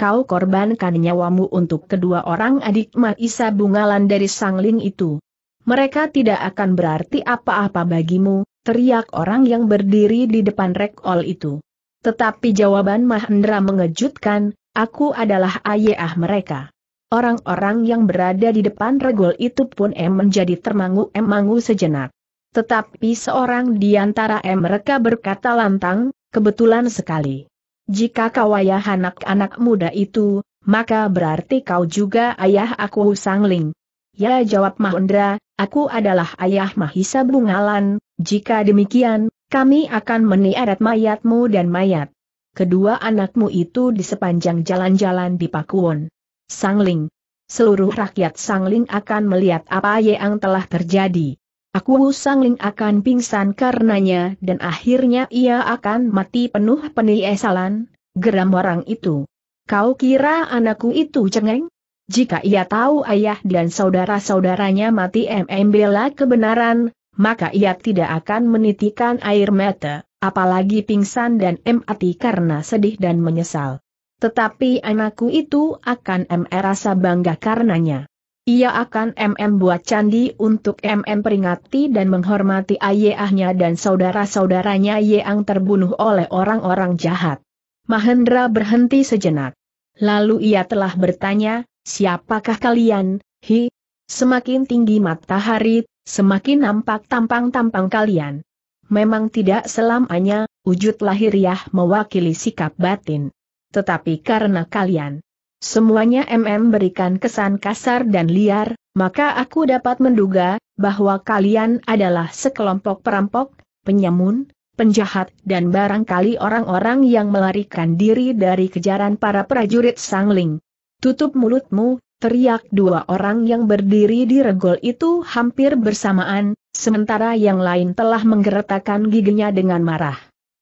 Kau korbankan nyawamu untuk kedua orang adik Maisa Bungalan dari Sangling itu. Mereka tidak akan berarti apa-apa bagimu, teriak orang yang berdiri di depan rekol itu. Tetapi jawaban Mahendra mengejutkan, aku adalah ayah mereka. Orang-orang yang berada di depan regol itu pun em menjadi termangu-emangu sejenak. Tetapi seorang di antara em mereka berkata lantang, kebetulan sekali. Jika kau ayah anak-anak muda itu, maka berarti kau juga ayah aku Sangling. Ya jawab Mahendra, aku adalah ayah Mahisa Bungalan, jika demikian, kami akan meniarat mayatmu dan mayat. Kedua anakmu itu di sepanjang jalan-jalan di Pakuwon. Sangling. Seluruh rakyat Sangling akan melihat apa yang telah terjadi. Aku Sangling akan pingsan karenanya dan akhirnya ia akan mati penuh penyesalan, geram orang itu. Kau kira anakku itu cengeng? Jika ia tahu ayah dan saudara-saudaranya mati MM bela kebenaran, maka ia tidak akan menitikan air mata, apalagi pingsan dan mati karena sedih dan menyesal. Tetapi anakku itu akan merasa rasa bangga karenanya. Ia akan MM buat candi untuk MM peringati dan menghormati ayahnya dan saudara-saudaranya yang terbunuh oleh orang-orang jahat. Mahendra berhenti sejenak. Lalu ia telah bertanya, siapakah kalian, hi? Semakin tinggi matahari, semakin nampak tampang-tampang kalian. Memang tidak selamanya, wujud lahiriah mewakili sikap batin tetapi karena kalian semuanya MM berikan kesan kasar dan liar, maka aku dapat menduga bahwa kalian adalah sekelompok perampok, penyamun, penjahat dan barangkali orang-orang yang melarikan diri dari kejaran para prajurit sangling. Tutup mulutmu, teriak dua orang yang berdiri di regol itu hampir bersamaan, sementara yang lain telah menggeretakan giginya dengan marah.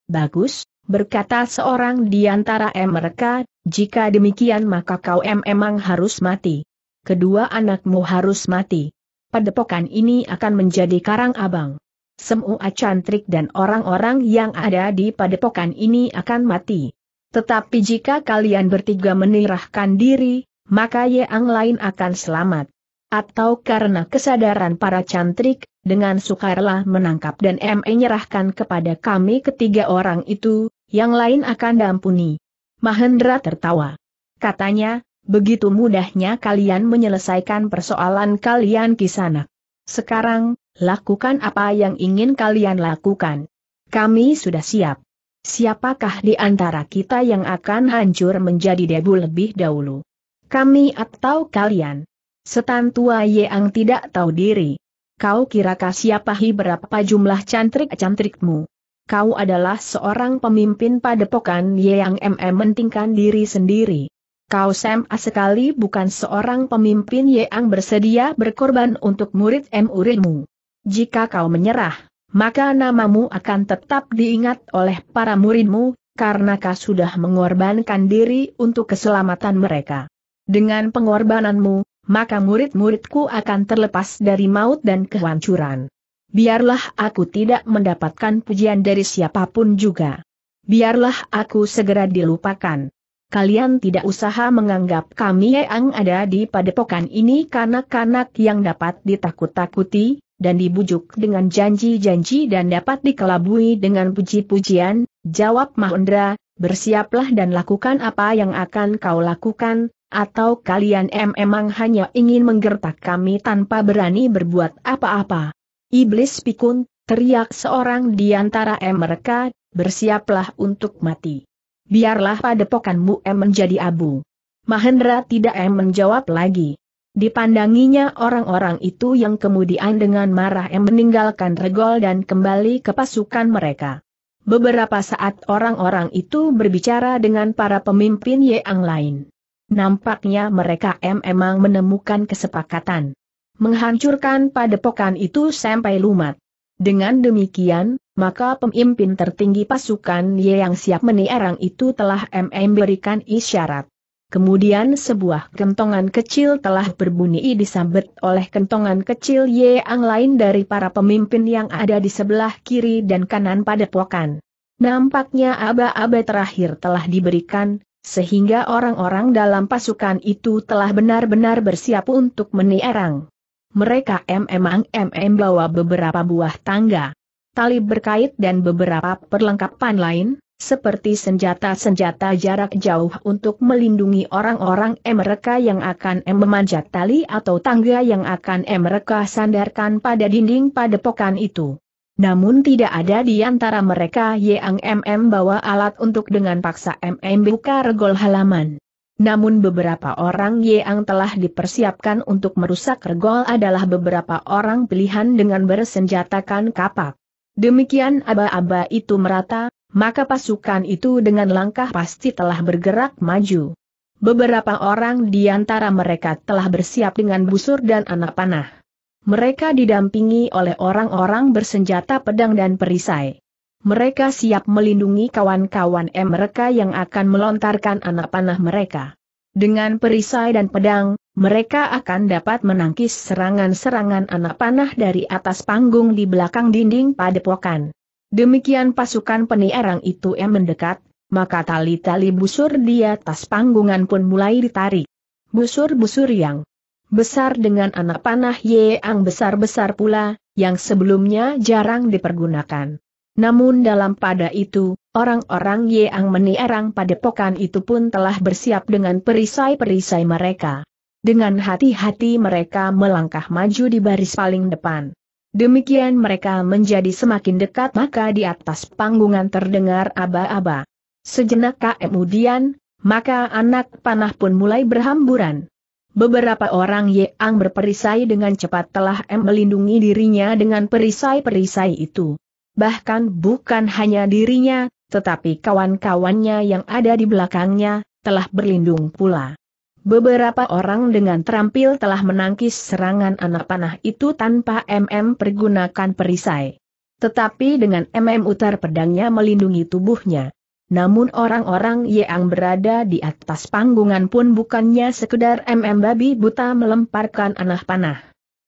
Bagus, berkata seorang di antara mereka, jika demikian maka kau em emang harus mati. Kedua anakmu harus mati. Padepokan ini akan menjadi karang abang. Semua cantrik dan orang-orang yang ada di padepokan ini akan mati. Tetapi jika kalian bertiga menirahkan diri, maka yang lain akan selamat atau karena kesadaran para cantrik, dengan sukarlah menangkap dan e menyerahkan kepada kami ketiga orang itu, yang lain akan diampuni. Mahendra tertawa. Katanya, begitu mudahnya kalian menyelesaikan persoalan kalian sana. Sekarang, lakukan apa yang ingin kalian lakukan. Kami sudah siap. Siapakah di antara kita yang akan hancur menjadi debu lebih dahulu? Kami atau kalian? Setan tua yeang tidak tahu diri. Kau kirakah siapahi berapa jumlah cantrik-cantrikmu? Kau adalah seorang pemimpin padepokan yeang MM mentingkan diri sendiri. Kau Sam sekali bukan seorang pemimpin yeang bersedia berkorban untuk murid muridmu. Jika kau menyerah, maka namamu akan tetap diingat oleh para muridmu, karena kau sudah mengorbankan diri untuk keselamatan mereka. Dengan pengorbananmu, maka murid-muridku akan terlepas dari maut dan kehancuran. Biarlah aku tidak mendapatkan pujian dari siapapun juga. Biarlah aku segera dilupakan. Kalian tidak usah menganggap kami yang ada di padepokan ini kanak-kanak yang dapat ditakut-takuti, dan dibujuk dengan janji-janji dan dapat dikelabui dengan puji-pujian, jawab Mahendra, bersiaplah dan lakukan apa yang akan kau lakukan, atau kalian em emang hanya ingin menggertak kami tanpa berani berbuat apa-apa? Iblis pikun, teriak seorang di antara em mereka, bersiaplah untuk mati. Biarlah padepokanmu em menjadi abu. Mahendra tidak em menjawab lagi. Dipandanginya orang-orang itu yang kemudian dengan marah em meninggalkan regol dan kembali ke pasukan mereka. Beberapa saat orang-orang itu berbicara dengan para pemimpin yang lain. Nampaknya mereka memang menemukan kesepakatan. Menghancurkan padepokan itu sampai lumat. Dengan demikian, maka pemimpin tertinggi pasukan Ye yang siap menierang itu telah MM berikan isyarat. Kemudian sebuah kentongan kecil telah berbunyi disambet oleh kentongan kecil Ye yang lain dari para pemimpin yang ada di sebelah kiri dan kanan padepokan. Nampaknya aba-aba terakhir telah diberikan, sehingga orang-orang dalam pasukan itu telah benar-benar bersiap untuk menierang. Mereka memang-mm bawa beberapa buah tangga, tali berkait dan beberapa perlengkapan lain, seperti senjata-senjata jarak jauh untuk melindungi orang-orang mereka yang akan memanjat tali atau tangga yang akan mereka sandarkan pada dinding padepokan itu. Namun tidak ada di antara mereka yang MM bawa alat untuk dengan paksa MM buka regol halaman. Namun beberapa orang yang telah dipersiapkan untuk merusak regol adalah beberapa orang pilihan dengan bersenjatakan kapak. Demikian aba-aba itu merata, maka pasukan itu dengan langkah pasti telah bergerak maju. Beberapa orang di antara mereka telah bersiap dengan busur dan anak panah. Mereka didampingi oleh orang-orang bersenjata pedang dan perisai. Mereka siap melindungi kawan-kawan M mereka yang akan melontarkan anak panah mereka. Dengan perisai dan pedang, mereka akan dapat menangkis serangan-serangan anak panah dari atas panggung di belakang dinding padepokan. Demikian pasukan peniarang itu M mendekat, maka tali-tali busur di atas panggungan pun mulai ditarik. Busur-busur yang besar dengan anak panah yang besar-besar pula, yang sebelumnya jarang dipergunakan. Namun dalam pada itu, orang-orang yang menierang padepokan itu pun telah bersiap dengan perisai-perisai mereka. Dengan hati-hati mereka melangkah maju di baris paling depan. Demikian mereka menjadi semakin dekat maka di atas panggungan terdengar aba-aba. Sejenak kemudian, maka anak panah pun mulai berhamburan. Beberapa orang yang berperisai dengan cepat telah M melindungi dirinya dengan perisai-perisai itu. Bahkan bukan hanya dirinya, tetapi kawan-kawannya yang ada di belakangnya, telah berlindung pula. Beberapa orang dengan terampil telah menangkis serangan anak panah itu tanpa MM pergunakan perisai. Tetapi dengan MM utar pedangnya melindungi tubuhnya. Namun orang-orang yang berada di atas panggungan pun bukannya sekedar MM babi buta melemparkan anak panah.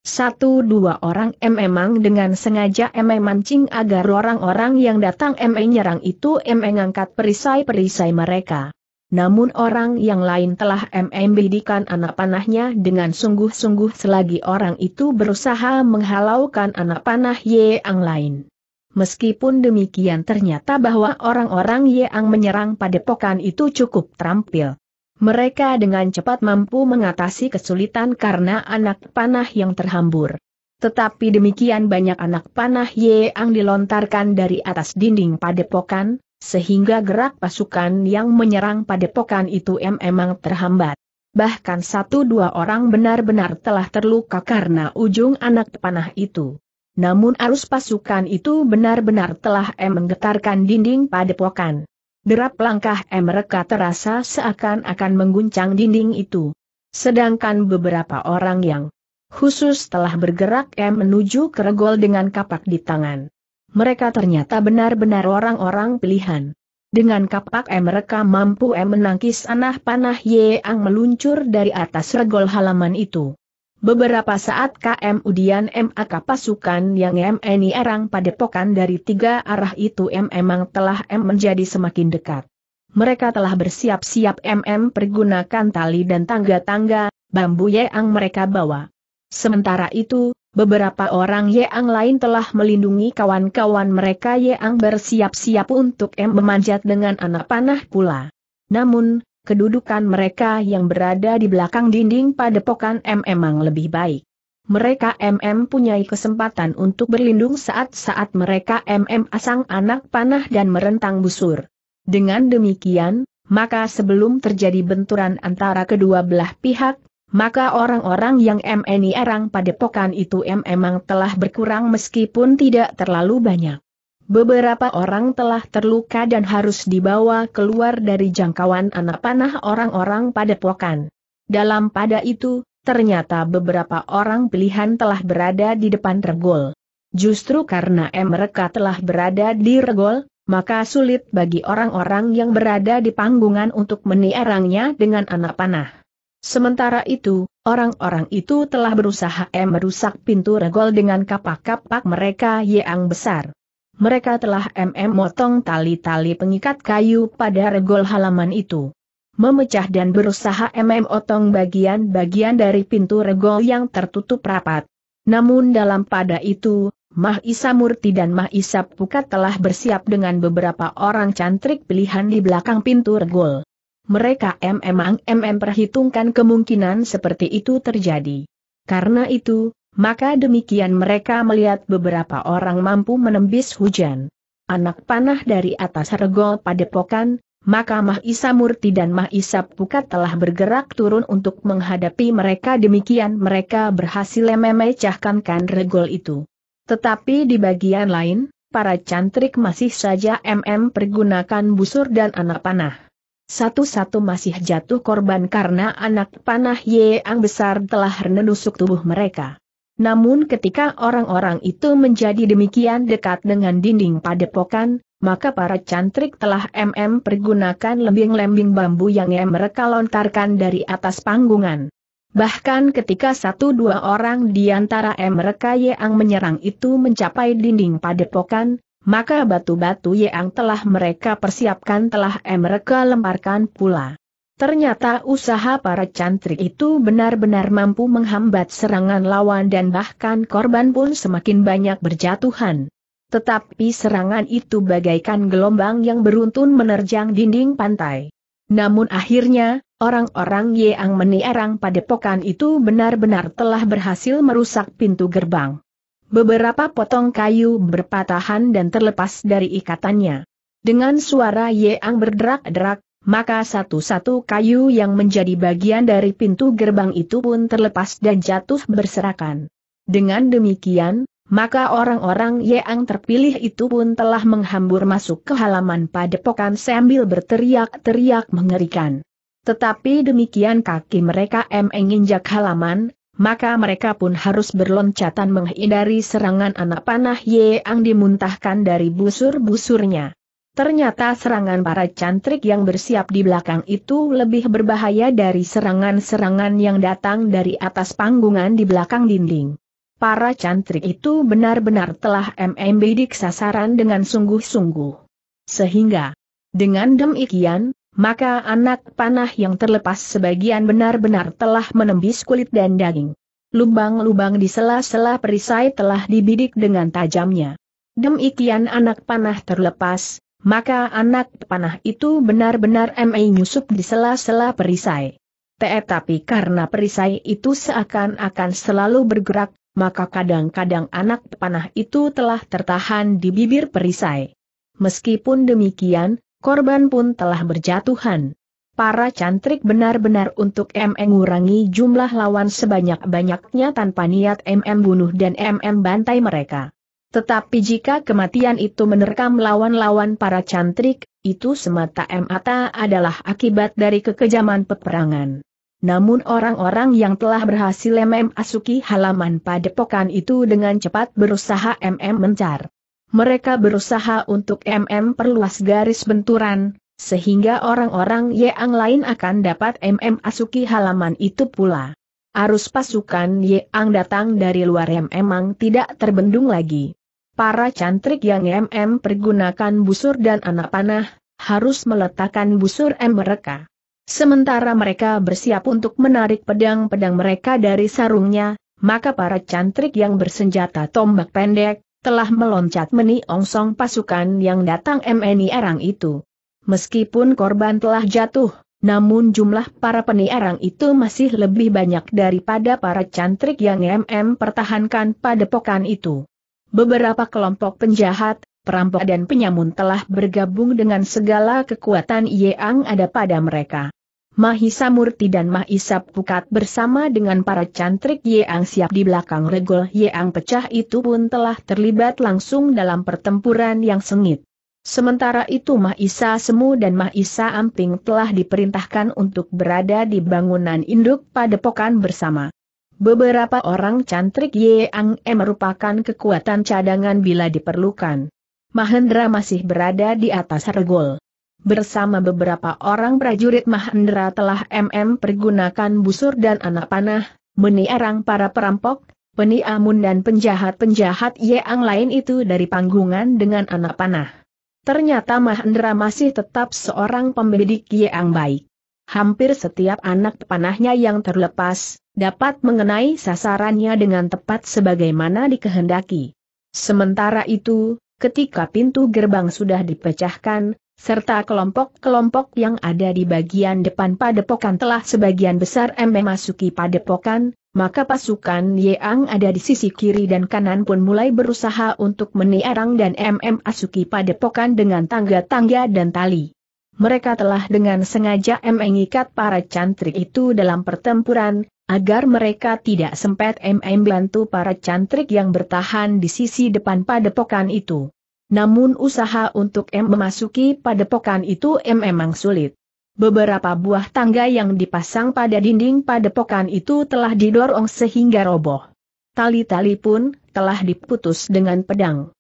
Satu dua orang M memang dengan sengaja MM mancing agar orang-orang yang datang M nyerang itu M ngangkat perisai-perisai mereka. Namun orang yang lain telah MM bidikan anak panahnya dengan sungguh-sungguh selagi orang itu berusaha menghalaukan anak panah yang lain. Meskipun demikian ternyata bahwa orang-orang yang menyerang padepokan itu cukup terampil. Mereka dengan cepat mampu mengatasi kesulitan karena anak panah yang terhambur. Tetapi demikian banyak anak panah yang dilontarkan dari atas dinding padepokan, sehingga gerak pasukan yang menyerang padepokan itu memang terhambat. Bahkan satu dua orang benar-benar telah terluka karena ujung anak panah itu namun arus pasukan itu benar-benar telah M menggetarkan dinding padepokan. Derap langkah M mereka terasa seakan-akan mengguncang dinding itu. Sedangkan beberapa orang yang khusus telah bergerak M menuju keregol dengan kapak di tangan. Mereka ternyata benar-benar orang-orang pilihan. Dengan kapak M mereka mampu M menangkis anak panah Yeang meluncur dari atas regol halaman itu. Beberapa saat KM Udian MAK pasukan yang MNI e pada padepokan dari tiga arah itu memang telah M menjadi semakin dekat. Mereka telah bersiap-siap MM pergunakan tali dan tangga-tangga, bambu yang mereka bawa. Sementara itu, beberapa orang yang lain telah melindungi kawan-kawan mereka yang bersiap-siap untuk M memanjat dengan anak panah pula. Namun, kedudukan mereka yang berada di belakang dinding padepokan M memang lebih baik. Mereka MM punyai kesempatan untuk berlindung saat-saat mereka MM asang anak panah dan merentang busur. Dengan demikian, maka sebelum terjadi benturan antara kedua belah pihak, maka orang-orang yang MNI erang padepokan itu memang telah berkurang meskipun tidak terlalu banyak. Beberapa orang telah terluka dan harus dibawa keluar dari jangkauan anak panah orang-orang pada padepokan. Dalam pada itu, ternyata beberapa orang pilihan telah berada di depan regol. Justru karena M mereka telah berada di regol, maka sulit bagi orang-orang yang berada di panggungan untuk meniarangnya dengan anak panah. Sementara itu, orang-orang itu telah berusaha M merusak pintu regol dengan kapak-kapak mereka yang besar mereka telah mm motong tali-tali pengikat kayu pada regol halaman itu. Memecah dan berusaha mm otong bagian-bagian dari pintu regol yang tertutup rapat. Namun dalam pada itu, Mah Isa Murti dan Mah Isa Pukat telah bersiap dengan beberapa orang cantrik pilihan di belakang pintu regol. Mereka memang mm perhitungkan kemungkinan seperti itu terjadi. Karena itu, maka demikian mereka melihat beberapa orang mampu menembis hujan. Anak panah dari atas regol padepokan, maka Mahisa Murti dan Mahisa Pukat telah bergerak turun untuk menghadapi mereka demikian mereka berhasil memecahkan kan regol itu. Tetapi di bagian lain, para cantrik masih saja MM pergunakan busur dan anak panah. Satu-satu masih jatuh korban karena anak panah Ye Ang besar telah menusuk tubuh mereka. Namun ketika orang-orang itu menjadi demikian dekat dengan dinding padepokan, maka para cantrik telah MM pergunakan lembing-lembing bambu yang mereka lontarkan dari atas panggungan. Bahkan ketika satu dua orang di antara mereka yang menyerang itu mencapai dinding padepokan, maka batu-batu yang telah mereka persiapkan telah mereka lemparkan pula. Ternyata usaha para cantrik itu benar-benar mampu menghambat serangan lawan dan bahkan korban pun semakin banyak berjatuhan. Tetapi serangan itu bagaikan gelombang yang beruntun menerjang dinding pantai. Namun akhirnya, orang-orang Yeang meniarang pada padepokan itu benar-benar telah berhasil merusak pintu gerbang. Beberapa potong kayu berpatahan dan terlepas dari ikatannya. Dengan suara Yeang berderak-derak, maka satu-satu kayu yang menjadi bagian dari pintu gerbang itu pun terlepas dan jatuh berserakan. Dengan demikian, maka orang-orang yang terpilih itu pun telah menghambur masuk ke halaman padepokan sambil berteriak-teriak mengerikan. Tetapi demikian kaki mereka menginjak halaman, maka mereka pun harus berloncatan menghindari serangan anak panah yang dimuntahkan dari busur-busurnya. Ternyata serangan para cantrik yang bersiap di belakang itu lebih berbahaya dari serangan-serangan yang datang dari atas panggungan di belakang dinding. Para cantrik itu benar-benar telah MMB sasaran dengan sungguh-sungguh. Sehingga, dengan demikian, maka anak panah yang terlepas sebagian benar-benar telah menembus kulit dan daging. Lubang-lubang di sela-sela perisai telah dibidik dengan tajamnya. Demikian anak panah terlepas, maka anak panah itu benar-benar M.A. Yusuf di sela-sela perisai. Tetapi karena perisai itu seakan-akan selalu bergerak, maka kadang-kadang anak panah itu telah tertahan di bibir perisai. Meskipun demikian, korban pun telah berjatuhan. Para cantrik benar-benar untuk MM ngurangi jumlah lawan sebanyak-banyaknya tanpa niat MM bunuh dan MM bantai mereka. Tetapi jika kematian itu menerkam lawan-lawan para cantrik, itu semata-mata adalah akibat dari kekejaman peperangan. Namun orang-orang yang telah berhasil MM asuki halaman padepokan itu dengan cepat berusaha MM mencar. Mereka berusaha untuk MM perluas garis benturan, sehingga orang-orang yang lain akan dapat MM asuki halaman itu pula. Arus pasukan yang datang dari luar MM tidak terbendung lagi para cantrik yang MM pergunakan busur dan anak panah, harus meletakkan busur M mereka. Sementara mereka bersiap untuk menarik pedang-pedang mereka dari sarungnya, maka para cantrik yang bersenjata tombak pendek, telah meloncat meniongsong pasukan yang datang MNI Erang itu. Meskipun korban telah jatuh, namun jumlah para peniarang itu masih lebih banyak daripada para cantrik yang MM pertahankan pada pokan itu. Beberapa kelompok penjahat, perampok dan penyamun telah bergabung dengan segala kekuatan Yeang ada pada mereka. Mahisa Murti dan Mahisa Pukat bersama dengan para cantrik Yeang siap di belakang regol Yeang pecah itu pun telah terlibat langsung dalam pertempuran yang sengit. Sementara itu Mahisa Semu dan Mahisa Amping telah diperintahkan untuk berada di bangunan induk padepokan bersama. Beberapa orang cantrik Yeang E merupakan kekuatan cadangan bila diperlukan. Mahendra masih berada di atas regol. Bersama beberapa orang prajurit Mahendra telah MM pergunakan busur dan anak panah, meniarang para perampok, peniamun dan penjahat-penjahat Yeang lain itu dari panggungan dengan anak panah. Ternyata Mahendra masih tetap seorang pembedik Yeang baik. Hampir setiap anak panahnya yang terlepas, dapat mengenai sasarannya dengan tepat sebagaimana dikehendaki. Sementara itu, ketika pintu gerbang sudah dipecahkan, serta kelompok-kelompok yang ada di bagian depan padepokan telah sebagian besar memasuki padepokan, maka pasukan Yeang ada di sisi kiri dan kanan pun mulai berusaha untuk meniarang dan MM asuki padepokan dengan tangga-tangga dan tali. Mereka telah dengan sengaja mengikat para cantrik itu dalam pertempuran, agar mereka tidak sempat MM bantu para cantrik yang bertahan di sisi depan padepokan itu. Namun usaha untuk M memasuki padepokan itu M memang sulit. Beberapa buah tangga yang dipasang pada dinding padepokan itu telah didorong sehingga roboh. Tali-tali pun telah diputus dengan pedang.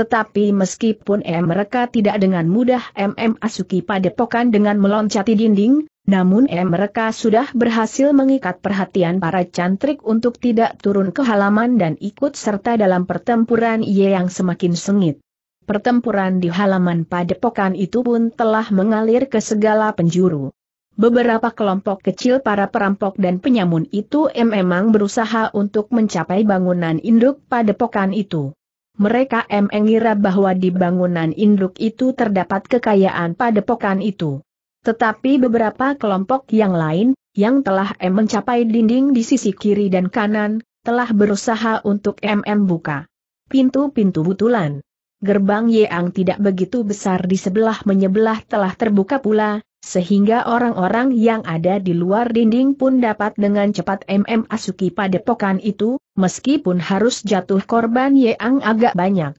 Tetapi meskipun M mereka tidak dengan mudah MM asuki padepokan dengan meloncati dinding, namun eh mereka sudah berhasil mengikat perhatian para cantrik untuk tidak turun ke halaman dan ikut serta dalam pertempuran Ye yang semakin sengit. Pertempuran di halaman padepokan itu pun telah mengalir ke segala penjuru. Beberapa kelompok kecil para perampok dan penyamun itu memang berusaha untuk mencapai bangunan induk padepokan itu. Mereka mengira bahwa di bangunan induk itu terdapat kekayaan padepokan itu. Tetapi beberapa kelompok yang lain, yang telah M mencapai dinding di sisi kiri dan kanan, telah berusaha untuk MM buka pintu-pintu butulan. Gerbang Yeang tidak begitu besar di sebelah menyebelah telah terbuka pula, sehingga orang-orang yang ada di luar dinding pun dapat dengan cepat MM asuki pada pokan itu, meskipun harus jatuh korban Yeang agak banyak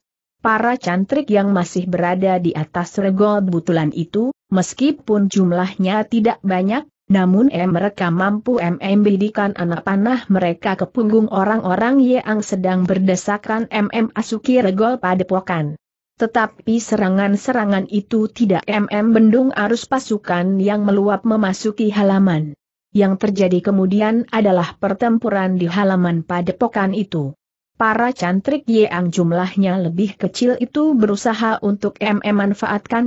para cantrik yang masih berada di atas regol butulan itu, meskipun jumlahnya tidak banyak, namun eh mereka mampu eh, MM bidikan anak panah mereka ke punggung orang-orang yang sedang berdesakan eh, MM Asuki Regol Padepokan. Tetapi serangan-serangan itu tidak eh, MM bendung arus pasukan yang meluap memasuki halaman. Yang terjadi kemudian adalah pertempuran di halaman Padepokan itu. Para cantrik yang jumlahnya lebih kecil itu berusaha untuk MM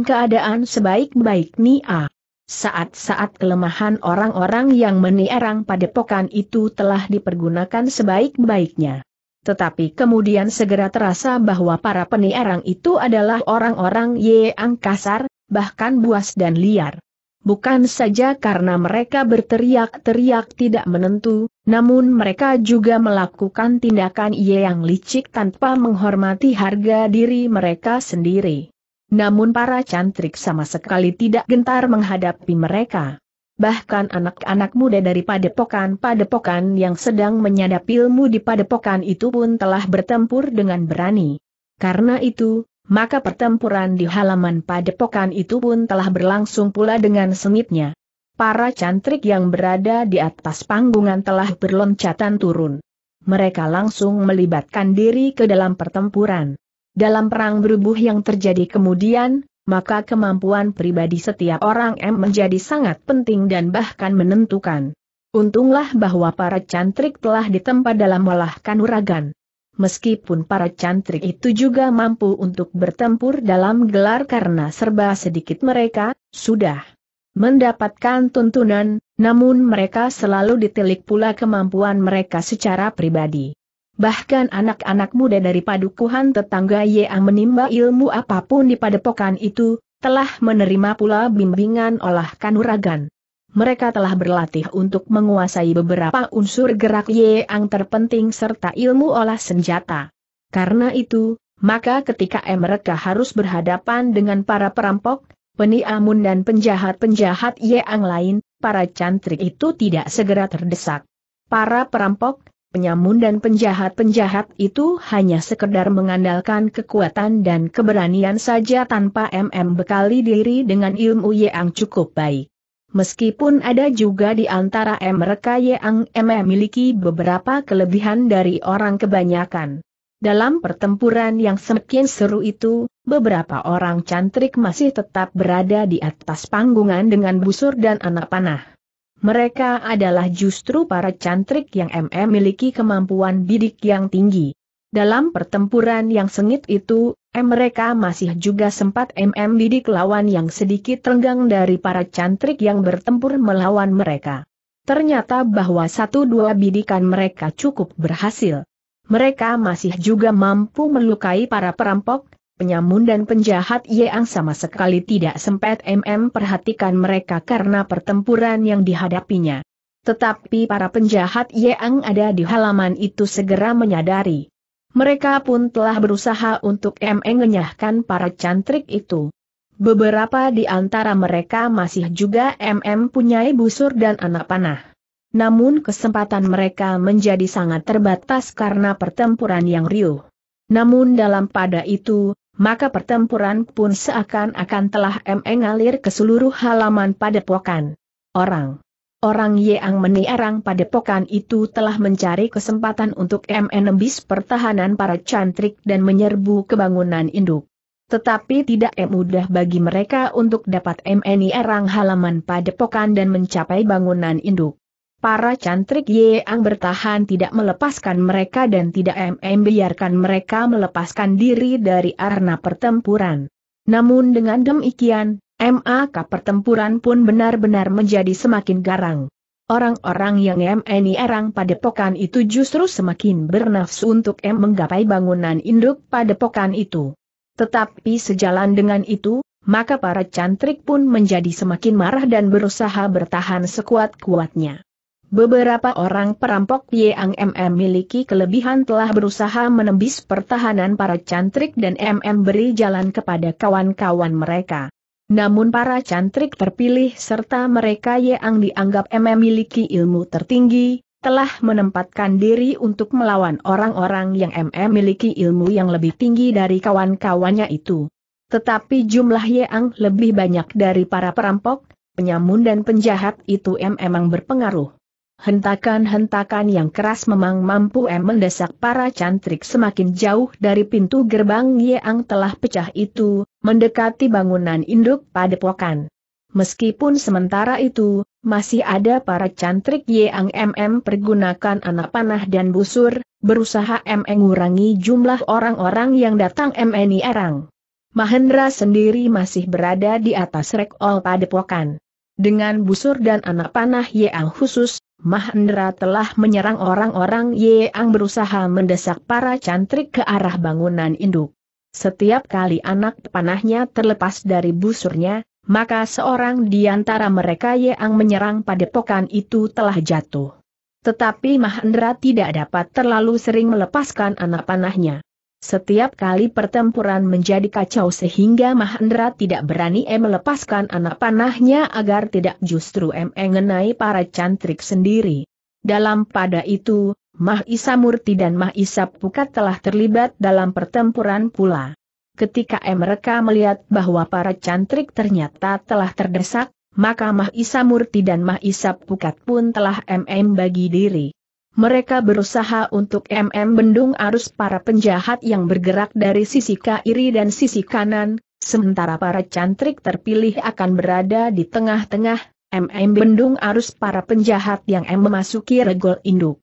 keadaan sebaik-baik Nia. Saat-saat kelemahan orang-orang yang menierang padepokan itu telah dipergunakan sebaik-baiknya. Tetapi kemudian segera terasa bahwa para penierang itu adalah orang-orang yang kasar, bahkan buas dan liar. Bukan saja karena mereka berteriak-teriak tidak menentu, namun mereka juga melakukan tindakan yang licik tanpa menghormati harga diri mereka sendiri. Namun para cantrik sama sekali tidak gentar menghadapi mereka. Bahkan anak-anak muda dari padepokan-padepokan yang sedang menyadap ilmu di padepokan itu pun telah bertempur dengan berani. Karena itu, maka pertempuran di halaman padepokan itu pun telah berlangsung pula dengan sengitnya. Para cantrik yang berada di atas panggungan telah berloncatan turun. Mereka langsung melibatkan diri ke dalam pertempuran. Dalam perang berubuh yang terjadi kemudian, maka kemampuan pribadi setiap orang M menjadi sangat penting dan bahkan menentukan. Untunglah bahwa para cantrik telah ditempa dalam melahkan uragan meskipun para cantrik itu juga mampu untuk bertempur dalam gelar karena serba sedikit mereka, sudah mendapatkan tuntunan, namun mereka selalu ditilik pula kemampuan mereka secara pribadi. Bahkan anak-anak muda dari padukuhan tetangga yang menimba ilmu apapun di padepokan itu, telah menerima pula bimbingan olah kanuragan mereka telah berlatih untuk menguasai beberapa unsur gerak yang terpenting serta ilmu olah senjata. Karena itu, maka ketika mereka harus berhadapan dengan para perampok, peniamun dan penjahat-penjahat yang lain, para cantrik itu tidak segera terdesak. Para perampok, penyamun dan penjahat-penjahat itu hanya sekedar mengandalkan kekuatan dan keberanian saja tanpa mm bekali diri dengan ilmu yang cukup baik. Meskipun ada juga di antara mereka yang memiliki beberapa kelebihan dari orang kebanyakan. Dalam pertempuran yang semakin seru itu, beberapa orang cantrik masih tetap berada di atas panggungan dengan busur dan anak panah. Mereka adalah justru para cantrik yang memiliki kemampuan bidik yang tinggi. Dalam pertempuran yang sengit itu, mereka masih juga sempat MM didik lawan yang sedikit renggang dari para cantrik yang bertempur melawan mereka. Ternyata bahwa satu dua bidikan mereka cukup berhasil. Mereka masih juga mampu melukai para perampok, penyamun dan penjahat yang sama sekali tidak sempat MM perhatikan mereka karena pertempuran yang dihadapinya. Tetapi para penjahat Yeang ada di halaman itu segera menyadari mereka pun telah berusaha untuk mengenyahkan para cantrik itu. Beberapa di antara mereka masih juga MM punyai busur dan anak panah. Namun kesempatan mereka menjadi sangat terbatas karena pertempuran yang riuh. Namun dalam pada itu, maka pertempuran pun seakan-akan telah mengalir ke seluruh halaman padepokan. Orang Orang Ang meniarang pada pokan itu telah mencari kesempatan untuk menembis pertahanan para cantrik dan menyerbu kebangunan induk. Tetapi tidak mudah bagi mereka untuk dapat meniarang halaman pada pokan dan mencapai bangunan induk. Para cantrik Ang bertahan tidak melepaskan mereka dan tidak membiarkan mereka melepaskan diri dari arena pertempuran. Namun dengan demikian, MAK pertempuran pun benar-benar menjadi semakin garang. Orang-orang yang MNI erang pada padepokan itu justru semakin bernafsu untuk M menggapai bangunan induk pada padepokan itu. Tetapi sejalan dengan itu, maka para cantrik pun menjadi semakin marah dan berusaha bertahan sekuat-kuatnya. Beberapa orang perampok yang MM miliki kelebihan telah berusaha menembis pertahanan para cantrik dan MM beri jalan kepada kawan-kawan mereka. Namun para cantrik terpilih serta mereka yang dianggap memiliki ilmu tertinggi, telah menempatkan diri untuk melawan orang-orang yang memiliki ilmu yang lebih tinggi dari kawan-kawannya itu. Tetapi jumlah yang lebih banyak dari para perampok, penyamun dan penjahat itu memang berpengaruh. Hentakan-hentakan yang keras memang mampu em mendesak para cantrik semakin jauh dari pintu gerbang Yeang telah pecah itu, mendekati bangunan induk padepokan. Meskipun sementara itu, masih ada para cantrik Yeang MM pergunakan anak panah dan busur, berusaha em mengurangi jumlah orang-orang yang datang MNI erang. Mahendra sendiri masih berada di atas rekol padepokan. Dengan busur dan anak panah Yeang khusus, Mahendra telah menyerang orang-orang yang berusaha mendesak para cantrik ke arah bangunan induk. Setiap kali anak panahnya terlepas dari busurnya, maka seorang di antara mereka yang menyerang padepokan itu telah jatuh. Tetapi Mahendra tidak dapat terlalu sering melepaskan anak panahnya. Setiap kali pertempuran menjadi kacau sehingga Mahendra tidak berani melepaskan anak panahnya agar tidak justru mengenai para cantrik sendiri. Dalam pada itu, Mah Murti dan Mah Isa Pukat telah terlibat dalam pertempuran pula. Ketika mereka melihat bahwa para cantrik ternyata telah terdesak, maka Mah Murti dan Mah Isa Pukat pun telah MM bagi diri. Mereka berusaha untuk MM bendung arus para penjahat yang bergerak dari sisi kiri dan sisi kanan, sementara para cantrik terpilih akan berada di tengah-tengah, MM bendung arus para penjahat yang M memasuki regol induk.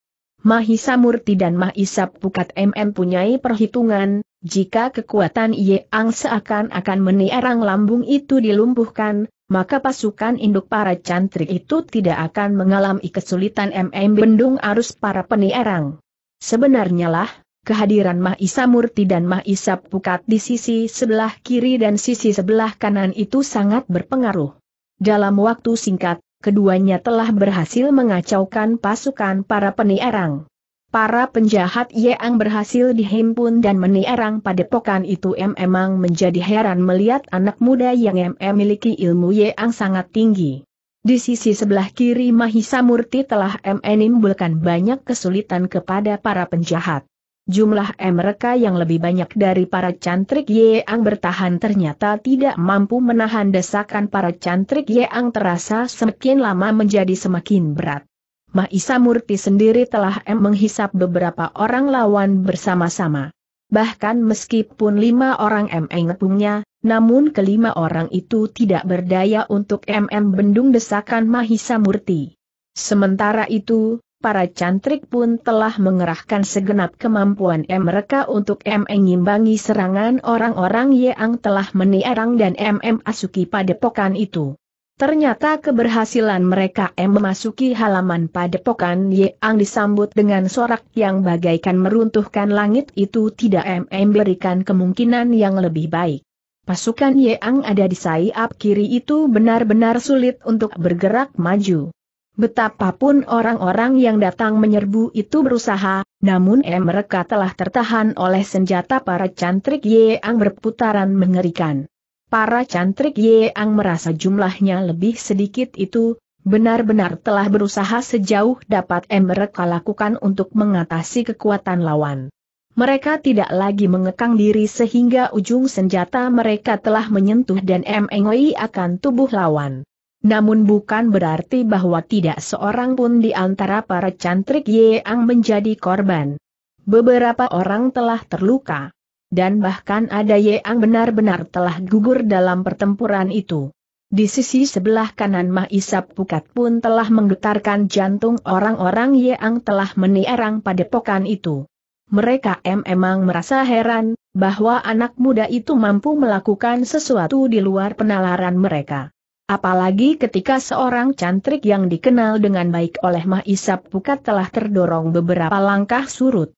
Mahisa Murti dan Mahisa Pukat MM punyai perhitungan, jika kekuatan Yeang seakan-akan menierang lambung itu dilumpuhkan, maka pasukan induk para cantrik itu tidak akan mengalami kesulitan MM Bendung arus para penierang. Sebenarnya lah, kehadiran Mahisa Murti dan Mahisa Pukat di sisi sebelah kiri dan sisi sebelah kanan itu sangat berpengaruh. Dalam waktu singkat, keduanya telah berhasil mengacaukan pasukan para penierang para penjahat Yeang berhasil dihimpun dan menierang padepokan itu memang menjadi heran melihat anak muda yang memiliki ilmu Yeang sangat tinggi. Di sisi sebelah kiri Mahisa Murti telah menimbulkan banyak kesulitan kepada para penjahat. Jumlah mereka yang lebih banyak dari para cantrik Yeang bertahan ternyata tidak mampu menahan desakan para cantrik Yeang terasa semakin lama menjadi semakin berat. Mahisa Murti sendiri telah M menghisap beberapa orang lawan bersama-sama. Bahkan meskipun lima orang M ngepungnya, namun kelima orang itu tidak berdaya untuk MM bendung desakan Mahisa Murti. Sementara itu, para cantrik pun telah mengerahkan segenap kemampuan M mereka untuk M mengimbangi serangan orang-orang yang telah meniarang dan MM asuki padepokan itu. Ternyata keberhasilan mereka M memasuki halaman padepokan yang disambut dengan sorak yang bagaikan meruntuhkan langit itu tidak M memberikan kemungkinan yang lebih baik. Pasukan Yang ada di sayap kiri itu benar-benar sulit untuk bergerak maju. Betapapun orang-orang yang datang menyerbu itu berusaha, namun M mereka telah tertahan oleh senjata para cantrik Yang berputaran mengerikan para cantrik Yeang merasa jumlahnya lebih sedikit itu, benar-benar telah berusaha sejauh dapat mereka lakukan untuk mengatasi kekuatan lawan. Mereka tidak lagi mengekang diri sehingga ujung senjata mereka telah menyentuh dan MNOI akan tubuh lawan. Namun bukan berarti bahwa tidak seorang pun di antara para cantrik Yeang menjadi korban. Beberapa orang telah terluka dan bahkan ada yang benar-benar telah gugur dalam pertempuran itu. Di sisi sebelah kanan Mahisap Pukat pun telah menggetarkan jantung orang-orang yang telah menierang padepokan itu. Mereka memang merasa heran, bahwa anak muda itu mampu melakukan sesuatu di luar penalaran mereka. Apalagi ketika seorang cantrik yang dikenal dengan baik oleh Mahisap Pukat telah terdorong beberapa langkah surut.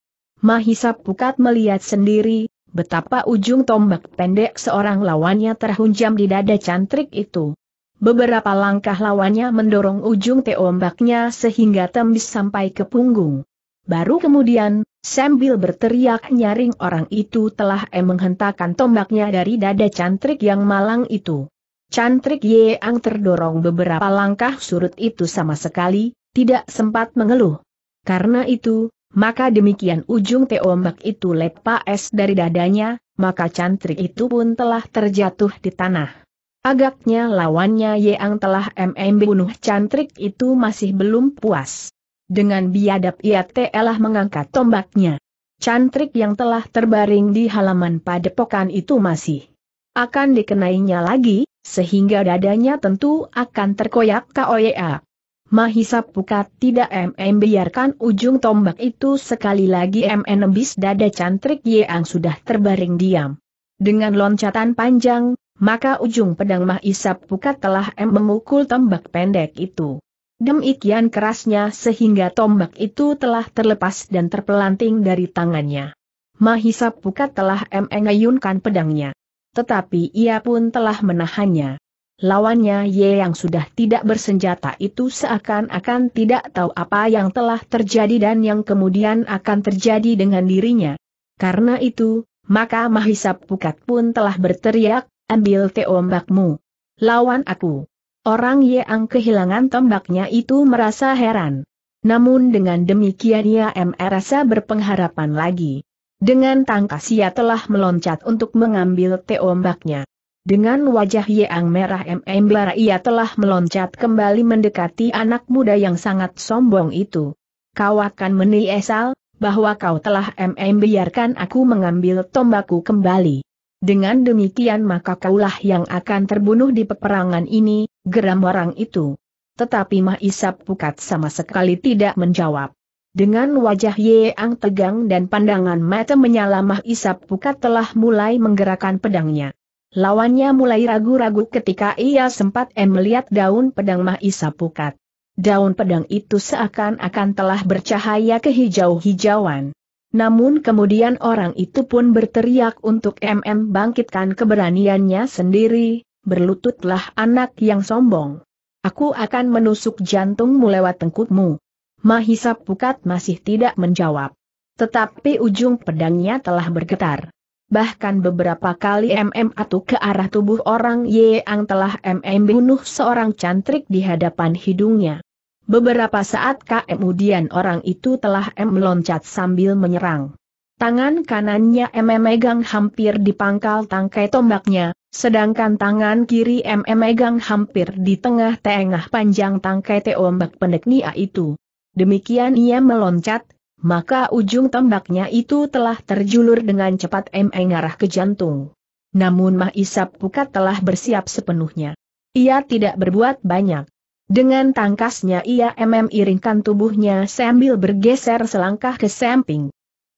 Mahisap Pukat melihat sendiri, Betapa ujung tombak pendek seorang lawannya terhunjam di dada cantrik itu. Beberapa langkah lawannya mendorong ujung tombaknya sehingga tembus sampai ke punggung. Baru kemudian, sambil berteriak nyaring orang itu telah E menghentakkan tombaknya dari dada cantrik yang malang itu. Cantrik Yeang terdorong beberapa langkah surut itu sama sekali, tidak sempat mengeluh. Karena itu, maka demikian ujung teombak itu lepas dari dadanya, maka cantrik itu pun telah terjatuh di tanah. Agaknya lawannya Yeang telah MM bunuh cantrik itu masih belum puas. Dengan biadab ia telah mengangkat tombaknya. Cantrik yang telah terbaring di halaman padepokan itu masih akan dikenainya lagi, sehingga dadanya tentu akan terkoyak koyak. Mahisa Pukat tidak MM biarkan ujung tombak itu sekali lagi MM bis dada cantrik yang sudah terbaring diam. Dengan loncatan panjang, maka ujung pedang Mahisa Pukat telah M memukul tombak pendek itu. Demikian kerasnya sehingga tombak itu telah terlepas dan terpelanting dari tangannya. Mahisa Pukat telah M mengayunkan pedangnya. Tetapi ia pun telah menahannya. Lawannya Ye yang sudah tidak bersenjata itu seakan-akan tidak tahu apa yang telah terjadi dan yang kemudian akan terjadi dengan dirinya. Karena itu, maka Mahisa Pukat pun telah berteriak, ambil teombakmu. Lawan aku. Orang Ye yang kehilangan tombaknya itu merasa heran. Namun dengan demikian ia merasa berpengharapan lagi. Dengan tangkas ia telah meloncat untuk mengambil teombaknya. Dengan wajah yang merah lara ia telah meloncat kembali mendekati anak muda yang sangat sombong itu. Kau akan esal, bahwa kau telah mm biarkan aku mengambil tombakku kembali. Dengan demikian maka kaulah yang akan terbunuh di peperangan ini, geram orang itu. Tetapi Mahisap Pukat sama sekali tidak menjawab. Dengan wajah Yeang tegang dan pandangan mata menyala Mahisap Pukat telah mulai menggerakkan pedangnya. Lawannya mulai ragu-ragu ketika ia sempat melihat daun pedang Mahisa Pukat. Daun pedang itu seakan-akan telah bercahaya kehijau-hijauan. Namun kemudian orang itu pun berteriak untuk MM bangkitkan keberaniannya sendiri, berlututlah anak yang sombong. Aku akan menusuk jantungmu lewat tengkukmu. Mahisa Pukat masih tidak menjawab. Tetapi ujung pedangnya telah bergetar. Bahkan beberapa kali MM atau ke arah tubuh orang yang telah MM bunuh seorang cantrik di hadapan hidungnya. Beberapa saat kemudian orang itu telah M meloncat sambil menyerang. Tangan kanannya MM megang hampir di pangkal tangkai tombaknya, sedangkan tangan kiri MM megang hampir di tengah-tengah panjang tangkai tombak pendek Nia itu. Demikian ia meloncat, maka ujung tombaknya itu telah terjulur dengan cepat emeng arah ke jantung. Namun Mah Isap Pukat telah bersiap sepenuhnya. Ia tidak berbuat banyak. Dengan tangkasnya ia mm iringkan tubuhnya sambil bergeser selangkah ke samping.